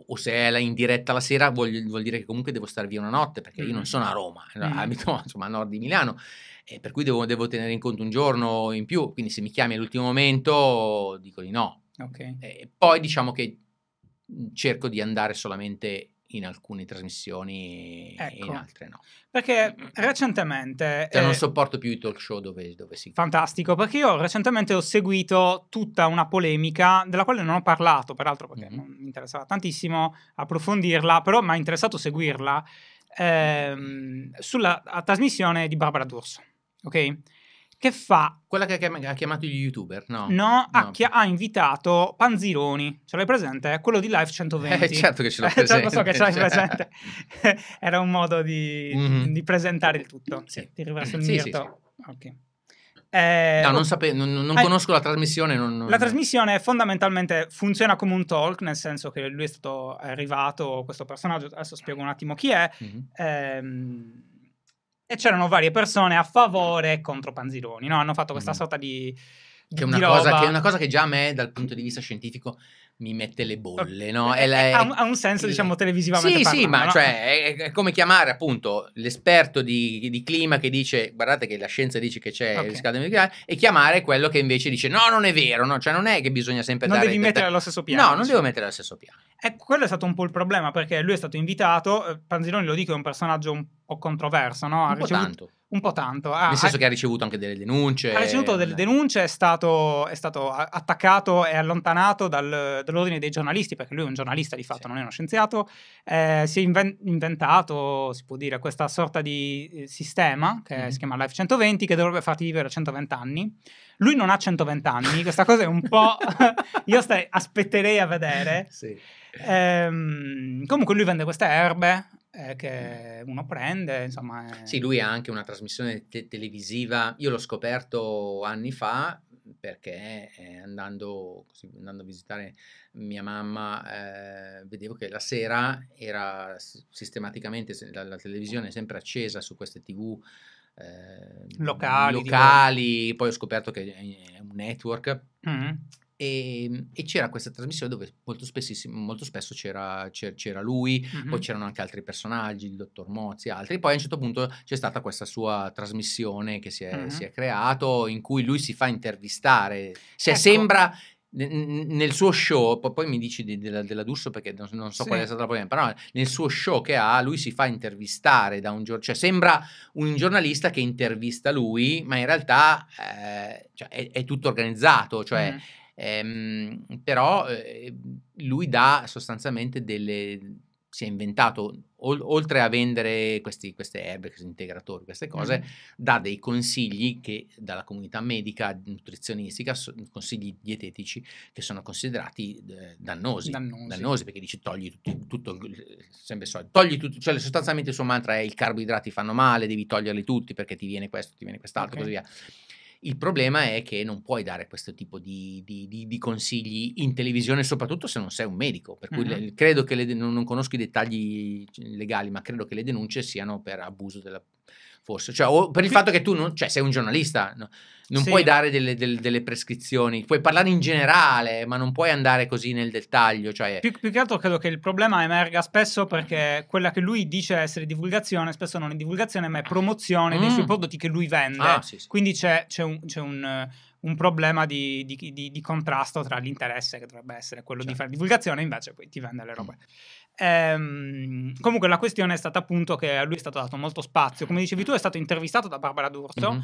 o se è in diretta la sera vuol, vuol, dire che comunque devo stare via una notte perché io non mm. sono a Roma, eh, mm. abito [laughs] insomma a nord di Milano e per cui devo, devo, tenere in conto un giorno in più, quindi se mi chiami all'ultimo momento dico di no. Okay. poi diciamo che mm, cerco di andare solamente in alcune trasmissioni ecco. e in ecco. altre no. Perché mm, mm, mm. recentemente... Cioè eh, non sopporto più i talk show dove, dove si... Fantastico, perché io recentemente ho seguito tutta una polemica della quale non ho parlato, peraltro perché mm-hmm. non mi interessava tantissimo approfondirla, però mi ha interessato seguirla, ehm, sulla trasmissione di Barbara D'Urso, ok? che fa... Quella che ha chiamato gli youtuber, no? No, ha, Chi- ha invitato Panzironi, ce l'hai presente? Quello di Life 120. Eh, certo che ce l'ho presente. [laughs] Certo, lo so che ce l'hai presente. [laughs] Era un modo di, mm-hmm. di presentare il tutto. Sì, ti riverso il sì, mirto. Sì, sì. Ok. Eh, no, non, sape- non, non eh, conosco la trasmissione. Non, la trasmissione fondamentalmente funziona come un talk, nel senso che lui è stato arrivato, questo personaggio, adesso spiego un attimo chi è, mm-hmm. ehm, e c'erano varie persone a favore e contro Panzironi, no? Hanno fatto questa mm. sorta di... Che è, una cosa, che è, una cosa, che già a me, dal punto di vista scientifico, mi mette le bolle, no? È, eh, eh, è, ha, un, ha, un, senso, è, diciamo, televisivamente. Sì, parlando, sì, sì, ma no? cioè, è, come chiamare appunto l'esperto di, di, clima che dice, guardate che la scienza dice che c'è okay. il riscaldamento nucleare, e chiamare quello che invece dice, no, non è vero, no? Cioè, non è che bisogna sempre non dare... Non devi mettere allo stesso piano. No, non cioè. devo mettere allo stesso piano. E eh, quello è stato un po' il problema, perché lui è stato invitato, Panzironi lo dico, è un personaggio un po' controverso, no? Ha un ricevuto... tanto un po' tanto. Ah, Nel senso ha, che ha ricevuto anche delle denunce. Ha ricevuto delle eh, denunce, è stato, è stato attaccato e allontanato dal, dall'ordine dei giornalisti, perché lui è un giornalista di fatto, sì. non è uno scienziato. Eh, si è inventato, si può dire, questa sorta di eh, sistema che mm. si chiama Life 120, che dovrebbe farti vivere 120 anni. Lui non ha 120 anni, questa cosa è un po'... [laughs] [laughs] io stai, aspetterei a vedere. Sì. Ehm, comunque lui vende queste erbe eh, che uno prende, insomma... È... Sì, eh. lui ha anche una trasmissione te- televisiva, io l'ho scoperto anni fa perché eh, andando, così, andando, a visitare mia mamma eh, vedevo che la sera era sistematicamente la, la televisione sempre accesa su queste tv ehm, locali, locali. poi ho scoperto che è un network mm-hmm. E, ehm, e, c'era questa trasmissione dove molto, molto spesso c'era, c'era lui, mm-hmm. poi c'erano anche altri personaggi, il dottor Mozzi e altri. Poi a un certo punto c'è stata questa sua trasmissione che si è, mm-hmm. si è creato, in cui lui si fa intervistare. Cioè, ecco. sembra nel suo show, poi mi dici di, della, della D'Urso perché non, non so sì. qual è stata la problema, però nel suo show che ha lui si fa intervistare da un giorno, cioè sembra un giornalista che intervista lui, ma in realtà eh, cioè, è, è, tutto organizzato, cioè mm Ehm, però eh, lui dà sostanzialmente delle... si è inventato, ol, oltre a vendere questi, queste erbe, questi integratori, queste cose, mm-hmm. dà dei consigli che dalla comunità medica, nutrizionistica, so, consigli dietetici che sono considerati eh, dannosi, dannosi. dannosi. perché dice togli tutto, tutto sempre solito, togli tutto, cioè sostanzialmente il suo mantra è i carboidrati fanno male, devi toglierli tutti perché ti viene questo, ti viene quest'altro, okay. così via. Il problema è che non puoi dare questo tipo di, di, di, di consigli in televisione, soprattutto se non sei un medico. Per cui mm-hmm. le, credo che le, non, conosco i dettagli cioè, legali, ma credo che le denunce siano per abuso della forse, cioè, o per il fatto che tu non, cioè, sei un giornalista, no? non sì. puoi dare delle, delle, delle, prescrizioni, puoi parlare in generale, ma non puoi andare così nel dettaglio. Cioè... Più, più, che altro credo che il problema emerga spesso perché quella che lui dice essere divulgazione, spesso non è divulgazione, ma è promozione mm. dei suoi mm. prodotti che lui vende. Ah, sì, Quindi c'è, c'è un, c'è un un problema di, di, di, di, contrasto tra l'interesse che dovrebbe essere quello certo. di fare divulgazione invece poi ti vende le mm. robe. Mm. Ehm, comunque la questione è stata appunto che a lui è stato dato molto spazio. Come dicevi tu, è stato intervistato da Barbara D'Urso, mm-hmm.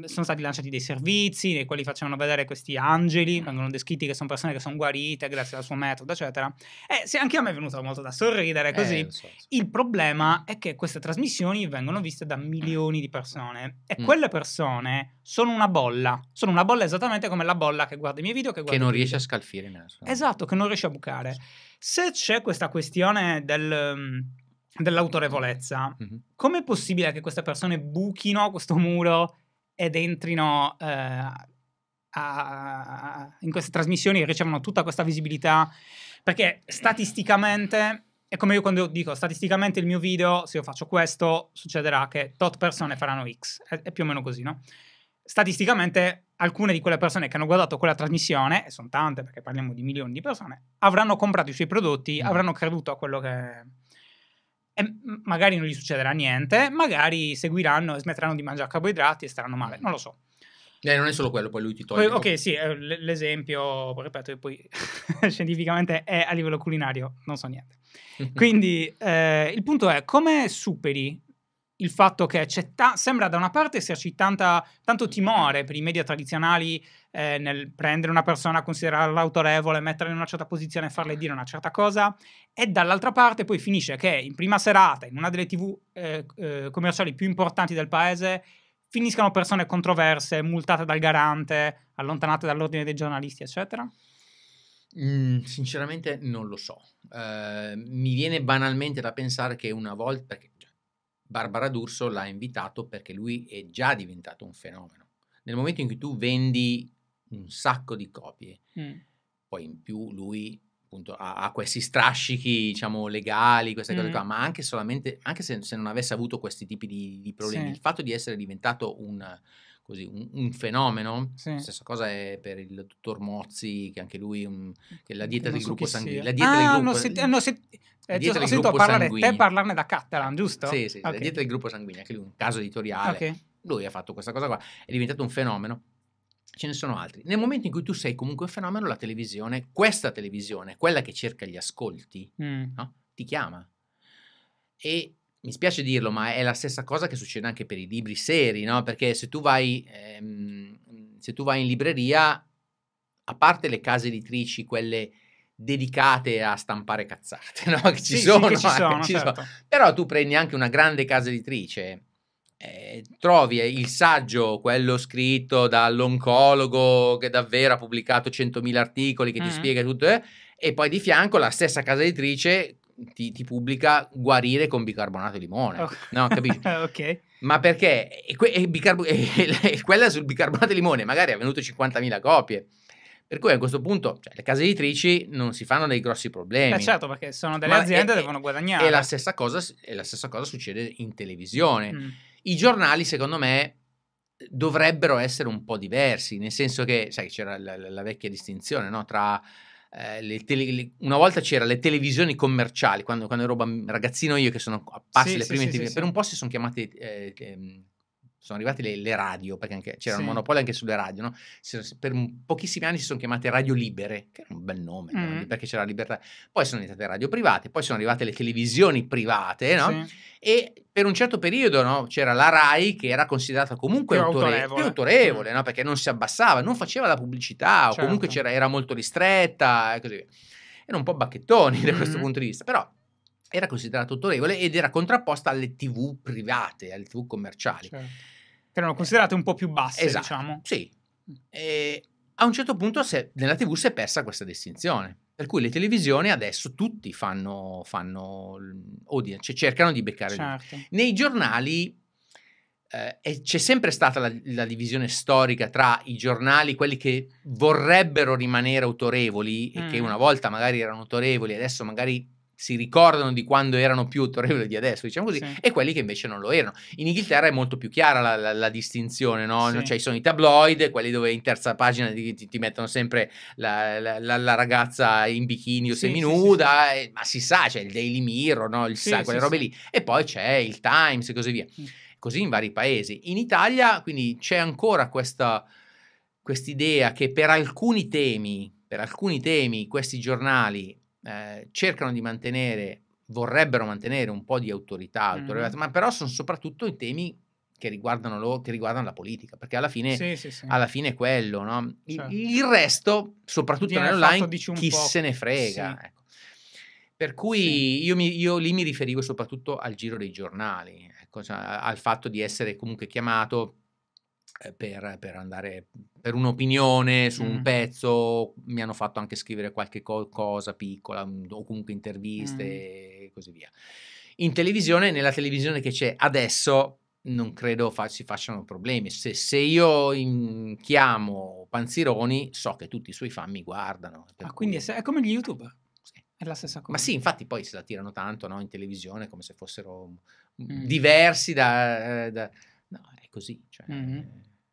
ehm, sono stati lanciati dei servizi nei quali facevano vedere questi angeli, mhm. vengono descritti che sono persone che sono guarite grazie al suo metodo, eccetera. E se anche a me è venuto molto da sorridere così, eh, so, so. il problema è che queste trasmissioni vengono viste da milioni di persone e mm. quelle persone sono una bolla, sono una bolla esattamente come la bolla che guarda i miei video, che, che non riesce a scalfire in naso. Esatto, che non riesce a bucare. Sì. Se c'è questa questione del, mm, dell'autorevolezza, mm-hmm. com'è possibile che queste persone buchino questo muro ed entrino eh, a, in queste trasmissioni e ricevano tutta questa visibilità? Perché statisticamente è come io quando dico statisticamente il mio video, se io faccio questo, succederà che tot persone faranno X. È, è più o meno così, no? statisticamente alcune di quelle persone che hanno guardato quella trasmissione, e sono tante perché parliamo di milioni di persone, avranno comprato i suoi prodotti, mm. avranno creduto a quello che... E magari non gli succederà niente, magari seguiranno e smetteranno di mangiare carboidrati e staranno male, non lo so. Eh, non è solo quello, poi lui ti toglie. Poi, ok, sì, eh, l'esempio, ripeto, poi [laughs] scientificamente è a livello culinario, non so niente. [laughs] Quindi eh, il punto è come superi il fatto che ta- sembra da una parte esserci tanta, tanto timore per i media tradizionali eh, nel prendere una persona, considerarla autorevole, metterla in una certa posizione e farle dire una certa cosa, e dall'altra parte poi finisce che in prima serata, in una delle tv eh, eh, commerciali più importanti del paese, finiscano persone controverse, multate dal garante, allontanate dall'ordine dei giornalisti, eccetera? Mm, sinceramente non lo so. Uh, mi viene banalmente da pensare che una volta, che Barbara D'Urso l'ha invitato perché lui è già diventato un fenomeno. Nel momento in cui tu vendi un sacco di copie, mm. poi in più lui appunto ha, ha questi strascichi, diciamo, legali, queste mm. cose qua, ma anche solamente, anche se, se, non avesse avuto questi tipi di, di problemi, sì. il fatto di essere diventato un, così, un, un fenomeno, sì. stessa cosa è per il dottor Mozzi, che anche lui, un, che la dieta, del gruppo, sangu- la dieta ah, del gruppo sanguigno, la dieta del ah, eh, giusto, ho sentito parlare sanguigno. te parlarne da Catalan, giusto? Sì, sì, okay. dietro il gruppo sanguigno, anche lui un caso editoriale. Okay. Lui ha fatto questa cosa qua, è diventato un fenomeno. Ce ne sono altri. Nel momento in cui tu sei comunque un fenomeno, la televisione, questa televisione, quella che cerca gli ascolti, mm. no? ti chiama. E mi spiace dirlo, ma è la stessa cosa che succede anche per i libri seri, no? Perché se tu vai, ehm, se tu vai in libreria, a parte le case editrici, quelle dedicate a stampare cazzate, [laughs] no? Che ci sì, sono, sì, che eh, ci sono, ci certo. sono. Però tu prendi anche una grande casa editrice, eh, trovi eh, il saggio, quello scritto dall'oncologo che davvero ha pubblicato 100.000 articoli, che mm. ti spiega tutto, eh? e poi di fianco la stessa casa editrice ti, ti pubblica guarire con bicarbonato e limone. Oh. No, capisci? [laughs] ok. Ma perché e que- e bicarbo- [laughs] e quella sul bicarbonato e limone magari è venuto 50.000 copie. Per cui a questo punto cioè, le case editrici non si fanno dei grossi problemi. Eh certo, perché sono delle Ma aziende che devono guadagnare. E la stessa cosa, la stessa cosa succede in televisione. Mm. I giornali, secondo me, dovrebbero essere un po' diversi, nel senso che, sai, c'era la, la vecchia distinzione no? tra... Eh, le tele, le, una volta c'era le televisioni commerciali, quando, quando ero ragazzino io che sono apparsi sì, le prime sì, TV, sì, per un po' si sono chiamate eh, eh, sono arrivate le, le radio, perché anche, c'era sì. un monopolio anche sulle radio, no? si, per pochissimi anni si sono chiamate radio libere, che era un bel nome, mm. no? perché c'era la libertà. Poi sono diventate radio private, poi sono arrivate le televisioni private, no? Sì. E per un certo periodo c'era la RAI che era considerata comunque più autore- autorevole, più autorevole mm. perché non si abbassava, non faceva la pubblicità, certo. o comunque certo. era molto ristretta e così via. Erano un po' bacchettoni mm. [laughs] da questo punto di vista, però era considerato autorevole ed era contrapposta alle tv private, alle tv commerciali. Cioè, che erano eh, considerate un po' più basse, esatto, diciamo. Sì. Mm. E a un certo punto se, nella tv si è persa questa distinzione. Per cui le televisioni adesso tutti fanno, fanno audience, cioè cercano di beccare. Certo. Nei giornali eh, c'è sempre stata la, la, divisione storica tra i giornali, quelli che vorrebbero rimanere autorevoli mm. e che mm. una volta magari erano autorevoli, adesso magari si ricordano di quando erano più autorevoli di adesso, diciamo così, sì. e quelli che invece non lo erano. In Inghilterra è molto più chiara la, la, la distinzione, no? Sì. Cioè sono i tabloid, quelli dove in terza pagina ti, ti mettono sempre la, la, ragazza in bikini o sì, seminuda, e, eh, ma si sa, c'è il Daily Mirror, no? Il sa, quelle robe lì. E poi c'è il Times e così via. Così in vari paesi. In Italia, quindi, c'è ancora questa idea che per alcuni temi, per alcuni temi, questi giornali eh, cercano di mantenere, vorrebbero mantenere un po' di autorità, mm. ma però sono soprattutto i temi che riguardano, lo, che riguardano, la politica, perché alla fine, sì, sì, sì. Alla fine è quello, no? cioè, il resto, soprattutto nell'online, chi po'. se ne frega. Ecco. Per cui io, mi, io, lì mi riferivo soprattutto al giro dei giornali, ecco, cioè, al fatto di essere comunque chiamato eh, per, per, andare per un'opinione su mm. un pezzo, mi hanno fatto anche scrivere qualche co- cosa piccola mhmm, o comunque interviste mm. e così via. In televisione, nella televisione che c'è adesso, non credo fa- si facciano problemi. Se, se io in- mhmm, chiamo Panzironi, so che tutti i suoi fan mi guardano. Ah, quindi cui... è come gli YouTube. Ah, è la stessa cosa. Ma sì, infatti poi se la tirano tanto no? in televisione come se fossero mm. diversi da, eh, da... No, è così. Cioè... Mm-hmm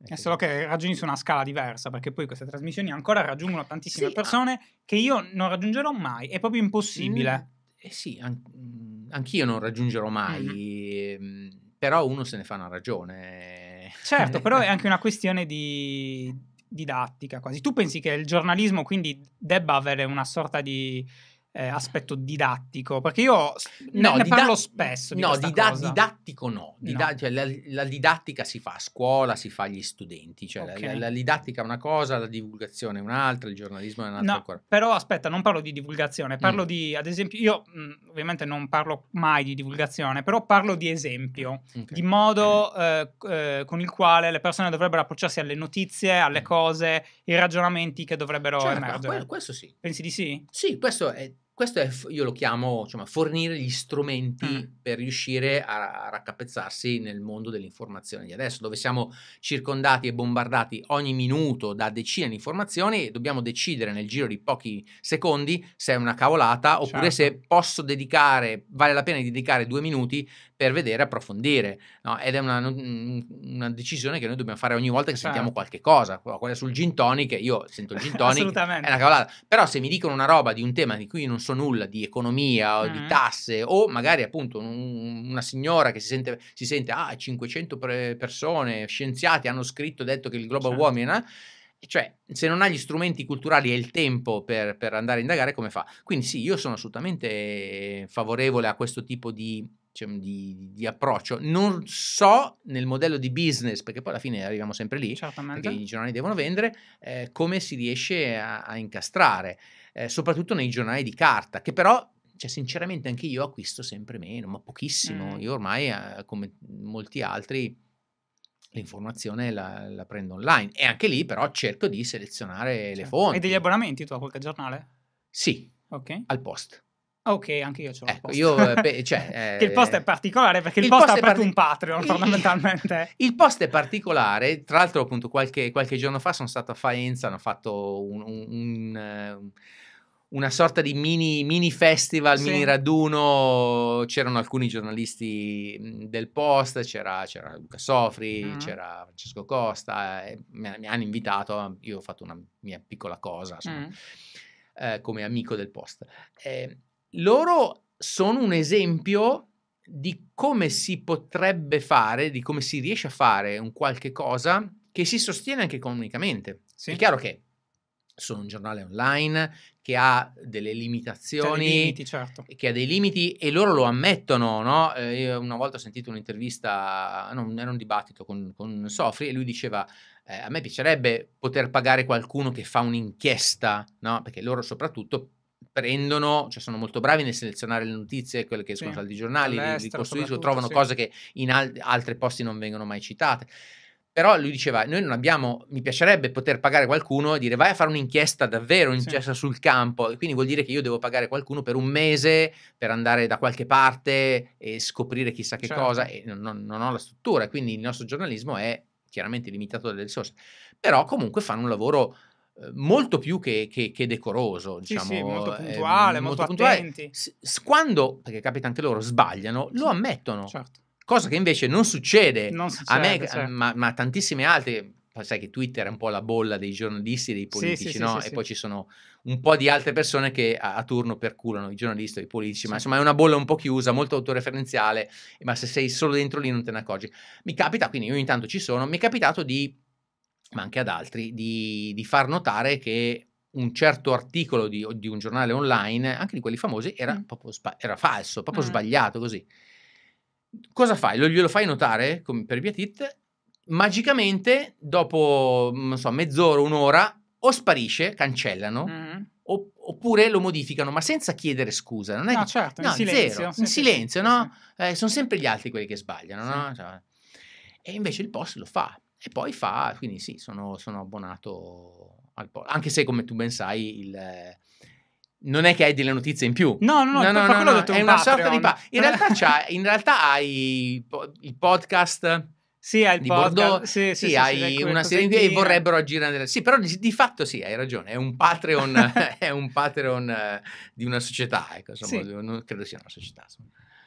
è solo che ragioni su una scala diversa, perché poi queste trasmissioni ancora raggiungono tantissime sì, persone ah. che io non raggiungerò mai, è proprio impossibile. Mm, eh sì, an- mm, anch'io non raggiungerò mai, mm. però uno se ne fa una ragione. Certo, però è [laughs] anche una questione di didattica quasi. Tu pensi che il giornalismo quindi debba avere una sorta di eh, aspetto didattico? Perché io no, ne, ne dida- parlo spesso. Di no, dida- didattico no. Dida- no. Cioè, la, la, didattica si fa a scuola, si fa agli studenti. Cioè, okay. la, la, didattica è una cosa, la divulgazione è un'altra, il giornalismo è un'altra no, ancora. Però aspetta, non parlo di divulgazione, parlo mm. di, ad esempio, io mh, mm, ovviamente non parlo mai di divulgazione, però parlo di esempio, okay. di modo okay. eh, eh, con il quale le persone dovrebbero approcciarsi alle notizie, alle mm. cose, i ragionamenti che dovrebbero cioè, emergere. Questo sì. Pensi di sì? Sì, questo è questo è, io lo chiamo insomma, fornire gli strumenti mm. per riuscire a, a raccapezzarsi nel mondo dell'informazione di adesso, dove siamo circondati e bombardati ogni minuto da decine di informazioni e dobbiamo decidere nel giro di pochi secondi se è una cavolata oppure certo. se posso dedicare, vale la pena dedicare due minuti per vedere, approfondire. No? Ed è una, una, decisione che noi dobbiamo fare ogni volta che certo. sentiamo qualche cosa, quella sul gin tonic, io sento il gin [laughs] tonic, è una cavolata. Però se mi dicono una roba di un tema di cui non so nulla di economia o mm. di tasse o magari appunto un, una signora che si sente, si sente ah 500 pre- persone, scienziati hanno scritto, detto che il global certo. warming... Eh? cioè, se non ha gli strumenti culturali e il tempo per, per, andare a indagare, come fa? Quindi sì, io sono assolutamente favorevole a questo tipo di, cioè, di, di approccio. Non so nel modello di business, perché poi alla fine arriviamo sempre lì, Certamente. perché i giornali devono vendere, eh, come si riesce a, a incastrare eh, soprattutto nei giornali di carta, che però cioè, sinceramente anche io acquisto sempre meno, ma pochissimo. Mm. Io ormai, eh, come molti altri, l'informazione la, la, prendo online e anche lì però cerco di selezionare cioè, le certo. fonti. E degli abbonamenti tu a qualche giornale? Sì, okay. al post. Ok, anche io ce l'ho. Ecco, io, beh, [laughs] cioè, eh, il post è particolare perché il, il post, ha aperto parti- un Patreon [laughs] il, fondamentalmente. Il post è particolare, tra l'altro appunto qualche, qualche giorno fa sono stato a Faenza, hanno fatto un, un, un eh, una sorta di mini, mini festival, sì. mini raduno, c'erano alcuni giornalisti mhmm, del post, c'era, c'era Luca Sofri, mm. c'era Francesco Costa, mi, eh, mi, hanno invitato, io ho fatto una mia piccola cosa insomma, mm. eh, come amico del post. Eh, loro sono un esempio di come si potrebbe fare, di come si riesce a fare un qualche cosa che si sostiene anche economicamente. Sì. È chiaro che sono un giornale online che ha delle limitazioni, limiti, certo. che ha dei limiti e loro lo ammettono, no? eh, una volta ho sentito un'intervista, non, era un dibattito con, con Sofri e lui diceva eh, a me piacerebbe poter pagare qualcuno che fa un'inchiesta, no? Perché loro soprattutto prendono, cioè sono molto bravi nel selezionare le notizie, quelle che escono sì. dai giornali, li, li costruiscono, trovano sì. cose che in al- altri posti non vengono mai citate. Però lui diceva, noi non abbiamo, mi piacerebbe poter pagare qualcuno e dire vai a fare un'inchiesta davvero, un'inchiesta sì. Cioè, sul campo, E quindi vuol dire che io devo pagare qualcuno per un mese per andare da qualche parte e scoprire chissà che certo. cosa, e non, non, ho la struttura, quindi il nostro giornalismo è chiaramente limitato dalle risorse, però comunque fanno un lavoro eh, molto più che, che, che decoroso, diciamo, sì, sì, diciamo, molto eh, puntuale, eh, molto, molto puntuale. Quando, perché capita anche loro, sbagliano, lo ammettono. Certo cosa che invece non succede, non succede a me, cioè. ma, ma a tantissime altre sai che Twitter è un po' la bolla dei giornalisti e dei politici, sì, sì, no? Sì, e poi ci sono un po' di altre persone che a, a turno perculano i giornalisti o i politici, ma insomma è una bolla un po' chiusa, molto autoreferenziale, ma se sei solo dentro lì non te ne accorgi. Mi capita, quindi io intanto ci sono, mi è capitato di, ma anche ad altri, di, di far notare che un certo articolo di, di, un giornale online, anche di quelli famosi, era, mm. proprio, sba- era falso, proprio mm. sbagliato così cosa fai? Lo, glielo fai notare come per Piatit, magicamente dopo, non so, mezz'ora, un'ora, o sparisce, cancellano, mm-hmm. o, oppure lo modificano, ma senza chiedere scusa. Non è no, che, certo, no, in silenzio. Zero, sì, in silenzio, sì, no? Sì. Eh, sono sempre gli altri quelli che sbagliano, no? Cioè, e invece il post lo fa. E poi fa, quindi sì, sono, sono abbonato al post. Anche se, come tu ben sai, il non è che hai delle notizie in più. No, no, no, no, no, no, no è un una Patreon. sorta di pa- in, realtà [laughs] in realtà hai il, po- il podcast sì, hai il di Bordeaux, sì, sì, sì hai una serie di... e vorrebbero agire nella... Sì, però di, di, fatto sì, hai ragione, è un Patreon, [laughs] [laughs] è un Patreon uh, di una società, ecco, insomma, non credo sia una società.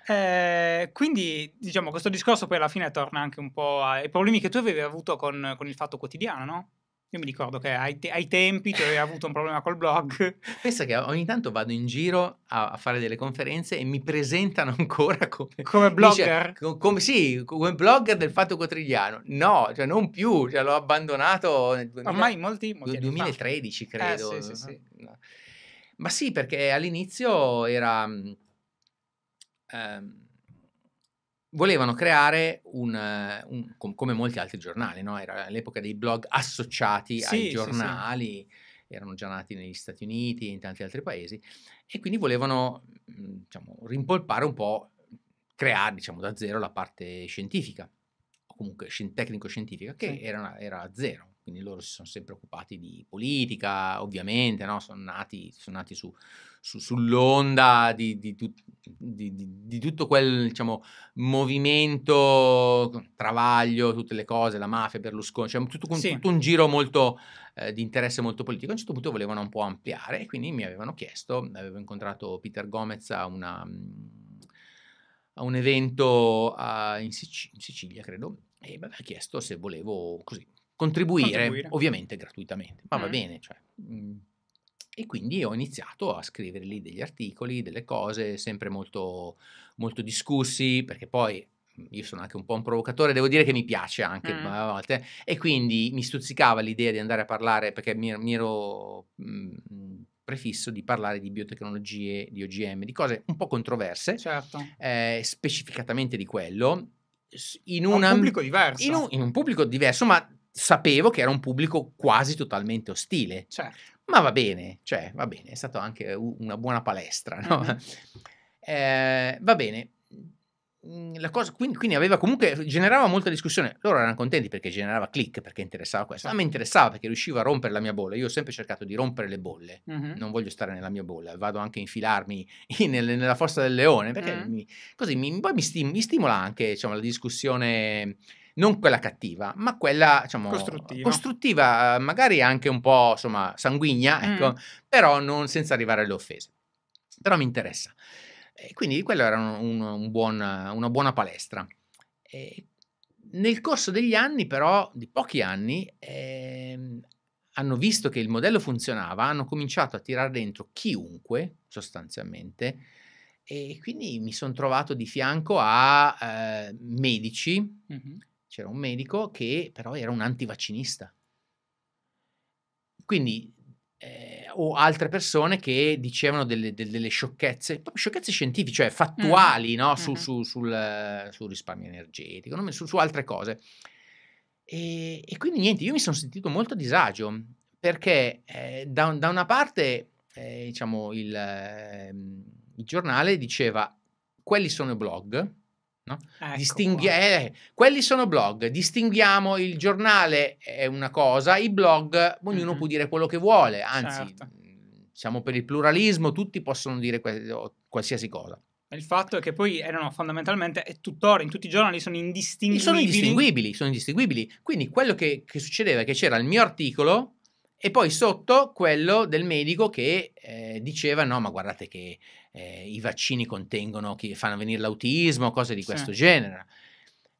Eh, quindi, diciamo, questo discorso poi alla fine torna anche un po' ai problemi che tu avevi avuto con, con il fatto quotidiano, no? Io mi ricordo che ai, te- ai tempi tu avevi avuto un problema col blog. [laughs] Pensa che ogni tanto vado in giro a, a fare delle conferenze e mi presentano ancora come... Come blogger? Dice, come, sì, come blogger del Fatto Quotidiano. No, cioè non più, cioè l'ho abbandonato nel 2000, Ormai molti, molti 2013 eh, credo. Eh, sì, sì, sì. No. Ma sì, perché all'inizio era... Um, volevano creare un, eh, un com- come molti altri giornali, no? era l'epoca dei blog associati sì, ai giornali, sì, sì. erano già nati negli Stati Uniti e in tanti altri paesi, e quindi volevano mm, diciamo, rimpolpare un po', creare diciamo, da zero la parte scientifica, o comunque scien- tecnico-scientifica, che era, era a zero. Quindi loro si sono sempre occupati di politica, ovviamente, no? sono, nati, sono nati su, su, sull'onda di, di, tu, di, di, tutto quel diciamo, movimento, travaglio, tutte le cose, la mafia, Berlusconi, cioè tutto, sì. tutto un giro molto eh, di interesse molto politico. A un certo punto volevano un po' ampliare e quindi mi avevano chiesto, avevo incontrato Peter Gomez a una a un evento uh, in, Sic- in, Sicilia, credo, e mi aveva chiesto se volevo così contribuire, contribuire. ovviamente gratuitamente. Ma mm. va bene, cioè, mh, mm, e quindi ho iniziato a scrivere lì degli articoli, delle cose sempre molto, molto discussi, perché poi mhmm, io sono anche un po' un provocatore, devo dire che mi piace anche mm. a volte, e quindi mi stuzzicava l'idea di andare a parlare, perché mi, mi ero mh, mhmm, prefisso di parlare di biotecnologie, di OGM, di cose un po' controverse, certo. eh, specificatamente di quello, in, una, un pubblico diverso. In un, in un pubblico diverso, ma sapevo che era un pubblico quasi totalmente ostile. Certo ma va bene, cioè va bene, è stata anche una buona palestra, no? mm-hmm. eh, va bene. Mhmm, cosa, quindi, quindi, aveva comunque generava molta discussione. Loro erano contenti perché generava click, perché interessava questo. A me certo. interessava perché riuscivo a rompere la mia bolla. Io ho sempre cercato di rompere le bolle. Mm-hmm. Non voglio stare nella mia bolla, vado anche a infilarmi [laughs] in, nella fossa del leone perché mm-hmm. mi, così mi, poi mi, sti, mi stimola anche diciamo, la discussione non quella cattiva, ma quella diciamo, costruttiva. costruttiva. Eh, magari anche un po' insomma, sanguigna, mm. ecco, mm. però non senza arrivare alle offese. Però mi interessa. E quindi quella era un, un buon, una buona palestra. E nel corso degli anni, però, di pochi anni, eh, hanno visto che il modello funzionava, hanno cominciato a tirare dentro chiunque, sostanzialmente, e quindi mi sono trovato di fianco a eh, medici, mm-hmm c'era un medico che però era un antivaccinista. Quindi, eh, o altre persone che dicevano delle, delle, delle sciocchezze, proprio sciocchezze scientifiche, cioè fattuali, mm. no? su, mm su, sul, sul, risparmio energetico, su, su altre cose. E, e, quindi niente, io mi sono sentito molto a disagio perché eh, da, da, una parte, eh, diciamo, il, ehm, il giornale diceva quelli sono i blog, No? Ecco Distingui- eh, quelli sono blog, distinguiamo il giornale è una cosa, i blog ognuno mm-hmm. può dire quello che vuole, anzi certo. siamo per il pluralismo, tutti possono dire que- qualsiasi cosa. Il fatto è che poi erano fondamentalmente, e tuttora in tutti i giornali sono indistinguibili. Sono indistinguibili, sono indistinguibili. Quindi quello che, che succedeva è che c'era il mio articolo, e poi sotto quello del medico che eh, diceva no ma guardate che eh, i vaccini contengono che fanno venire l'autismo cose di questo sì. genere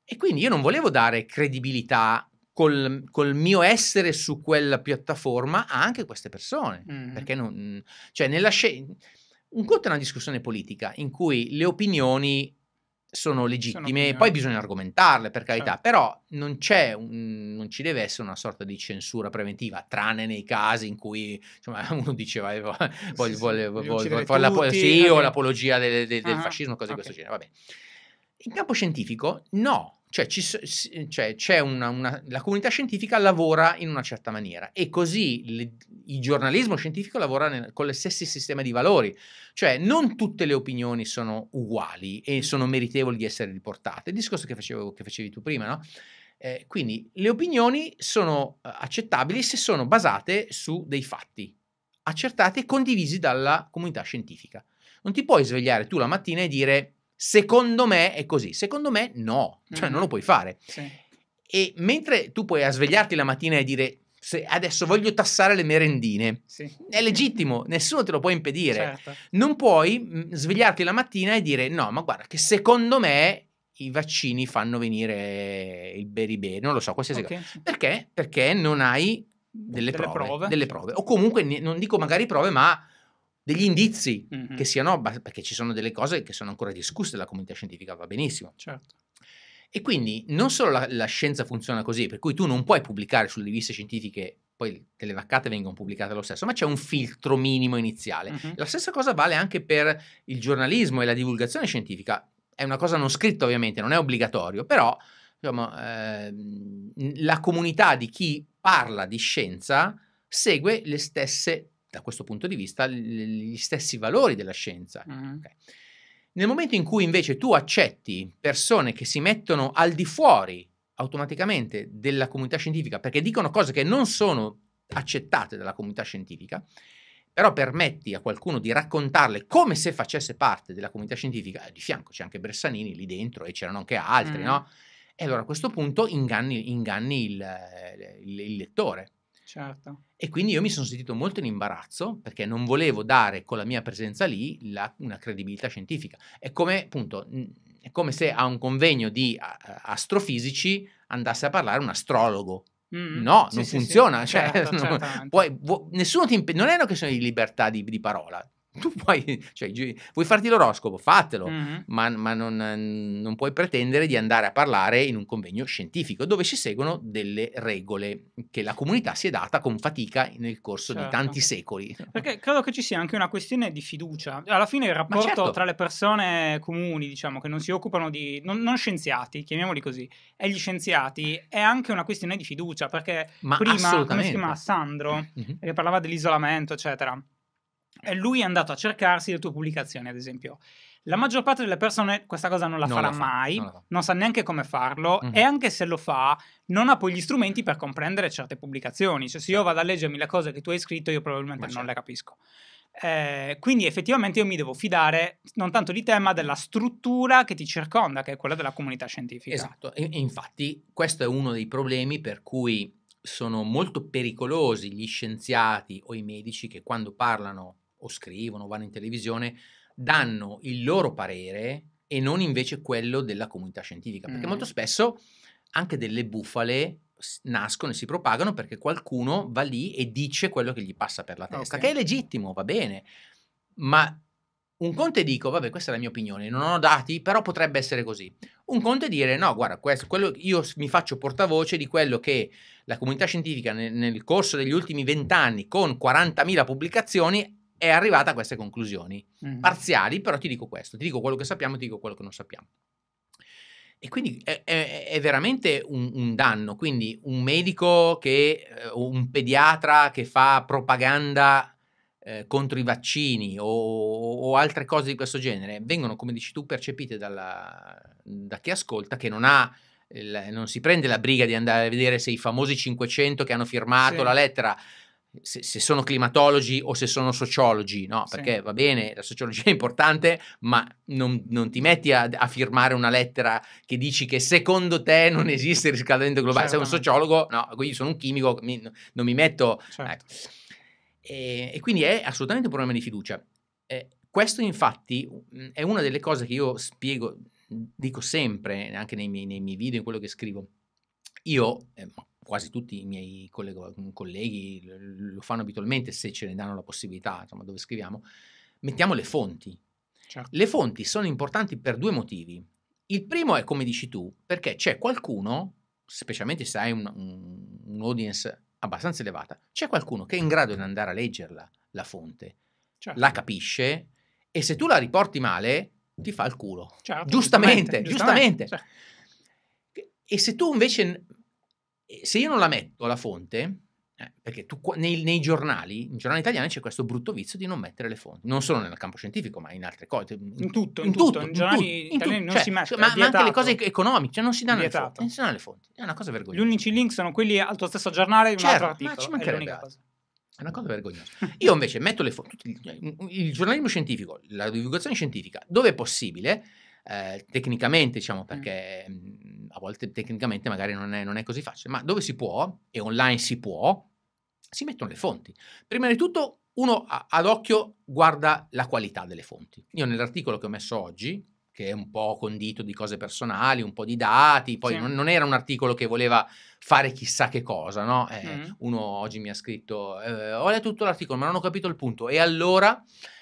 e quindi io non volevo dare credibilità col, col, mio essere su quella piattaforma a anche queste persone mm-hmm. perché non cioè nella scelta un conto è una discussione politica in cui le opinioni sono legittime, sono poi bisogna argomentarle per carità, certo. però non, un, non, ci deve essere una sorta di censura preventiva, tranne nei casi in cui insomma, [laughs] uno diceva eh, voglio, sì, fare la, sì, o l'apologia del, del, del ah, fascismo, cose okay. di questo genere. Vabbè. In campo scientifico no, cioè, ci, cioè c'è una, una, la comunità scientifica lavora in una certa maniera e così le, il giornalismo scientifico lavora nel, con lo stesso sistema di valori. Cioè, non tutte le opinioni sono uguali e sono meritevoli di essere riportate. Il discorso che, facevo, che facevi tu prima, no? Eh, quindi le opinioni sono eh, accettabili se sono basate su dei fatti accertati e condivisi dalla comunità scientifica. Non ti puoi svegliare tu la mattina e dire Secondo me è così, secondo me no, cioè mm non mm-hmm. lo puoi fare. Sì. E mentre tu puoi svegliarti la mattina e dire adesso voglio tassare le merendine, sì. è legittimo, nessuno te lo può impedire. Certo. Non puoi mm, svegliarti la mattina e dire no, ma guarda che secondo me i vaccini fanno venire il beriberi, non lo so, qualsiasi okay. cosa. Perché? Perché non hai delle, delle prove, prove, Delle prove. O comunque, non dico magari prove, ma degli indizi mm-hmm. che siano, perché ci sono delle cose che sono ancora discusse dalla comunità scientifica, va benissimo. Certo. E quindi non solo la, la, scienza funziona così, per cui tu non puoi pubblicare sulle riviste scientifiche, poi le vaccate vengono pubblicate lo stesso, ma c'è un filtro minimo iniziale. Uh-huh. La stessa cosa vale anche per il giornalismo e la divulgazione scientifica. È una cosa non scritta ovviamente, non è obbligatorio, però insomma, eh, la comunità di chi parla di scienza segue le stesse da questo punto di vista gli stessi valori della scienza. Mm. Okay. Nel momento in cui invece tu accetti persone che si mettono al di fuori automaticamente della comunità scientifica perché dicono cose che non sono accettate dalla comunità scientifica, però permetti a qualcuno di raccontarle come se facesse parte della comunità scientifica, eh, di fianco c'è anche Bressanini lì dentro e c'erano anche altri, mm. no? E allora a questo punto inganni, inganni il, eh, il, il lettore. Certo. E quindi io mi sono sentito molto in imbarazzo perché non volevo dare con la mia presenza lì la, una credibilità scientifica. È come, appunto, è come se a un convegno di astrofisici andasse a parlare un astrologo. Mm, no, sì, non sì, funziona. Sì, [laughs] cioè, certo, non, certo. Puoi, vu- ti, non è una questione di libertà di, di parola. [laughs] Tu puoi, cioè, vuoi farti l'oroscopo, fatelo, mm-hmm. ma, ma non, non, puoi pretendere di andare a parlare in un convegno scientifico dove si seguono delle regole che la comunità si è data con fatica nel corso certo. di tanti secoli. Perché credo che ci sia anche una questione di fiducia. Alla fine il rapporto certo. tra le persone comuni, diciamo, che non si occupano di... non, non scienziati, chiamiamoli così, e gli scienziati è anche una questione di fiducia, perché ma prima, come si chiama, Sandro, mm-hmm. che parlava dell'isolamento, eccetera lui è andato a cercarsi le tue pubblicazioni, ad esempio. La maggior parte delle persone questa cosa non la non farà la fa, mai, non, fa. non, sa neanche come farlo mm-hmm. e anche se lo fa non ha poi gli strumenti per comprendere certe pubblicazioni. Cioè se io vado a leggermi le cose che tu hai scritto io probabilmente Ma non certo. le capisco. Eh, quindi effettivamente io mi devo fidare non tanto di te ma della struttura che ti circonda, che è quella della comunità scientifica. Esatto, e infatti questo è uno dei problemi per cui sono molto pericolosi gli scienziati o i medici che quando parlano o scrivono, vanno in televisione, danno il loro parere e non invece quello della comunità scientifica, perché mm. molto spesso anche delle bufale nascono e si propagano perché qualcuno va lì e dice quello che gli passa per la ah, testa, okay. che è legittimo, va bene, ma un conto è dico, vabbè, questa è la mia opinione, non ho dati, però potrebbe essere così. Un conto è dire, no, guarda, questo, quello, io mi faccio portavoce di quello che la comunità scientifica nel, nel corso degli ultimi vent'anni, con 40.000 pubblicazioni, è arrivata a queste conclusioni mm-hmm. parziali, però ti dico questo, ti dico quello che sappiamo, ti dico quello che non sappiamo. E quindi è, è, è veramente un, un, danno. Quindi un medico che, o eh, un pediatra che fa propaganda eh, contro i vaccini o, o, altre cose di questo genere vengono, come dici tu, percepite dalla, da chi ascolta che non ha non si prende la briga di andare a vedere se i famosi 500 che hanno firmato sì. la lettera se, se, sono climatologi o se sono sociologi, no? Perché sì. va bene, la sociologia è importante, ma non, non ti metti a, a, firmare una lettera che dici che secondo te non esiste il riscaldamento globale. Certamente. Sei un sociologo, no, io sono un chimico, mi, non mi metto... Certo. Ecco. E, e, quindi è assolutamente un problema di fiducia. Eh, questo infatti è una delle cose che io spiego, dico sempre, anche nei miei, nei miei video, in quello che scrivo. Io, eh, quasi tutti i miei colleg- mhmm, colleghi lo fanno abitualmente se ce ne danno la possibilità, insomma, dove scriviamo, mettiamo le fonti. Certo. Le fonti sono importanti per due motivi. Il primo è, come dici tu, perché c'è qualcuno, specialmente se hai un, un, un audience abbastanza elevata, c'è qualcuno che è in grado di andare a leggerla, la fonte, certo. la capisce e se tu la riporti male ti fa il culo. Certo, giustamente, giustamente. giustamente. giustamente. Cioè. E se tu invece se io non la metto la fonte, eh, perché tu, nei, nei, giornali, in giornali italiani c'è questo brutto vizio di non mettere le fonti, non solo nel campo scientifico, ma in altre cose. In, in tutto, in, in tutto, tutto, in giornali in italiani non cioè, si mette. Ma, ma, anche le cose economiche, cioè non si danno vietato. le fonti, non si danno le fonti, è una cosa vergognosa. Gli unici link sono quelli al tuo stesso giornale di certo, un altro articolo, ma ci è l'unica cosa. È una cosa vergognosa. Io invece metto le fonti, il giornalismo scientifico, la divulgazione scientifica, dove è possibile, eh, tecnicamente diciamo mm. perché... Mm a volte tecnicamente magari non è, non è così facile, ma dove si può, e online si può, si mettono le fonti. Prima di tutto uno ad occhio guarda la qualità delle fonti. Io nell'articolo che ho messo oggi, che è un po' condito di cose personali, un po' di dati, poi sì. non, non, era un articolo che voleva fare chissà che cosa, no? Eh, mm. Uno oggi mi ha scritto, eh, ho letto tutto l'articolo ma non ho capito il punto, e allora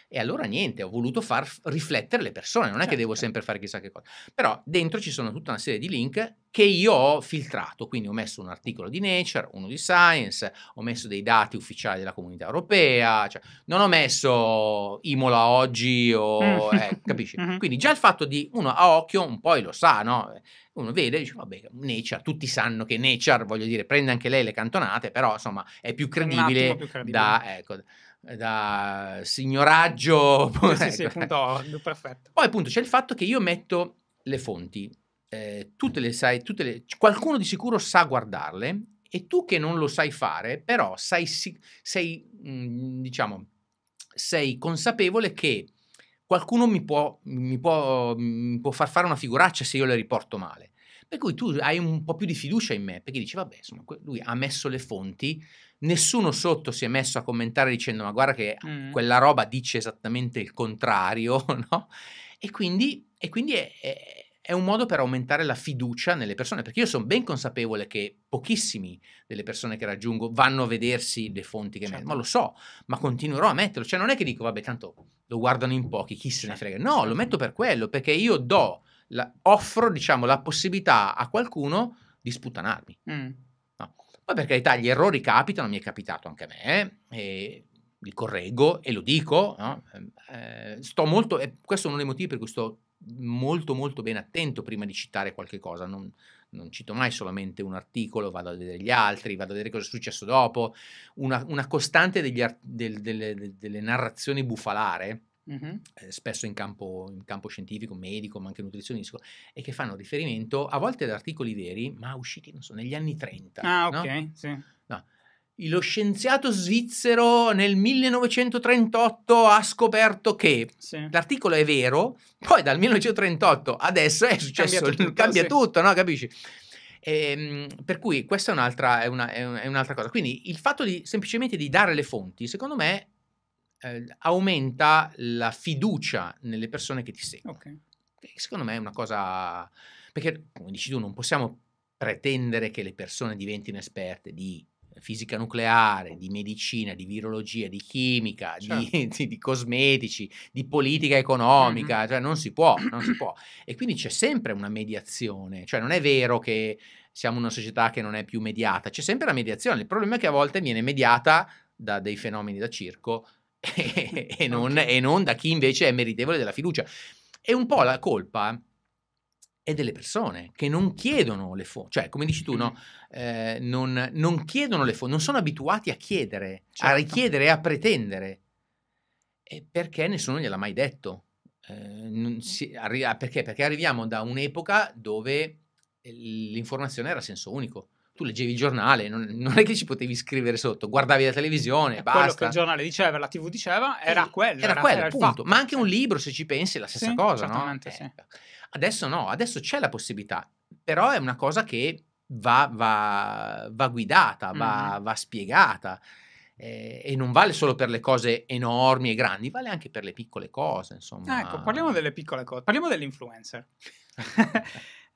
e allora niente, ho voluto far riflettere le persone, non è certo. che devo certo. sempre fare chissà che cosa. Però dentro ci sono tutta una serie di link che io ho filtrato, quindi ho messo un articolo di Nature, uno di Science, ho messo dei dati ufficiali della comunità europea, cioè non ho messo Imola oggi o... Mm. Eh, capisci? [laughs] Mhm. Quindi già il fatto di uno a occhio un po' lo sa, no? uno vede e dice vabbè Nature tutti sanno che Nature voglio dire prende anche lei le cantonate però insomma è più credibile, più credibile. da ecco da signoraggio. [laughs] Sì, sì, ecco. sì perfetto. Poi appunto c'è il fatto che io metto le fonti, eh, tutte le sai, tutte le, qualcuno di sicuro sa guardarle e tu che non lo sai fare, però sai, sei, mm, diciamo, sei consapevole che qualcuno mi può, mi, può, mi può far fare una figuraccia se io le riporto male. Per cui tu hai un po' più di fiducia in me, perché dici, vabbè, insomma, lui ha messo le fonti, nessuno sotto si è messo a commentare dicendo ma guarda che mm. quella roba dice esattamente il contrario, [laughs] no? E quindi, e quindi è, è, è, un modo per aumentare la fiducia nelle persone, perché io sono ben consapevole che pochissimi delle persone che raggiungo vanno a vedersi le fonti che certo. metto, ma lo so, ma continuerò a metterlo, cioè non è che dico vabbè tanto lo guardano in pochi, chi se ne certo, frega, no, lo certo. metto per quello, perché io do, la, offro diciamo la possibilità a qualcuno di sputtanarmi. Mm. Poi per carità gli errori capitano, mi è capitato anche a me, eh, e li correggo e lo dico, no? Ehm, eh, sto molto, e questo è uno dei motivi per cui sto molto molto ben attento prima di citare qualche cosa, non, non cito mai solamente un articolo, vado a vedere gli altri, vado a vedere cosa è successo dopo, una, una costante degli, del, delle, delle narrazioni bufalare Mm-hmm. Eh, spesso in campo, in campo, scientifico, medico, ma anche nutrizionistico, e che fanno riferimento a volte ad articoli veri, ma usciti, non so, negli anni 30. Ah, ok, no? sì. No. Lo scienziato svizzero nel 1938 ha scoperto che sì. l'articolo è vero, poi dal 1938 adesso è successo, cambia tutto, cambia sì. no? Capisci? E, ehm, per cui questa è un'altra, è, una, è un'altra cosa. Quindi il fatto di semplicemente di dare le fonti, secondo me, eh, aumenta la fiducia nelle persone che ti seguono. Okay. Secondo me è una cosa... Perché, come dici tu, non possiamo pretendere che le persone diventino esperte di fisica nucleare, di medicina, di virologia, di chimica, certo. di, [laughs] di, di, cosmetici, di politica economica, mm-hmm. cioè non si può, non si può. E quindi c'è sempre una mediazione, cioè non è vero che siamo una società che non è più mediata, c'è sempre la mediazione, il problema è che a volte viene mediata da dei fenomeni da circo e, eh, [laughs] non, e non da chi invece è meritevole della fiducia. È un po' la colpa è delle persone che non chiedono le fonti, cioè come dici tu, no? Mm-hmm. eh, non, non, chiedono le fonti, non sono abituati a chiedere, certo. a richiedere, e a pretendere, e perché nessuno gliel'ha mai detto. Eh, mm. si, arri- ah, perché? Perché arriviamo da un'epoca dove l'informazione era a senso unico tu leggevi il giornale, non, non, è che ci potevi scrivere sotto, guardavi la televisione, basta. Quello che il giornale diceva, la tv diceva, era quello. Era, era quello, era punto. Ma anche un libro, se ci pensi, è la stessa sì, cosa, no? Eh, sì. Ecco. Adesso no, adesso c'è la possibilità, però è una cosa che va, va, va guidata, va, mm-hmm. va spiegata. Eh, e non vale solo per le cose enormi e grandi, vale anche per le piccole cose, insomma. ecco, parliamo delle piccole cose, parliamo dell'influencer. [laughs]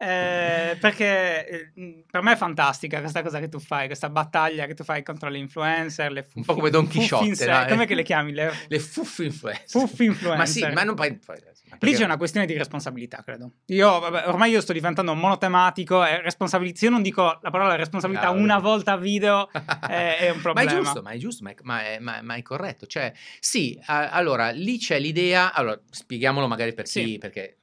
Eh, perché eh, mm, per me è fantastica questa cosa che tu fai, questa battaglia che tu fai contro le influencer, le fuff, un po' come Don Quixote, no? come le chiami? Le, le fuff influencer. Fuff influencer. ma sì, ma non poi, poi perché... Lì c'è una questione di responsabilità, credo. Io vabbè, ormai io sto diventando monotematico e responsabilità, io non dico la parola responsabilità no, una no. volta a video è, [laughs] eh, è, un problema. ma è giusto, ma è, giusto, ma è, ma è ma corretto, cioè sì, a, allora lì c'è l'idea, allora spieghiamolo magari per chi, sì. perché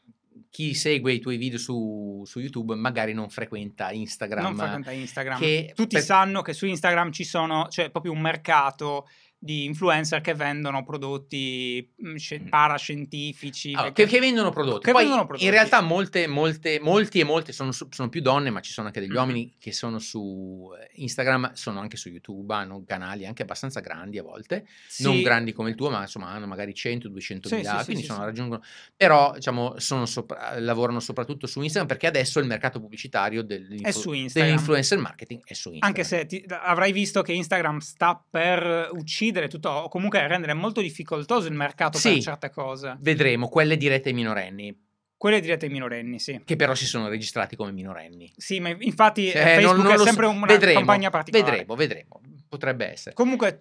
chi segue i tuoi video su, su YouTube magari non frequenta Instagram. Non frequenta Instagram. Tutti per... sanno che su Instagram ci sono, cioè proprio un mercato di influencer che vendono prodotti mhmm, mm. parascientifici allora, che, che, vendono prodotti che Poi, vendono prodotti. in realtà molte, molte, molti e molte sono, su, sono, più donne ma ci sono anche degli uomini che sono su eh, Instagram sono anche su YouTube hanno canali anche abbastanza grandi a volte sì. non grandi come il tuo ma insomma hanno magari 100 200 sì, mila sì, quindi sono, raggiungono però diciamo sono sopra, lavorano soprattutto su Instagram perché adesso il mercato pubblicitario dell'influencer marketing è su Instagram anche se ti, avrai visto che Instagram sta per uccidere uccidere tutto, o comunque rendere molto difficoltoso il mercato sì, per certe cose. Vedremo, quelle dirette ai minorenni. Quelle dirette ai minorenni, sì. Che però si sono registrati come minorenni. Sì, ma infatti cioè, Facebook non, non è sempre una vedremo, campagna particolare. Vedremo, vedremo. Potrebbe essere. Comunque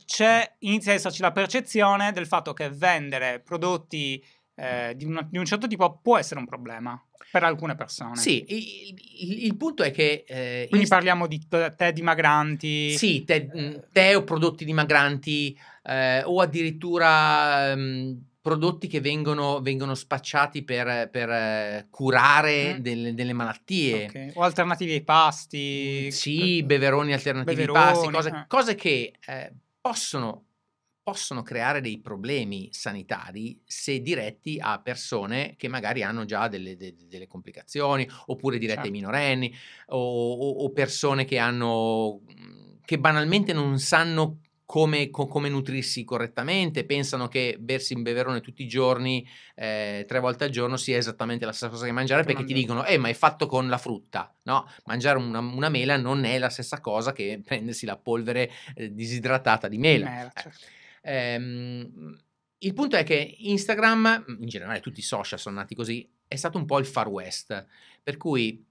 inizia ad esserci la percezione del fatto che vendere prodotti eh, di, una, di un certo tipo può essere un problema. Per alcune persone. Sì, il, il, il punto è che... Eh, Quindi in... parliamo di tè dimagranti. Sì, tè, mm, tè o prodotti dimagranti eh, o addirittura mh, ehm, prodotti che vengono, vengono spacciati per, per eh, curare mm. delle, delle, malattie. Okay. O alternativi ai pasti. Sì, beveroni alternativi beveroni, ai pasti, cose, eh. cose che... Eh, possono possono creare dei problemi sanitari se diretti a persone che magari hanno già delle, de, delle complicazioni, oppure diretti certo. ai minorenni, o, o, o, persone che hanno mhmm, che banalmente non sanno come, co, come, nutrirsi correttamente, pensano che bersi un beverone tutti i giorni, eh, tre volte al giorno, sia esattamente la stessa cosa che mangiare, perché ti dicono, eh, ma è fatto con la frutta, no? Mangiare una, una, mela non è la stessa cosa che prendersi la polvere eh, disidratata di mela. mela eh. certo. Ehm, il punto è che Instagram, mm, in generale tutti i social sono nati così, è stato un po' il far west, per cui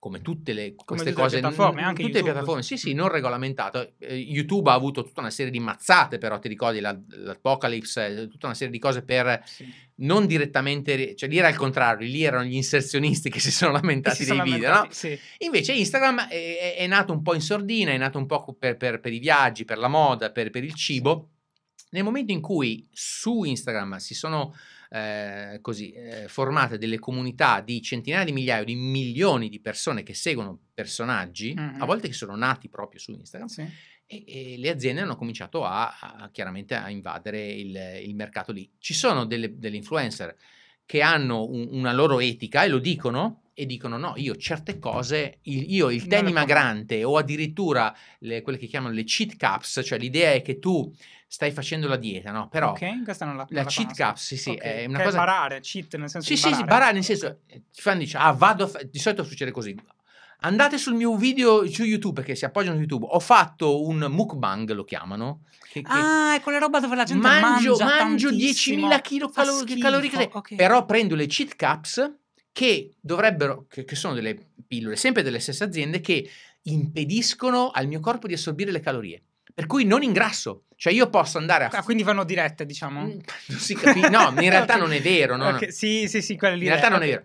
come tutte le, come tutte cose, le piattaforme, anche tutte YouTube. le piattaforme, sì sì, non regolamentato. Eh, YouTube ha avuto tutta una serie di mazzate, però ti ricordi l'Apocalypse, tutta una serie di cose per sì. non direttamente, cioè lì era il contrario, lì erano gli inserzionisti che si sono lamentati si dei sono video, lamentati, no? Sì. Invece Instagram è, è, nato un po' in sordina, è nato un po' per, per, per i viaggi, per la moda, per, per il cibo. Nel momento in cui su Instagram si sono eh, così, eh, formate delle comunità di centinaia di migliaia, di milioni di persone che seguono personaggi, mm-hmm. a volte che sono nati proprio su Instagram, sì. e, e, le aziende hanno cominciato a, a chiaramente a invadere il, il, mercato lì. Ci sono delle, delle influencer che hanno un, una loro etica e lo dicono, e dicono no, io certe cose, il, io il tè migrante o addirittura le, quelle che chiamano le cheat caps, cioè l'idea è che tu stai facendo la dieta, no? Però okay, la, la, la cheat caps, sì, sì, okay. è una che cioè cosa... È barare, cheat nel senso sì, Sì, barare. sì, barare nel senso, eh, ti fanno dice, ah, vado, fa... di solito succede così, andate sul mio video su YouTube perché si appoggiano su YouTube. Ho fatto un mukbang, lo chiamano. Che, che ah, è quella roba dove la gente mangio, mangia mangio 10.000 kcal- calorie, okay. però prendo le cheat caps che dovrebbero che, che, sono delle pillole, sempre delle stesse aziende che impediscono al mio corpo di assorbire le calorie. Per cui non ingrasso. Cioè io posso andare a... Ah, quindi vanno dirette, diciamo. Mm, non si capisce. No, in realtà non è vero. No, [laughs] okay. no. Sì, sì, sì, quella lì. In realtà non è vero.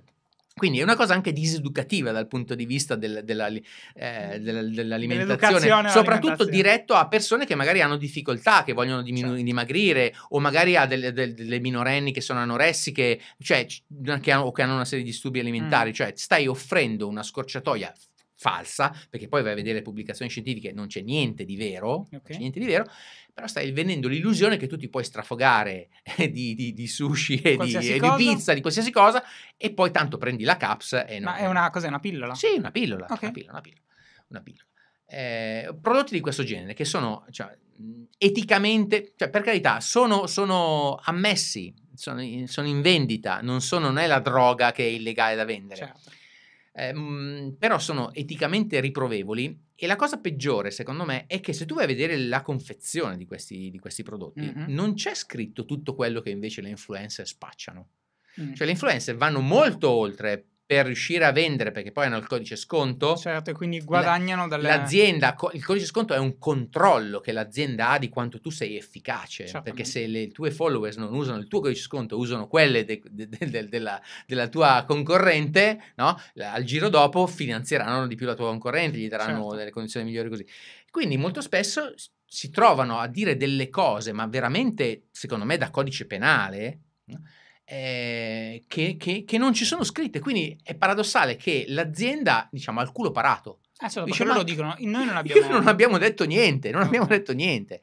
Quindi è una cosa anche diseducativa dal punto di vista del, della, eh, dell'alimentazione, soprattutto diretto a persone che magari hanno difficoltà, che vogliono diminu- certo. dimagrire, o magari a delle, delle, delle minorenni che sono anoressiche, cioè, che hanno, o che hanno una serie di disturbi alimentari. Mm. Cioè, stai offrendo una scorciatoia falsa, perché poi vai a vedere le pubblicazioni scientifiche, non c'è niente di vero, okay. niente di vero, però stai vendendo l'illusione che tu ti puoi strafogare eh, di, di, di sushi e di, di, pizza, di qualsiasi cosa, e poi tanto prendi la caps e no. Ma è una, cos'è, una pillola? Sì, una pillola, okay. una pillola, una pillola. Una pillola. Eh, prodotti di questo genere che sono cioè, eticamente, cioè, per carità, sono, sono ammessi, sono in, sono in, vendita, non, sono, non è la droga che è illegale da vendere. Certo eh, però sono eticamente riprovevoli e la cosa peggiore secondo me è che se tu vai a vedere la confezione di questi, di questi prodotti mm-hmm. non c'è scritto tutto quello che invece le influencer spacciano. Mm. Cioè le influencer vanno molto oltre per riuscire a vendere, perché poi hanno il codice sconto. Certo, e quindi guadagnano dalle... L'azienda, il codice sconto è un controllo che l'azienda ha di quanto tu sei efficace, certo. perché se le tue followers non usano il tuo codice sconto, usano quelle de, de, de, della, della, tua concorrente, no? al giro dopo finanzieranno di più la tua concorrente, gli daranno certo. delle condizioni migliori così. Quindi molto spesso si trovano a dire delle cose, ma veramente, secondo me, da codice penale, no? Eh, che, che, che, non ci sono scritte. Quindi è paradossale che l'azienda, diciamo, ha il culo parato. Ah, solo Dice, loro dicono, noi non abbiamo... non abbiamo detto niente, non no. abbiamo detto niente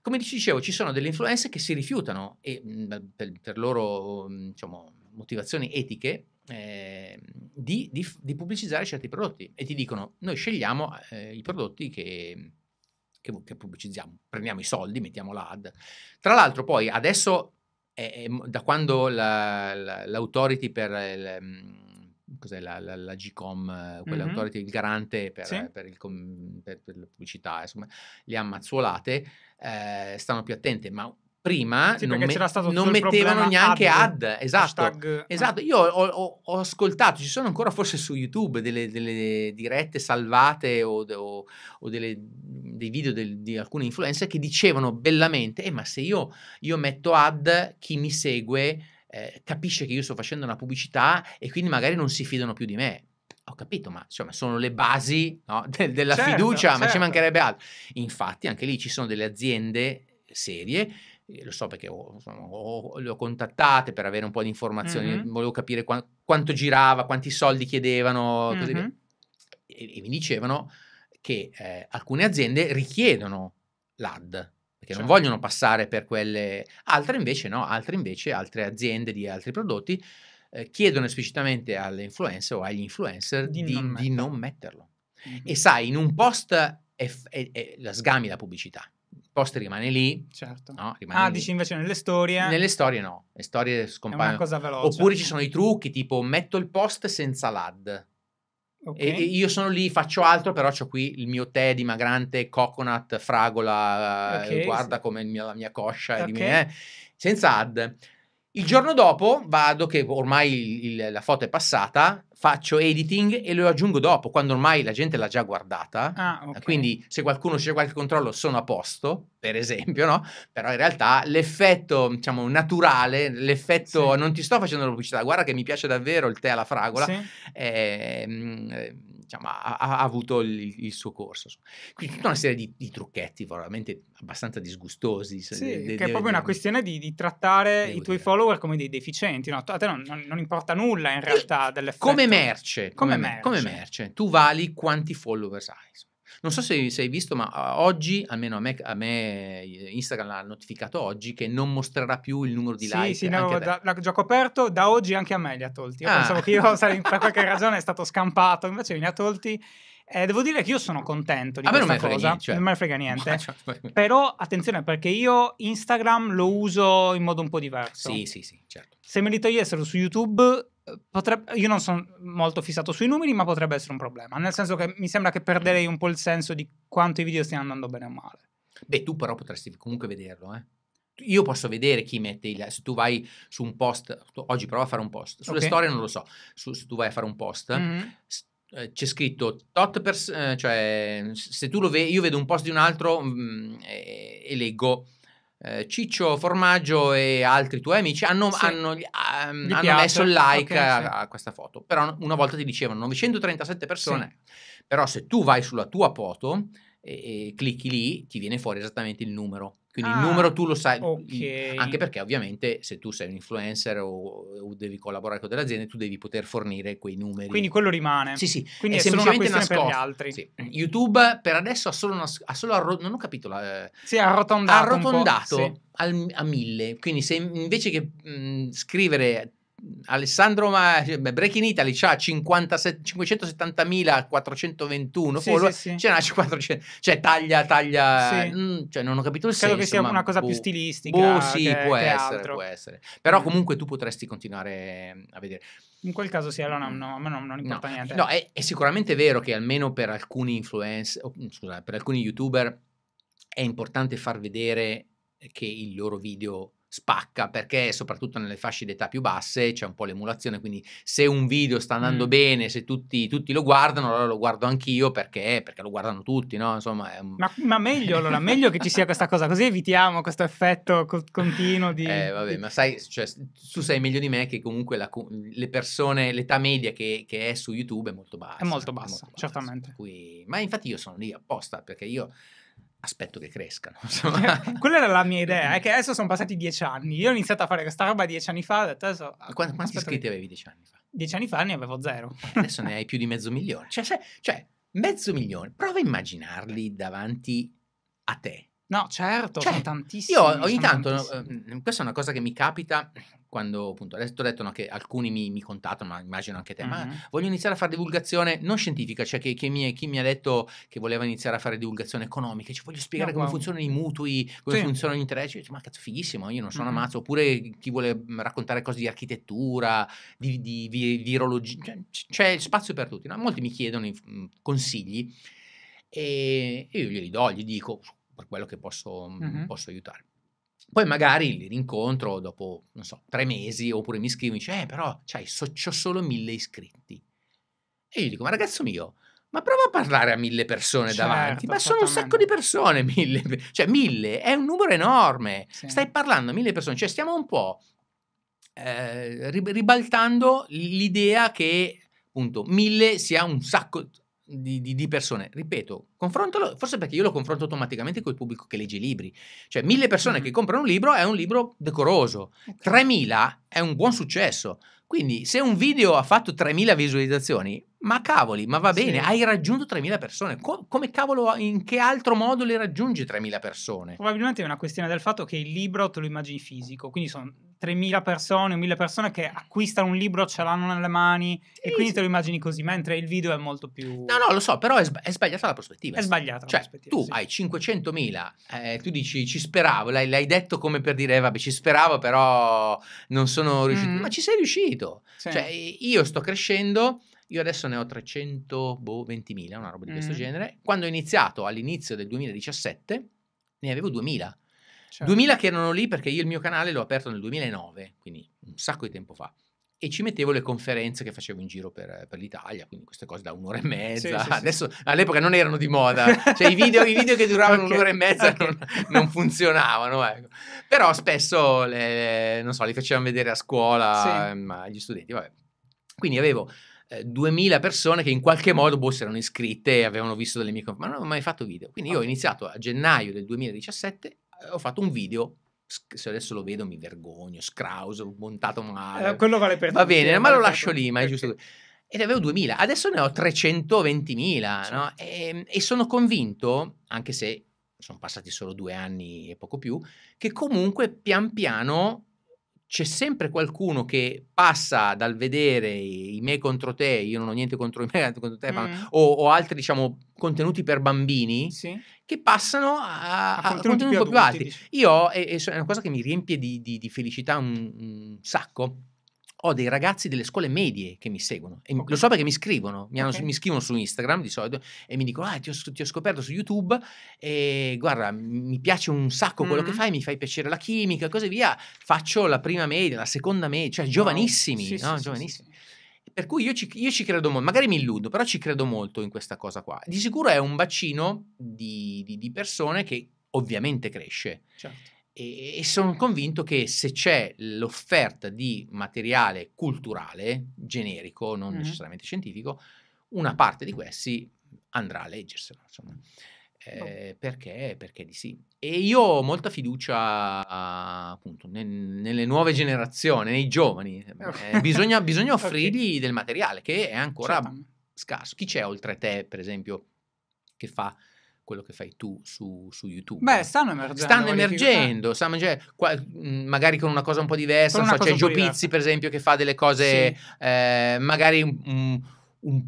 come dicevo, ci sono delle influenze che si rifiutano e, mhmm, per, per, loro mhmm, diciamo, motivazioni etiche eh, di, di, di, pubblicizzare certi prodotti e ti dicono noi scegliamo eh, i prodotti che, che, che, pubblicizziamo, prendiamo i soldi, mettiamo l'ad. Tra l'altro poi adesso è, eh, è, eh, da quando la, la, l'autority per il, mhmm, cos'è la, la, la GCOM, quell'autority, mm-hmm. il garante per, sì. per, il, per, per, le pubblicità, insomma, le ha mazzolate, eh, stanno più attente, ma prima sì, non, me- non mettevano neanche ad, ad. Esatto. Hashtag... Eh. esatto. Io ho, ho, ho, ascoltato, ci sono ancora forse su YouTube delle, delle dirette salvate o, o, o delle, dei video del, di alcune influencer che dicevano bellamente, eh, ma se io, io metto ad, chi mi segue eh, capisce che io sto facendo una pubblicità e quindi magari non si fidano più di me ho capito, ma insomma sono le basi no, [laughs] de- della certo, fiducia, certo. ma ci certo. mancherebbe altro. Infatti anche lì ci sono delle aziende serie lo so perché ho, insomma, ho, le ho contattate per avere un po' di informazioni, mm-hmm. volevo capire qua, quanto girava, quanti soldi chiedevano, mm-hmm. e, e, mi dicevano che eh, alcune aziende richiedono l'AD perché certo. non vogliono passare per quelle altre invece no, altre invece, altre aziende di altri prodotti eh, chiedono esplicitamente alle influencer o agli influencer di, di, non, metterlo. non metterlo. Mm-hmm. E sai, in un post è, è, è, la sgami la pubblicità post rimane lì. Certo. No? Rimane ah, lì. dici invece nelle storie. Nelle storie no, le storie scompaiono. È una cosa veloce. Oppure ci sono i trucchi tipo metto il post senza l'ad. Okay. E, io sono lì, faccio altro, però ho qui il mio tè dimagrante, coconut, fragola, okay, eh, guarda sì. come la mia coscia okay. di me, eh? senza ad. Il giorno dopo vado, che ormai il, il, la foto è passata, faccio editing e lo aggiungo dopo, quando ormai la gente l'ha già guardata. Ah, okay. Quindi se qualcuno c'è qualche controllo sono a posto, per esempio, no? Però in realtà l'effetto, diciamo, naturale, l'effetto sì. non ti sto facendo la pubblicità, guarda che mi piace davvero il tè alla fragola, sì. eh, diciamo, ha, ha, avuto il, il, suo corso. Quindi tutta una serie di, di trucchetti veramente abbastanza disgustosi. Sì, de, de, che è proprio de, una questione di, di trattare i tuoi follower come dei deficienti, no? A te non, non, non importa nulla in realtà dell'effetto. Come merce, come, come, merce. come merce, tu vali quanti followers hai. Non so se, hai visto, ma ah, oggi, almeno a me, a me eh, Instagram l'ha notificato oggi, che non mostrerà più il numero di sì, like. Sì, sì, no, da, l'ha già coperto, da oggi anche a me li ha tolti. Io ah. pensavo che io per [laughs] qualche ragione è stato scampato, invece me li ha tolti eh, devo dire che io sono contento di a questa me non cosa, cioè... non me ne frega niente. [laughs] cioè, Però attenzione perché io Instagram lo uso in modo un po' diverso. Sì, sì, sì, certo. Se mi li togliessero su YouTube eh, Potrebbe, io non sono molto fissato sui numeri, ma potrebbe essere un problema. Nel senso che mi sembra che perderei un po' il senso di quanto i video stiano andando bene o male. Beh, tu però potresti comunque vederlo, eh. Io posso vedere chi mette il. Se tu vai su un post. Tu, oggi prova a fare un post. Sulle okay. storie non lo so. Su, se tu vai a fare un post, mm-hmm. Eh, c'è scritto tot pers- eh, cioè se tu lo vedi, io vedo un post di un altro mh, mm, e, e, leggo eh, Ciccio Formaggio e altri tuoi amici hanno, sì. hanno, um, hanno messo il like okay, a, sì. a, questa foto. Però una volta ti dicevano 937 persone. Sì. Però se tu vai sulla tua foto e, e, clicchi lì, ti viene fuori esattamente il numero. Quindi ah, il numero tu lo sai, mhmm, okay. anche perché ovviamente se tu sei un influencer o, o, devi collaborare con delle aziende, tu devi poter fornire quei numeri. Quindi quello rimane. Sì, sì. Quindi è, è solo una questione nascosto. per gli altri. Sì. YouTube per adesso ha solo, nas- ha solo arro- non ho capito la, eh, sì, arrotondato, arrotondato sì. al, a mille. Quindi se invece che mh, mhmm, scrivere Alessandro Ma- Break Italy ha 570.421 sì, follower, sì, sì. ce n'ha 400, cioè taglia, taglia, sì. mh, mm, cioè non ho capito il Credo senso. Credo che sia una cosa boh, più stilistica. Boh, sì, che, può, che essere, può, essere, Però mm. comunque tu potresti continuare mm, a vedere. In quel caso sì, allora no, no, no, non importa no, niente. No, è, è, sicuramente vero che almeno per alcuni influencer, oh, mm, scusa, per alcuni youtuber è importante far vedere che il loro video spacca perché soprattutto nelle fasce d'età più basse c'è un po' l'emulazione, quindi se un video sta andando mm. bene, se tutti, tutti, lo guardano, allora lo guardo anch'io perché, perché lo guardano tutti, no? Insomma, un... ma, ma, meglio allora, meglio che ci sia questa cosa, così evitiamo questo effetto co- continuo di... Eh vabbè, ma sai, cioè, tu sai meglio di me che comunque la, le persone, l'età media che, che, è su YouTube è molto bassa. È molto bassa, è molto bassa certamente. Cui... Ma infatti io sono lì apposta perché io aspetto che crescano. [laughs] Cioè, quella era la mia idea, è che adesso sono passati dieci anni. Io ho iniziato a fare questa roba dieci anni fa. Adesso, ah, Quanti, iscritti che... avevi dieci anni fa? Dieci anni fa ne avevo zero. Eh, adesso ne hai più di mezzo milione. Cioè, se, cioè, mezzo milione. Prova a immaginarli davanti a te. No, certo, cioè, tantissimi. Io ogni tanto, no, ehm, questa è una cosa che mi capita quando appunto, adesso ho detto no, che alcuni mi, mi, contattano, ma immagino anche te, mm-hmm. ma voglio iniziare a fare divulgazione non scientifica, cioè che, che mi, chi mi ha detto che voleva iniziare a fare divulgazione economica, cioè voglio spiegare no, come wow. funzionano i mutui, come sì. funzionano gli interessi, cioè, ma cazzo fighissimo, io non sono mm-hmm. ammazzo, oppure chi vuole mhmm, raccontare cose di architettura, di, di, di virologia, cioè, c'è spazio per tutti, no? molti mi chiedono mhmm, consigli e io glieli do, gli dico per quello che posso, mm-hmm. posso aiutare. Poi magari li rincontro dopo, non so, tre mesi, oppure mi scrivo e dice, eh però, c'hai, so, c'ho solo mille iscritti. E io dico, ma ragazzo mio, ma prova a parlare a mille persone certo, davanti, ma sono un sacco di persone, [laughs] mille, cioè mille, è un numero enorme, sì. stai parlando a mille persone, cioè stiamo un po' eh, ribaltando l'idea che appunto mille sia un sacco, di, di, di, persone. Ripeto, confrontalo, forse perché io lo confronto automaticamente col pubblico che legge i libri. Cioè, mille persone mm che comprano un libro è un libro decoroso, okay. Ecco. 3.000 è un buon successo. Quindi se un video ha fatto 3.000 visualizzazioni, ma cavoli, ma va bene, sì. hai raggiunto 3.000 persone. Co- come cavolo, in che altro modo le raggiungi 3.000 persone? Probabilmente è una questione del fatto che il libro te lo immagini fisico, quindi sono 3.000 persone, o 1.000 persone che acquistano un libro, ce l'hanno nelle mani sì, e quindi te lo immagini così, mentre il video è molto più... No, no, lo so, però è, sba- è sbagliata la prospettiva. È sbagliata cioè, tu sì. hai 500.000, eh, tu dici ci speravo, l'hai, l'hai, detto come per dire vabbè ci speravo però non sono riuscito, mm. ma ci sei riuscito. Sì. Cioè io sto crescendo... Io adesso ne ho 320.000, boh, una roba di mm. questo genere. Quando ho iniziato all'inizio del 2017 ne avevo 2000. Certo. 2000 che erano lì perché io il mio canale l'ho aperto nel 2009, quindi un mm. sacco di tempo fa. E ci mettevo le conferenze che facevo in giro per, per l'Italia, quindi queste cose da un'ora e mezza. Sì, sì, Adesso, sì. all'epoca non erano di moda, cioè i video, i video che duravano okay. un'ora e mezza okay. non, non, funzionavano. Ecco. Però spesso, le, non so, li facevano vedere a scuola ehm, gli studenti, vabbè. Quindi avevo 2000 eh, persone che in qualche modo boh, si erano iscritte e avevano visto delle mie conferenze, ma non avevo mai fatto video. Quindi io ho iniziato a gennaio del 2017 ho fatto un video se adesso lo vedo mi vergogno, scrauso, montato male. Eh, quello vale per Va bene, eh, ma lo lascio lì, ma è giusto. Ed avevo 2000, adesso ne ho 320.000, no? e, ehm, e, sono convinto, anche se sono passati solo due anni e poco più, che comunque pian piano c'è sempre qualcuno che passa dal vedere i me contro te, io non ho niente contro i me [laughs] contro te, mm. ma, o, o, altri diciamo contenuti per bambini sì. che passano a, a contenuti, un po' più, più alti. Io e, è una cosa che mi riempie di, di, di felicità un, un sacco ho dei ragazzi delle scuole medie che mi seguono. Okay. Lo so perché mi scrivono, mi, okay. mi, scrivono su Instagram di solito e mi dicono: Ah, ti ho, ti ho, scoperto su YouTube e guarda, mi piace un sacco quello mm. che fai, mi fai piacere la chimica e così via. Faccio la prima media, la seconda media, cioè giovanissimi, wow. sì, no? sì, giovanissimi. Sì, per cui io ci, io ci, credo molto, magari mi illudo, però ci credo molto in questa cosa qua. Di sicuro è un bacino di, di, di persone che ovviamente cresce. Certo e, e sono convinto che se c'è l'offerta di materiale culturale, generico, non mm-hmm. necessariamente scientifico, una parte di questi andrà a leggerselo, insomma. Boh. Eh, no. perché, perché di sì. E io ho molta fiducia appunto nel, nelle nuove generazioni, nei giovani. Eh, bisogna, [laughs] bisogna, offrirgli okay. del materiale che è ancora certo. scarso. Chi c'è oltre te, per esempio, che fa quello che fai tu su, su YouTube. Beh, stanno emergendo. Stanno eh. emergendo, stanno emergendo qua, mm, magari con una cosa un po' diversa. So, c'è Gio Pizzi, per esempio, che fa delle cose sì. eh, magari un, un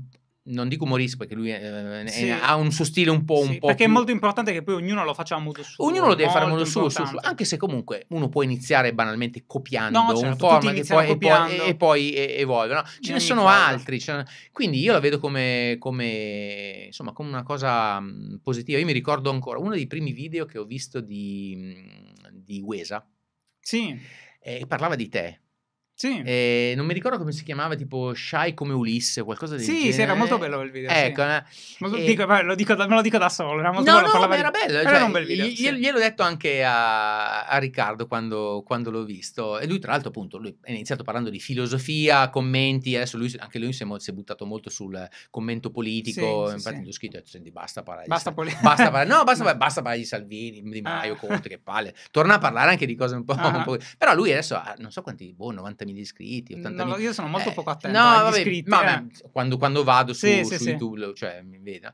non dico umorismo perché lui è, eh, sì. è, ha un suo stile un po', sì, un po perché più... è molto importante che poi ognuno lo faccia a modo suo ognuno lo deve fare a modo suo, suo, suo, anche se comunque uno può iniziare banalmente copiando no, certo, un format e poi, e poi, e poi evolve no? ce ne sono forma. altri cioè, quindi io la vedo come, come, insomma come una cosa positiva io mi ricordo ancora uno dei primi video che ho visto di di Wesa sì. eh, parlava di te sì. E non mi ricordo come si chiamava, tipo Shy come Ulisse, qualcosa di Sì, genere. sì, era molto bello quel video. Ecco, sì. Eh. una... e... dico, lo dico da, me lo dico da solo. Era molto no, bello, no, ma era bello. Cioè, era un bel video. Gli, sì. Gliel'ho detto anche a, a Riccardo quando, quando, l'ho visto. E lui, tra l'altro, appunto, lui ha iniziato parlando di filosofia, commenti. Adesso lui, anche lui si è, si è buttato molto sul commento politico. Sì, Infatti, gli ho scritto: Senti, basta parlare. Basta, di poli- basta parlare. No, basta, no. [laughs] basta parlare di Salvini, Di ah. Maio, ah. Conte, che palle. Torna a parlare anche di cose un po'. Ah. Un po'... Però lui adesso ha non so quanti, boh, 90 70.000 iscritti. 80.000... No, io sono molto eh, poco attento eh, no, vabbè, iscritti. Ma, eh. quando, quando, vado su, sì, su sì, YouTube, sì. cioè, mi vedo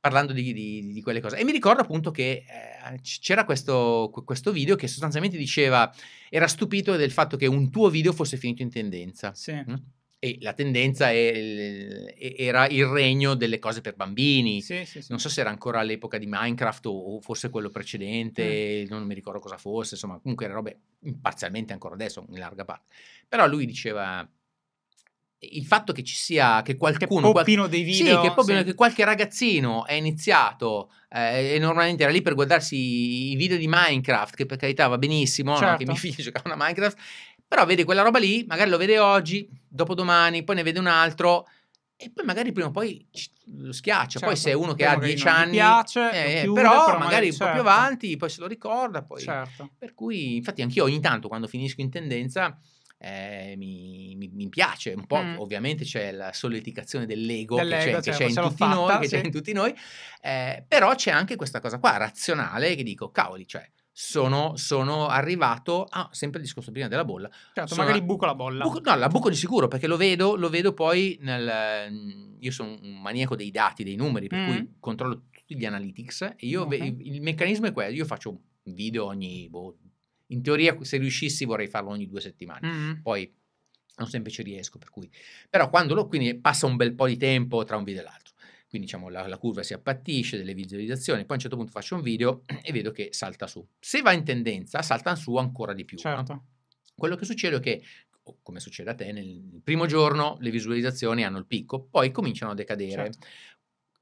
parlando di, di, di, quelle cose. E mi ricordo appunto che eh, c'era questo, questo, video che sostanzialmente diceva: era stupito del fatto che un tuo video fosse finito in tendenza. Sì. Mm? e la tendenza il, era il regno delle cose per bambini. Sì, sì, sì. Non so se era ancora all'epoca di Minecraft o, forse quello mm. precedente, mm. non mi ricordo cosa fosse, insomma, comunque erano robe parzialmente ancora adesso, in larga parte. Però lui diceva il fatto che ci sia che qualcuno che qual- dei video sì, che, poppino, sì. che qualche ragazzino è iniziato eh, e normalmente era lì per guardarsi i video di Minecraft che per carità va benissimo certo. no? che certo. mio figlio [laughs] giocava a Minecraft però vede quella roba lì, magari lo vede oggi, dopodomani, poi ne vede un altro e poi magari prima o poi lo schiaccia. Certo, poi se è certo, uno che ha dieci anni, piace, eh, chiude, però, però, magari certo. un po' più certo. avanti, poi se lo ricorda. Poi... Certo. Per cui, infatti, anch'io ogni tanto quando finisco in tendenza. Eh, mi, mi, mi, piace un po', mm. ovviamente c'è la solleticazione dell'ego, dell'ego che c'è, cioè, che c'è in tutti fatta, noi, che sì. c'è in tutti noi, eh, però c'è anche questa cosa qua razionale che dico, cavoli, cioè sono, sono arrivato a sempre il discorso prima della bolla. Certo, sono magari buco la bolla. Buco, no, la buco di sicuro perché lo vedo, lo vedo poi nel... Mhmm, io sono un maniaco dei dati, dei numeri, per mm. cui controllo tutti gli analytics e io okay. ve, il meccanismo è quello, io faccio un video ogni... Boh, in teoria se riuscissi vorrei farlo ogni due settimane, mm. poi non sempre ci riesco, per cui... Però quando lo... quindi passa un bel po' di tempo tra un video e l'altro quindi diciamo, la, la, curva si appattisce delle visualizzazioni, poi a un certo punto faccio un video [clears throat] e vedo che salta su. Se va in tendenza, salta su ancora di più. Certo. No? Quello che succede è che, come succede a te, nel primo giorno le visualizzazioni hanno il picco, poi cominciano a decadere. Certo.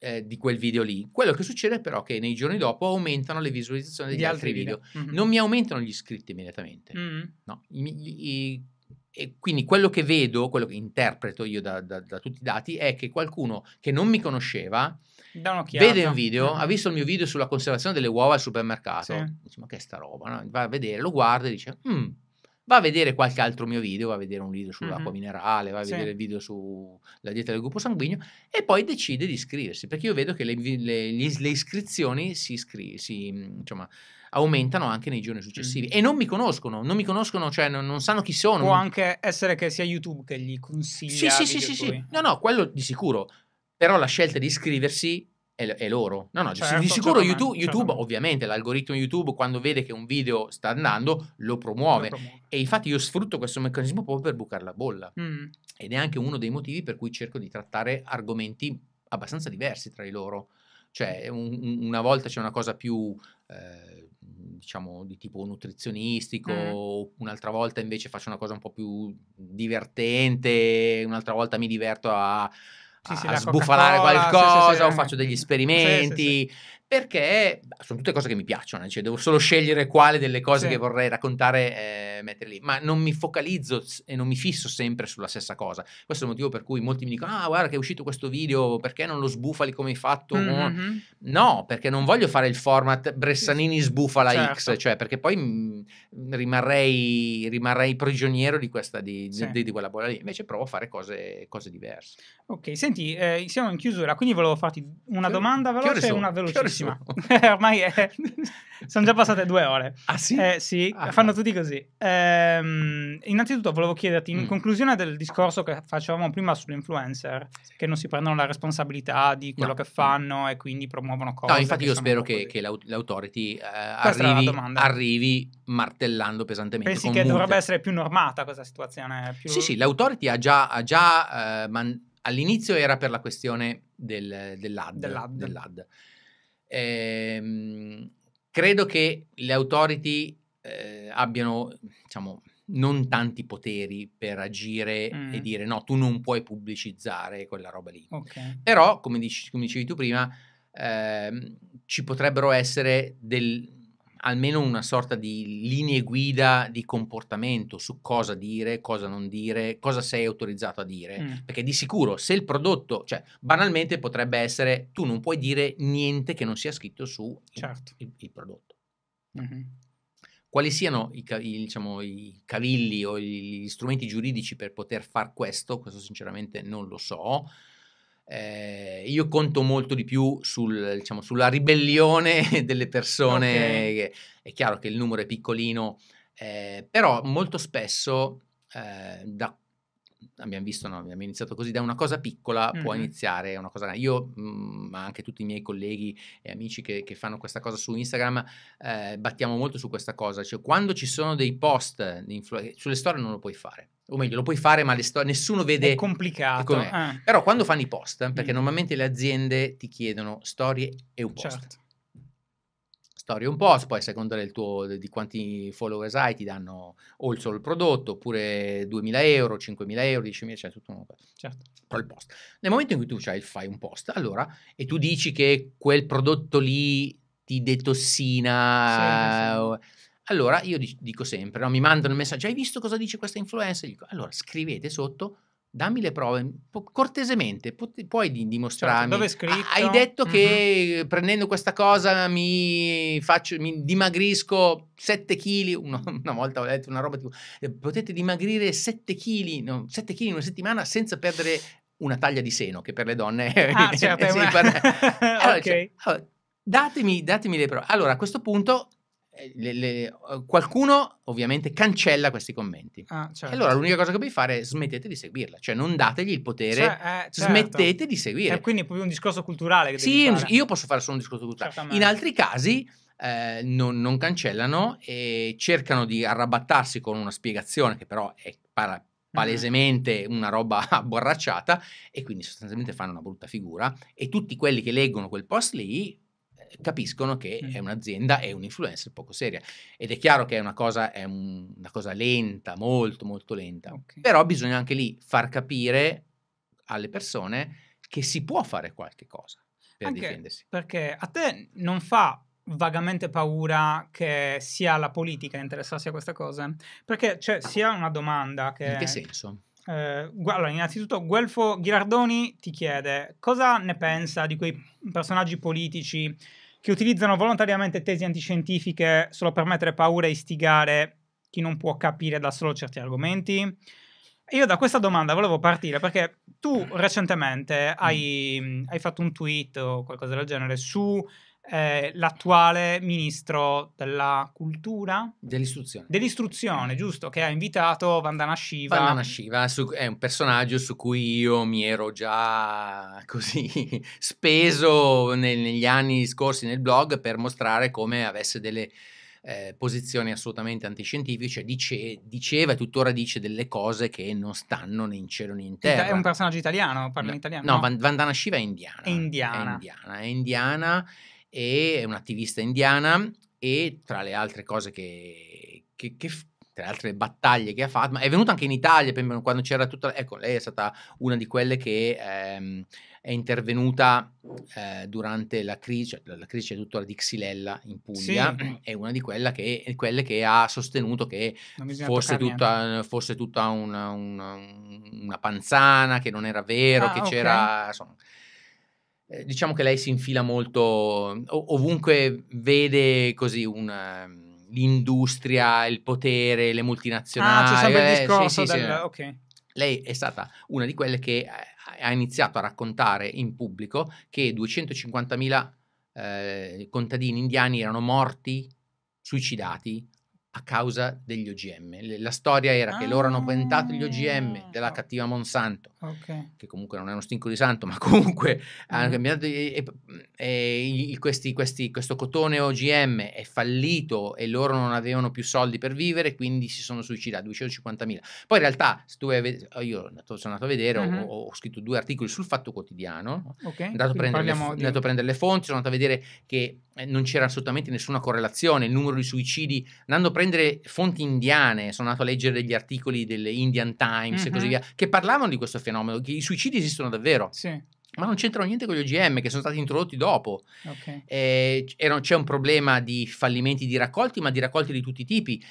Eh, di quel video lì. Quello che succede però è che nei giorni dopo aumentano le visualizzazioni degli altri, altri video. video. Mm-hmm. Non mi aumentano gli iscritti immediatamente. Mm-hmm. No, i, i, e quindi quello che vedo, quello che interpreto io da, da, da tutti i dati, è che qualcuno che non mi conosceva vede un video, mm. ha visto il mio video sulla conservazione delle uova al supermercato, sì. dice ma che è sta roba, no? va a vedere, lo guarda e dice mm, va a vedere qualche altro mio video, va a vedere un video sull'acqua mm-hmm. minerale, va a sì. vedere il video sulla dieta del gruppo sanguigno e poi decide di iscriversi, perché io vedo che le, le, le iscrizioni si, iscrivono, si, insomma, aumentano mm-hmm. anche nei giorni successivi mm. e non mi conoscono, non mi conoscono, cioè non, non sanno chi sono. Può anche essere che sia YouTube che gli consiglia. Sì, sì, sì, sì, sì, no, no, quello di sicuro, però la scelta di iscriversi è, è loro. No, no, certo, di sicuro certo, YouTube, certo. ovviamente, l'algoritmo YouTube quando vede che un video sta andando lo promuove. Lo promuove. E infatti io sfrutto questo meccanismo proprio per bucare la bolla. Mm. Ed è anche uno dei motivi per cui cerco di trattare argomenti abbastanza diversi tra di loro. Cioè, un, una volta c'è una cosa più... Eh, diciamo di tipo nutrizionistico, mm. un'altra volta invece faccio una cosa un po' più divertente, un'altra volta mi diverto a, sì, a sì, sbufalare qualcosa sì, o faccio degli esperimenti perché sono tutte cose che mi piacciono, cioè devo solo scegliere quale delle cose sì. che vorrei raccontare eh, mettere lì, ma non mi focalizzo e non mi fisso sempre sulla stessa cosa. Questo è il motivo per cui molti mi dicono, ah guarda che è uscito questo video, perché non lo sbufali come hai fatto? Mm-hmm. No, perché non voglio fare il format Bressanini sbufala certo. X, cioè perché poi mhmm, rimarrei, rimarrei prigioniero di, questa, di, sì. di, di, quella bolla lì, invece provo a fare cose, cose diverse. Ok, senti, eh, siamo in chiusura, quindi volevo farti una che, domanda veloce e una velocissima lunghissima. [laughs] Ormai è... [laughs] sono già passate due ore. Ah sì? Eh, sì, ah, ah. fanno no. tutti così. Ehm, innanzitutto volevo chiederti, in mm. conclusione del discorso che facevamo prima sull'influencer, sì. che non si prendono la responsabilità di quello no. che fanno e quindi promuovono cose. No, infatti io spero che, che l'autority eh, arrivi, arrivi, martellando pesantemente. Pensi che multe. dovrebbe essere più normata questa situazione? Più... Sì, sì, l'autority ha già... Ha già eh, man- all'inizio era per la questione del, dell'ad, dell'ad. dell'ad. Ehm, credo che le authority eh, abbiano, diciamo, non tanti poteri per agire mm. e dire no, tu non puoi pubblicizzare quella roba lì. Okay. Però, come, dici, come, dicevi tu prima, ehm, ci potrebbero essere del, almeno una sorta di linee guida di comportamento su cosa dire, cosa non dire, cosa sei autorizzato a dire. Mm. Perché di sicuro se il prodotto, cioè banalmente potrebbe essere tu non puoi dire niente che non sia scritto su certo. il, il, prodotto. Mm-hmm. Quali siano i, i, diciamo, i, cavilli o gli strumenti giuridici per poter far questo, questo sinceramente non lo so eh, io conto molto di più sul, diciamo, sulla ribellione [laughs] delle persone. Okay. Che, è chiaro che il numero è piccolino, eh, però molto spesso eh, da, abbiamo visto, no, abbiamo iniziato così, da una cosa piccola mm-hmm. può iniziare una cosa grande. Io, mhmm, ma anche tutti i miei colleghi e amici che, che fanno questa cosa su Instagram, eh, battiamo molto su questa cosa. Cioè, quando ci sono dei post influ- sulle storie non lo puoi fare o meglio, lo puoi fare, ma sto- nessuno vede. È complicato. Ah. Però quando fanno i post, perché mm. normalmente le aziende ti chiedono storie e un post. Certo. Storie e un post, poi a seconda del tuo, di quanti followers hai, ti danno o il solo prodotto, oppure 2.000 euro, 5.000 euro, 10.000, cioè tutto una cosa. Certo. Però il post. Nel momento in cui tu cioè, fai un post, allora, e tu dici che quel prodotto lì ti detossina... Sì, sì allora io dico sempre, no? mi mandano il messaggio, hai visto cosa dice questa influenza? Dico, allora scrivete sotto, dammi le prove, cortesemente, puoi di- dimostrarmi. Cioè, scritto... hai detto mm-hmm. che prendendo questa cosa mi, faccio, mi dimagrisco 7 kg, una, una, volta ho detto una roba tipo, eh, potete dimagrire 7 kg, no, 7 kg in una settimana senza perdere una taglia di seno, che per le donne... Ah, [laughs] certo, [laughs] cioè, sì, una... per... allora, okay. cioè, allora, datemi, datemi le prove. Allora, a questo punto eh, le, le, eh, qualcuno ovviamente cancella questi commenti. Ah, certo. allora l'unica cosa che puoi fare è smettete di seguirla, cioè non dategli il potere, cioè, eh, certo. smettete di seguirla. E quindi è proprio un discorso culturale. Che sì, io posso fare solo un discorso culturale. Certamente. In altri casi eh, non, non, cancellano e cercano di arrabattarsi con una spiegazione che però è para- mm-hmm. palesemente una roba [laughs] abborracciata e quindi sostanzialmente fanno una brutta figura e tutti quelli che leggono quel post lì capiscono che è un'azienda e un influencer poco seria. Ed è chiaro che è una cosa, è un, una cosa lenta, molto molto lenta, okay. però bisogna anche lì far capire alle persone che si può fare qualche cosa per anche difendersi. Perché a te non fa vagamente paura che sia la politica a interessarsi a questa cosa? Perché c'è sia una domanda che... In che senso? Eh, allora, innanzitutto Guelfo Ghirardoni ti chiede cosa ne pensa di quei personaggi politici che utilizzano volontariamente tesi antiscientifiche solo per mettere paura e istigare chi non può capire da solo certi argomenti? Io da questa domanda volevo partire perché tu recentemente hai, mm. Mm, hai fatto un tweet o qualcosa del genere su eh, l'attuale ministro della cultura dell'istruzione dell'istruzione mm. giusto che ha invitato Vandana Shiva Vandana Shiva su, è un personaggio su cui io mi ero già così [laughs] speso nel, negli anni scorsi nel blog per mostrare come avesse delle eh, posizioni assolutamente antiscientifiche, dice, diceva e tuttora dice delle cose che non stanno né in cielo né in terra. È un personaggio italiano, parla no, in italiano? No, no? Vandana Shiva è indiana. È indiana. È indiana, è indiana e è un'attivista indiana e tra le altre cose che, che, che tra le altre battaglie che ha fatto, ma è venuta anche in Italia quando c'era tutta, ecco, lei è stata una di quelle che ehm, è intervenuta eh, durante la crisi, cioè, la crisi c'è tuttora di Xilella in Puglia, sì. è una di che, quelle che ha sostenuto che fosse tutta, fosse tutta, una, una, una, panzana, che non era vero, ah, che okay. c'era... Insomma, eh, diciamo che lei si infila molto ovunque vede così un ehm, l'industria, il potere, le multinazionali. Ah, c'è sempre il eh, discorso eh, sì, sì, del... sì. Okay. Lei è stata una di quelle che ha iniziato a raccontare in pubblico che 250.000 eh, contadini indiani erano morti, suicidati a causa degli OGM. La storia era ah, che loro hanno patentato gli OGM ah, della cattiva Monsanto, okay. che comunque non è uno stinco di santo, ma [laughs] comunque mm. hanno cambiato. E, e, e questi, questi, questo cotone OGM è fallito e loro non avevano più soldi per vivere, quindi si sono suicidati 250.000. Poi in realtà, se tu hai, oh, io sono andato a vedere, mm-hmm. ho, ho, scritto due articoli sul Fatto Quotidiano, okay. andato, a le, di... andato a prendere le fonti, sono andato a vedere che eh, non c'era assolutamente nessuna correlazione, il numero di suicidi, andando a prendere fonti indiane, sono andato a leggere degli articoli delle Indian Times mm-hmm. e così mm-hmm. via, che parlavano di questo fenomeno, che i suicidi esistono davvero. Sì. Ma non c'entrano niente con gli OGM che sono stati introdotti dopo. Okay. Eh, c'è un problema di fallimenti di raccolti, ma di raccolti di tutti i tipi.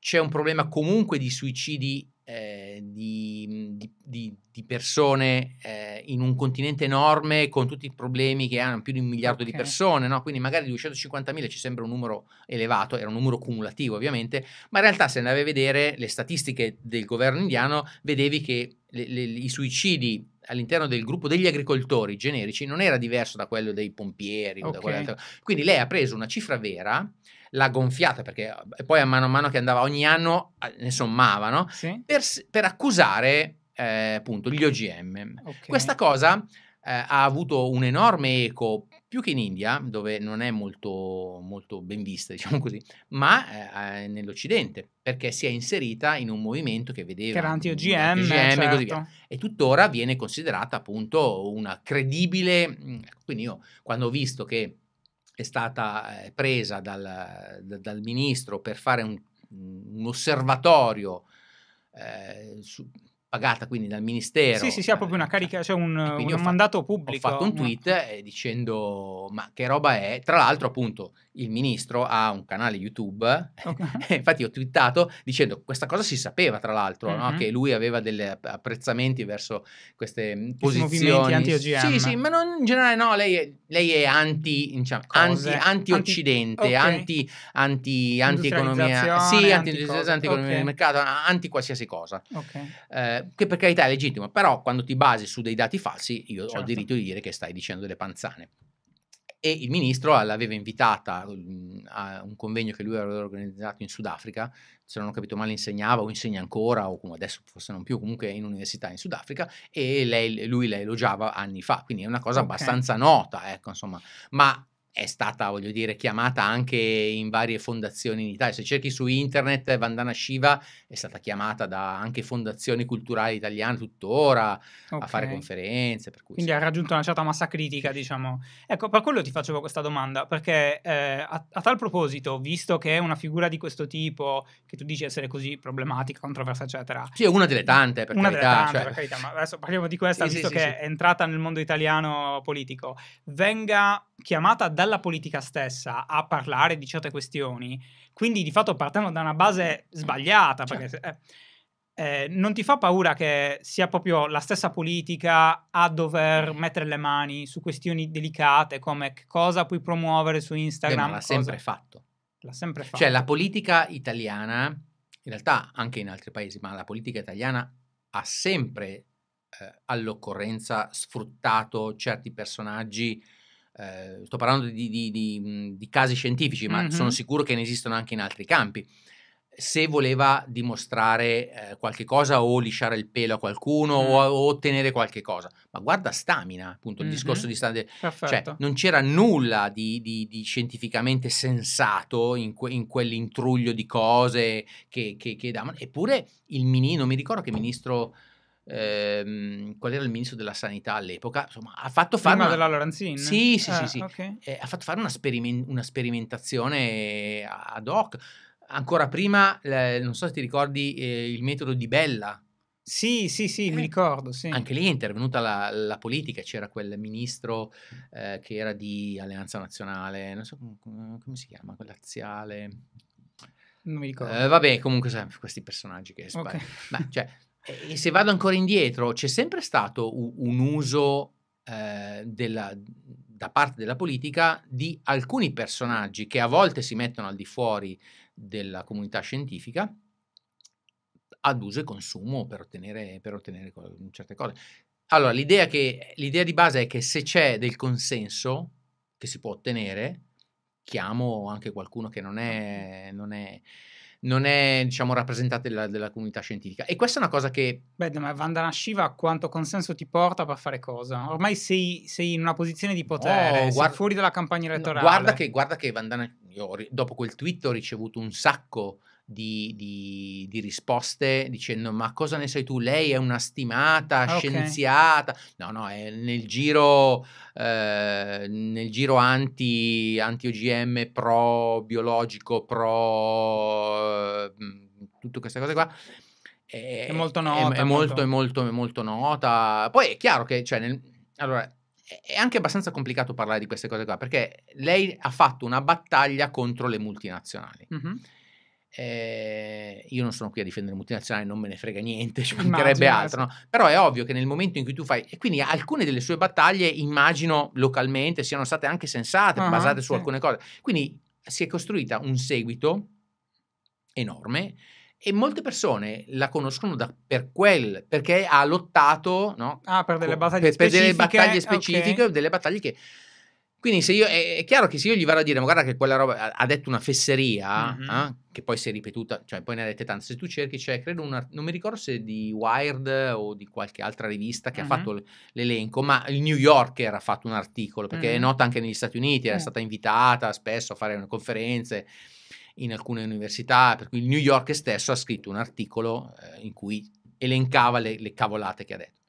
C'è un problema comunque di suicidi eh, di, di, di, persone eh, in un continente enorme con tutti i problemi che hanno più di un miliardo okay. di persone, no? quindi magari 250.000 ci sembra un numero elevato, era un numero cumulativo ovviamente, ma in realtà se andavi a vedere le statistiche del governo indiano vedevi che le, le, i suicidi all'interno del gruppo degli agricoltori generici non era diverso da quello dei pompieri. Okay. Quindi lei ha preso una cifra vera l'ha gonfiata perché eh, poi a mano a mano che andava ogni anno eh, ne sommava, no? sì. per, per, accusare eh, appunto gli OGM. Okay. Questa cosa eh, ha avuto un enorme eco più che in India, dove non è molto, molto ben vista, [laughs] diciamo così, ma eh, eh, nell'Occidente, perché si è inserita in un movimento che vedeva... Che anti-OGM, OGM, certo. e così via. Certo. E tuttora viene considerata appunto una credibile... Ecco, quindi io quando ho visto che è stata eh, presa dal, dal ministro per fare un, un osservatorio eh, su, pagata quindi dal ministero. Sì, sì, sì, ha proprio eh, una cioè, carica, cioè un, un fatto, mandato pubblico. Ho fatto un tweet no. Eh, dicendo ma che roba è? Tra l'altro appunto il ministro ha un canale YouTube, okay. [laughs] infatti ho twittato dicendo questa cosa si sapeva tra l'altro, mm-hmm. no? Mhm. che lui aveva degli apprezzamenti verso queste mm, Questi posizioni. anti-OGM. Sì, sì, ma non, in generale no, lei è, lei è anti, diciamo, anti, anti-occidente, anti, okay. anti-economia, sì, anti-economia okay. del mercato, anti qualsiasi cosa. Eh, che per carità è legittimo, però quando ti basi su dei dati falsi io certo. ho il diritto di dire che stai dicendo delle panzane e il ministro l'aveva invitata mhmm, a un convegno che lui aveva organizzato in Sudafrica, se non ho capito male insegnava o insegna ancora, o adesso forse non più, comunque in università in Sudafrica, e lei, lui la elogiava anni fa, quindi è una cosa okay. abbastanza nota, ecco, insomma. Ma è stata, voglio dire, chiamata anche in varie fondazioni in Italia. Se cerchi su internet, Vandana Shiva è stata chiamata da anche fondazioni culturali italiane tuttora okay. a fare conferenze. Quindi sì. ha raggiunto una certa massa critica, [laughs] diciamo. Ecco, per quello ti facevo questa domanda, perché eh, a, a, tal proposito, visto che è una figura di questo tipo, che tu dici essere così problematica, controversa, eccetera. Sì, è una delle tante, per una carità. Delle tante, cioè... per carità, ma adesso parliamo di questa, sì, visto sì, che è entrata nel mondo italiano politico, venga chiamata da dalla politica stessa a parlare di certe questioni, quindi di fatto partendo da una base sbagliata, certo. eh, eh, non ti fa paura che sia proprio la stessa politica a dover mettere le mani su questioni delicate come cosa puoi promuovere su Instagram? l'ha cosa... sempre fatto. L'ha sempre cioè, fatto. Cioè la politica italiana, in realtà anche in altri paesi, ma la politica italiana ha sempre eh, all'occorrenza sfruttato certi personaggi eh, sto parlando di, di, di, di, casi scientifici, ma mm-hmm. sono sicuro che ne esistono anche in altri campi. Se voleva dimostrare eh, qualche cosa o lisciare il pelo a qualcuno mm. o, o, ottenere qualche cosa, ma guarda Stamina, appunto il mm-hmm. discorso di Stamina, cioè non c'era nulla di, scientificamente sensato in, que, in, quell'intruglio di cose che, che, che davano, eppure il ministro, non mi ricordo che ministro ehm, qual era il ministro della sanità all'epoca, insomma, ha fatto fare... una... della Lorenzin? Sì, sì, ah, sì, eh, sì. Okay. Eh, ha fatto fare una, speriment- una, sperimentazione ad hoc. Ancora prima, eh, non so se ti ricordi eh, il metodo di Bella. Sì, sì, sì, mi eh, ricordo. Sì. Anche lì è intervenuta la, la politica, c'era quel ministro eh, che era di Alleanza Nazionale, non so come, si chiama, quell'aziale. Non mi ricordo. Eh, vabbè, comunque sai, questi personaggi che sbagliano. Okay. Beh, cioè, e se vado ancora indietro, c'è sempre stato un, un uso eh, della, da parte della politica di alcuni personaggi che a volte si mettono al di fuori della comunità scientifica ad uso e consumo per ottenere, per ottenere certe cose. Allora, l'idea, che, l'idea di base è che se c'è del consenso che si può ottenere, chiamo anche qualcuno che non è, non è non è diciamo, rappresentata della, della, comunità scientifica. E questa è una cosa che... Beh, ma Vandana Shiva quanto consenso ti porta per fare cosa? Ormai sei, sei in una posizione di oh, potere, no, guarda, fuori dalla campagna elettorale. No, guarda che, guarda che Vandana, io, dopo quel tweet ho ricevuto un sacco di, di, di, risposte dicendo ma cosa ne sai tu? Lei è una stimata ah, okay. scienziata. No, no, è nel giro, eh, nel giro anti, ogm pro biologico, pro mm, tutte queste cose qua. È, è eh, molto nota. È, è, molto, è, molto, è molto nota. Poi è chiaro che, cioè, nel, allora, è anche abbastanza complicato parlare di queste cose qua perché lei ha fatto una battaglia contro le multinazionali. Mm-hmm eh, io non sono qui a difendere multinazionali, non me ne frega niente, [laughs] ci mancherebbe immagino, altro. No? Però è ovvio che nel momento in cui tu fai. E quindi alcune delle sue battaglie, immagino localmente, siano state anche sensate, uh-huh, basate su sì. alcune cose. Quindi si è costruita un seguito enorme e molte persone la conoscono da, per quel perché ha lottato no? ah, per delle battaglie per, specifiche, per delle battaglie, specifiche, okay. delle battaglie che quindi se io, è, è chiaro che se io gli vado a dire, ma guarda che quella roba ha, detto una fesseria, mm-hmm. eh, che poi si è ripetuta, cioè poi ne ha dette tante, se tu cerchi c'è, cioè, credo, una, non mi ricordo se di Wired o di qualche altra rivista che mm-hmm. ha fatto l'elenco, ma il New Yorker ha fatto un articolo, perché mm-hmm. è nota anche negli Stati Uniti, era stata invitata spesso a fare conferenze in alcune università, per cui il New Yorker stesso ha scritto un articolo eh, in cui elencava le, le, cavolate che ha detto.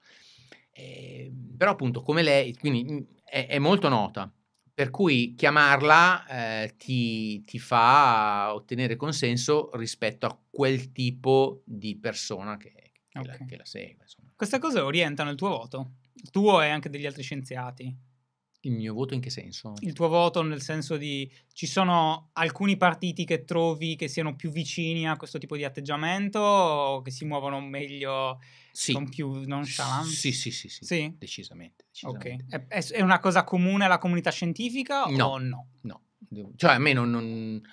Eh, però appunto come lei, quindi è, è molto nota. Per cui chiamarla eh, ti, ti, fa ottenere consenso rispetto a quel tipo di persona che, che, okay. la, che la, segue. Insomma. Queste cose orientano il tuo voto, il tuo e anche degli altri scienziati. Il mio voto in che senso? Il tuo voto nel senso di ci sono alcuni partiti che trovi che siano più vicini a questo tipo di atteggiamento o che si muovono meglio sì. con più nonchalance? Sì, sì, sì, sì, sì? Decisamente, decisamente. Ok. È, è, una cosa comune alla comunità scientifica no, o no? No, devo, cioè almeno non...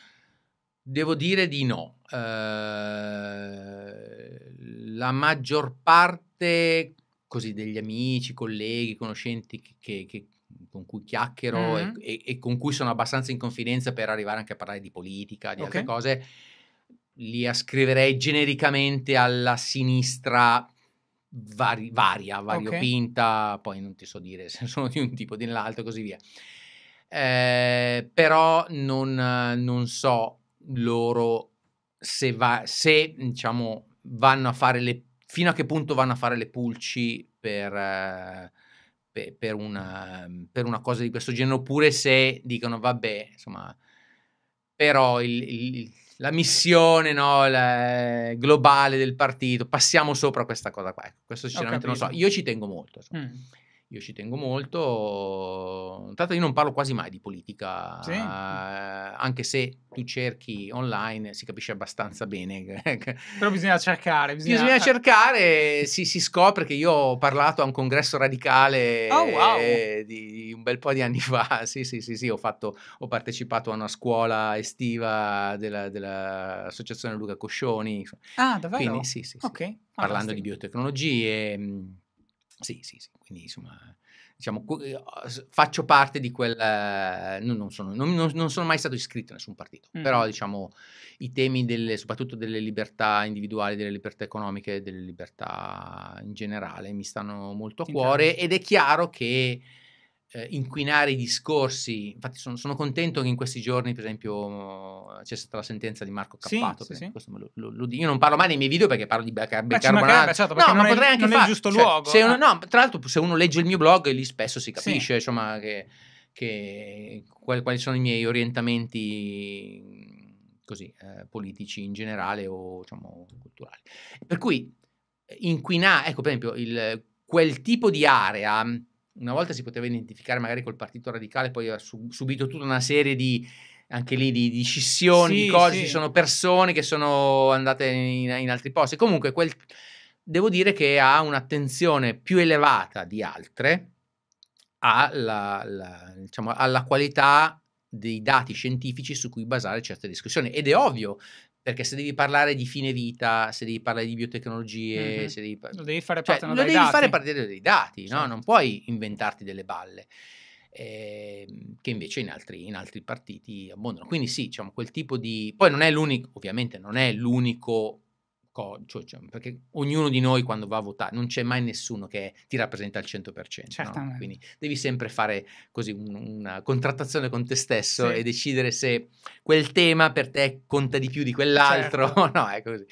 Devo dire di no. Uh, la maggior parte così degli amici, colleghi, conoscenti che, che, con cui chiacchiero mm-hmm. e, e, con cui sono abbastanza in confidenza per arrivare anche a parlare di politica, di okay. altre cose, li ascriverei genericamente alla sinistra vari, varia, variopinta, okay. poi non ti so dire se [laughs] sono di un tipo o dell'altro e così via. Eh, però non, non, so loro se, va, se diciamo, vanno a fare le fino a che punto vanno a fare le pulci per, eh, per, una, per una, cosa di questo genere oppure se dicono vabbè insomma però il, il la missione no, la, eh, globale del partito, passiamo sopra questa cosa qua. Ecco, questo sinceramente non so, io ci tengo molto. So. Mm io ci tengo molto. Tanto io non parlo quasi mai di politica, sì. Mm. eh, anche se tu cerchi online si capisce abbastanza bene. [laughs] Però bisogna cercare. Bisogna, bisogna cercare, si, si, scopre che io ho parlato a un congresso radicale oh, wow. eh, di, di, un bel po' di anni [laughs] fa. sì, sì, sì, sì ho, fatto, ho, partecipato a una scuola estiva della, dell'associazione Luca Coscioni. Ah, davvero? Quindi sì, sì. sì. Okay. Ah, Parlando di biotecnologie mm, sì, sì, sì, quindi insomma, diciamo, eh, faccio parte di quel... Eh, non, non, sono, non, non, sono, mai stato iscritto a nessun partito, mm. però diciamo i temi delle, soprattutto delle libertà individuali, delle libertà economiche, delle libertà in generale mi stanno molto a cuore ed è chiaro che eh, inquinare i discorsi. Infatti, sono, sono, contento che in questi giorni, per esempio, eh, c'è stata la sentenza di Marco Cappato. Sì, sì, Lo, lo, lo, io non parlo mai dei miei video perché parlo di bicarbonato. certo, no, ma potrei è, anche non far, è giusto cioè, luogo. Uno, eh. no, tra l'altro, se uno legge il mio blog, lì spesso si capisce insomma, che, che, quali, quali sono i miei orientamenti mm, così, eh, politici in generale o diciamo, culturali. Per cui eh, inquinare, ecco per esempio, il, quel tipo di area una volta si poteva identificare magari col partito radicale, poi ha subito tutta una serie di anche lì di, di scissioni, sì, di cose, sì. ci sono persone che sono andate in, in altri posti. Comunque, quel, devo dire che ha un'attenzione più elevata di altre alla, alla, diciamo, alla qualità dei dati scientifici su cui basare certe discussioni. Ed è ovvio perché se devi parlare di fine vita, se devi parlare di biotecnologie, mm-hmm. se devi... Lo devi fare cioè, partendo lo devi dati. fare partire dai dati, no? Non certo. puoi inventarti delle balle. Eh, che invece in altri, in altri partiti abbondano. Quindi sì, diciamo, quel tipo di... Poi non è l'unico, ovviamente non è l'unico co- cioè, cioè, perché ognuno di noi quando va a votare non c'è mai nessuno che ti rappresenta al 100%, no? quindi devi sempre fare così un, una contrattazione con te stesso sì. e decidere se quel tema per te conta di più di quell'altro, certo. [laughs] no? È così.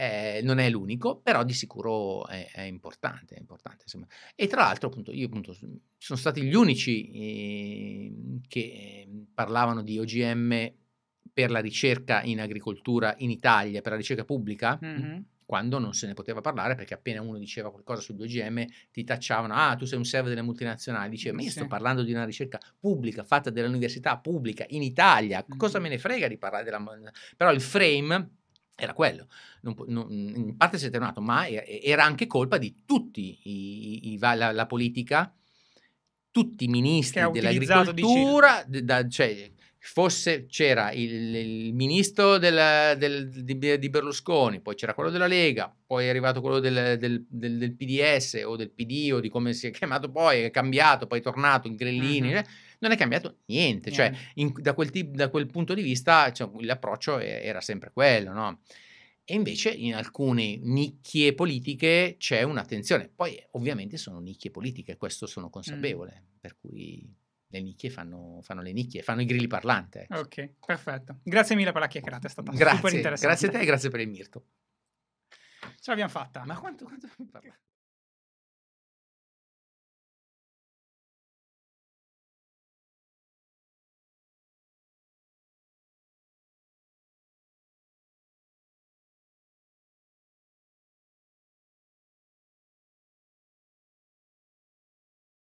Eh, non è l'unico, però di sicuro è, è importante. È importante e tra l'altro, appunto, io appunto, sono stati gli unici eh, che ehm, parlavano di OGM per la ricerca in agricoltura in Italia, per la ricerca pubblica, mm-hmm. quando non se ne poteva parlare perché appena uno diceva qualcosa sugli OGM ti tacciavano, ah tu sei un servo delle multinazionali, diceva ma io sì. sto parlando di una ricerca pubblica fatta dall'università pubblica in Italia, mm-hmm. cosa me ne frega di parlare della... però il frame era quello, non, non, in parte si è tornato, ma era anche colpa di tutti i, i, la, la politica tutti i ministri dell'agricoltura, da, cioè, fosse, c'era il, il ministro della, del, di, di, Berlusconi, poi c'era quello della Lega, poi è arrivato quello del, del, del, PDS o del PD o di come si è chiamato poi, è cambiato, poi è tornato in Grellini, uh-huh. non è cambiato niente, yeah. cioè in, da, quel tip, da, quel punto di vista cioè, l'approccio era sempre quello, no? E invece in alcune nicchie politiche c'è un'attenzione. Poi ovviamente sono nicchie politiche, questo sono consapevole, mm. per cui le nicchie fanno, fanno, le nicchie, fanno i grilli parlanti. Ecco. Ok, perfetto. Grazie mille per la chiacchierata, è stata grazie, super interessante. Grazie a te e grazie per il mirto. Ce l'abbiamo fatta. Ma quanto, quanto... [laughs] parla?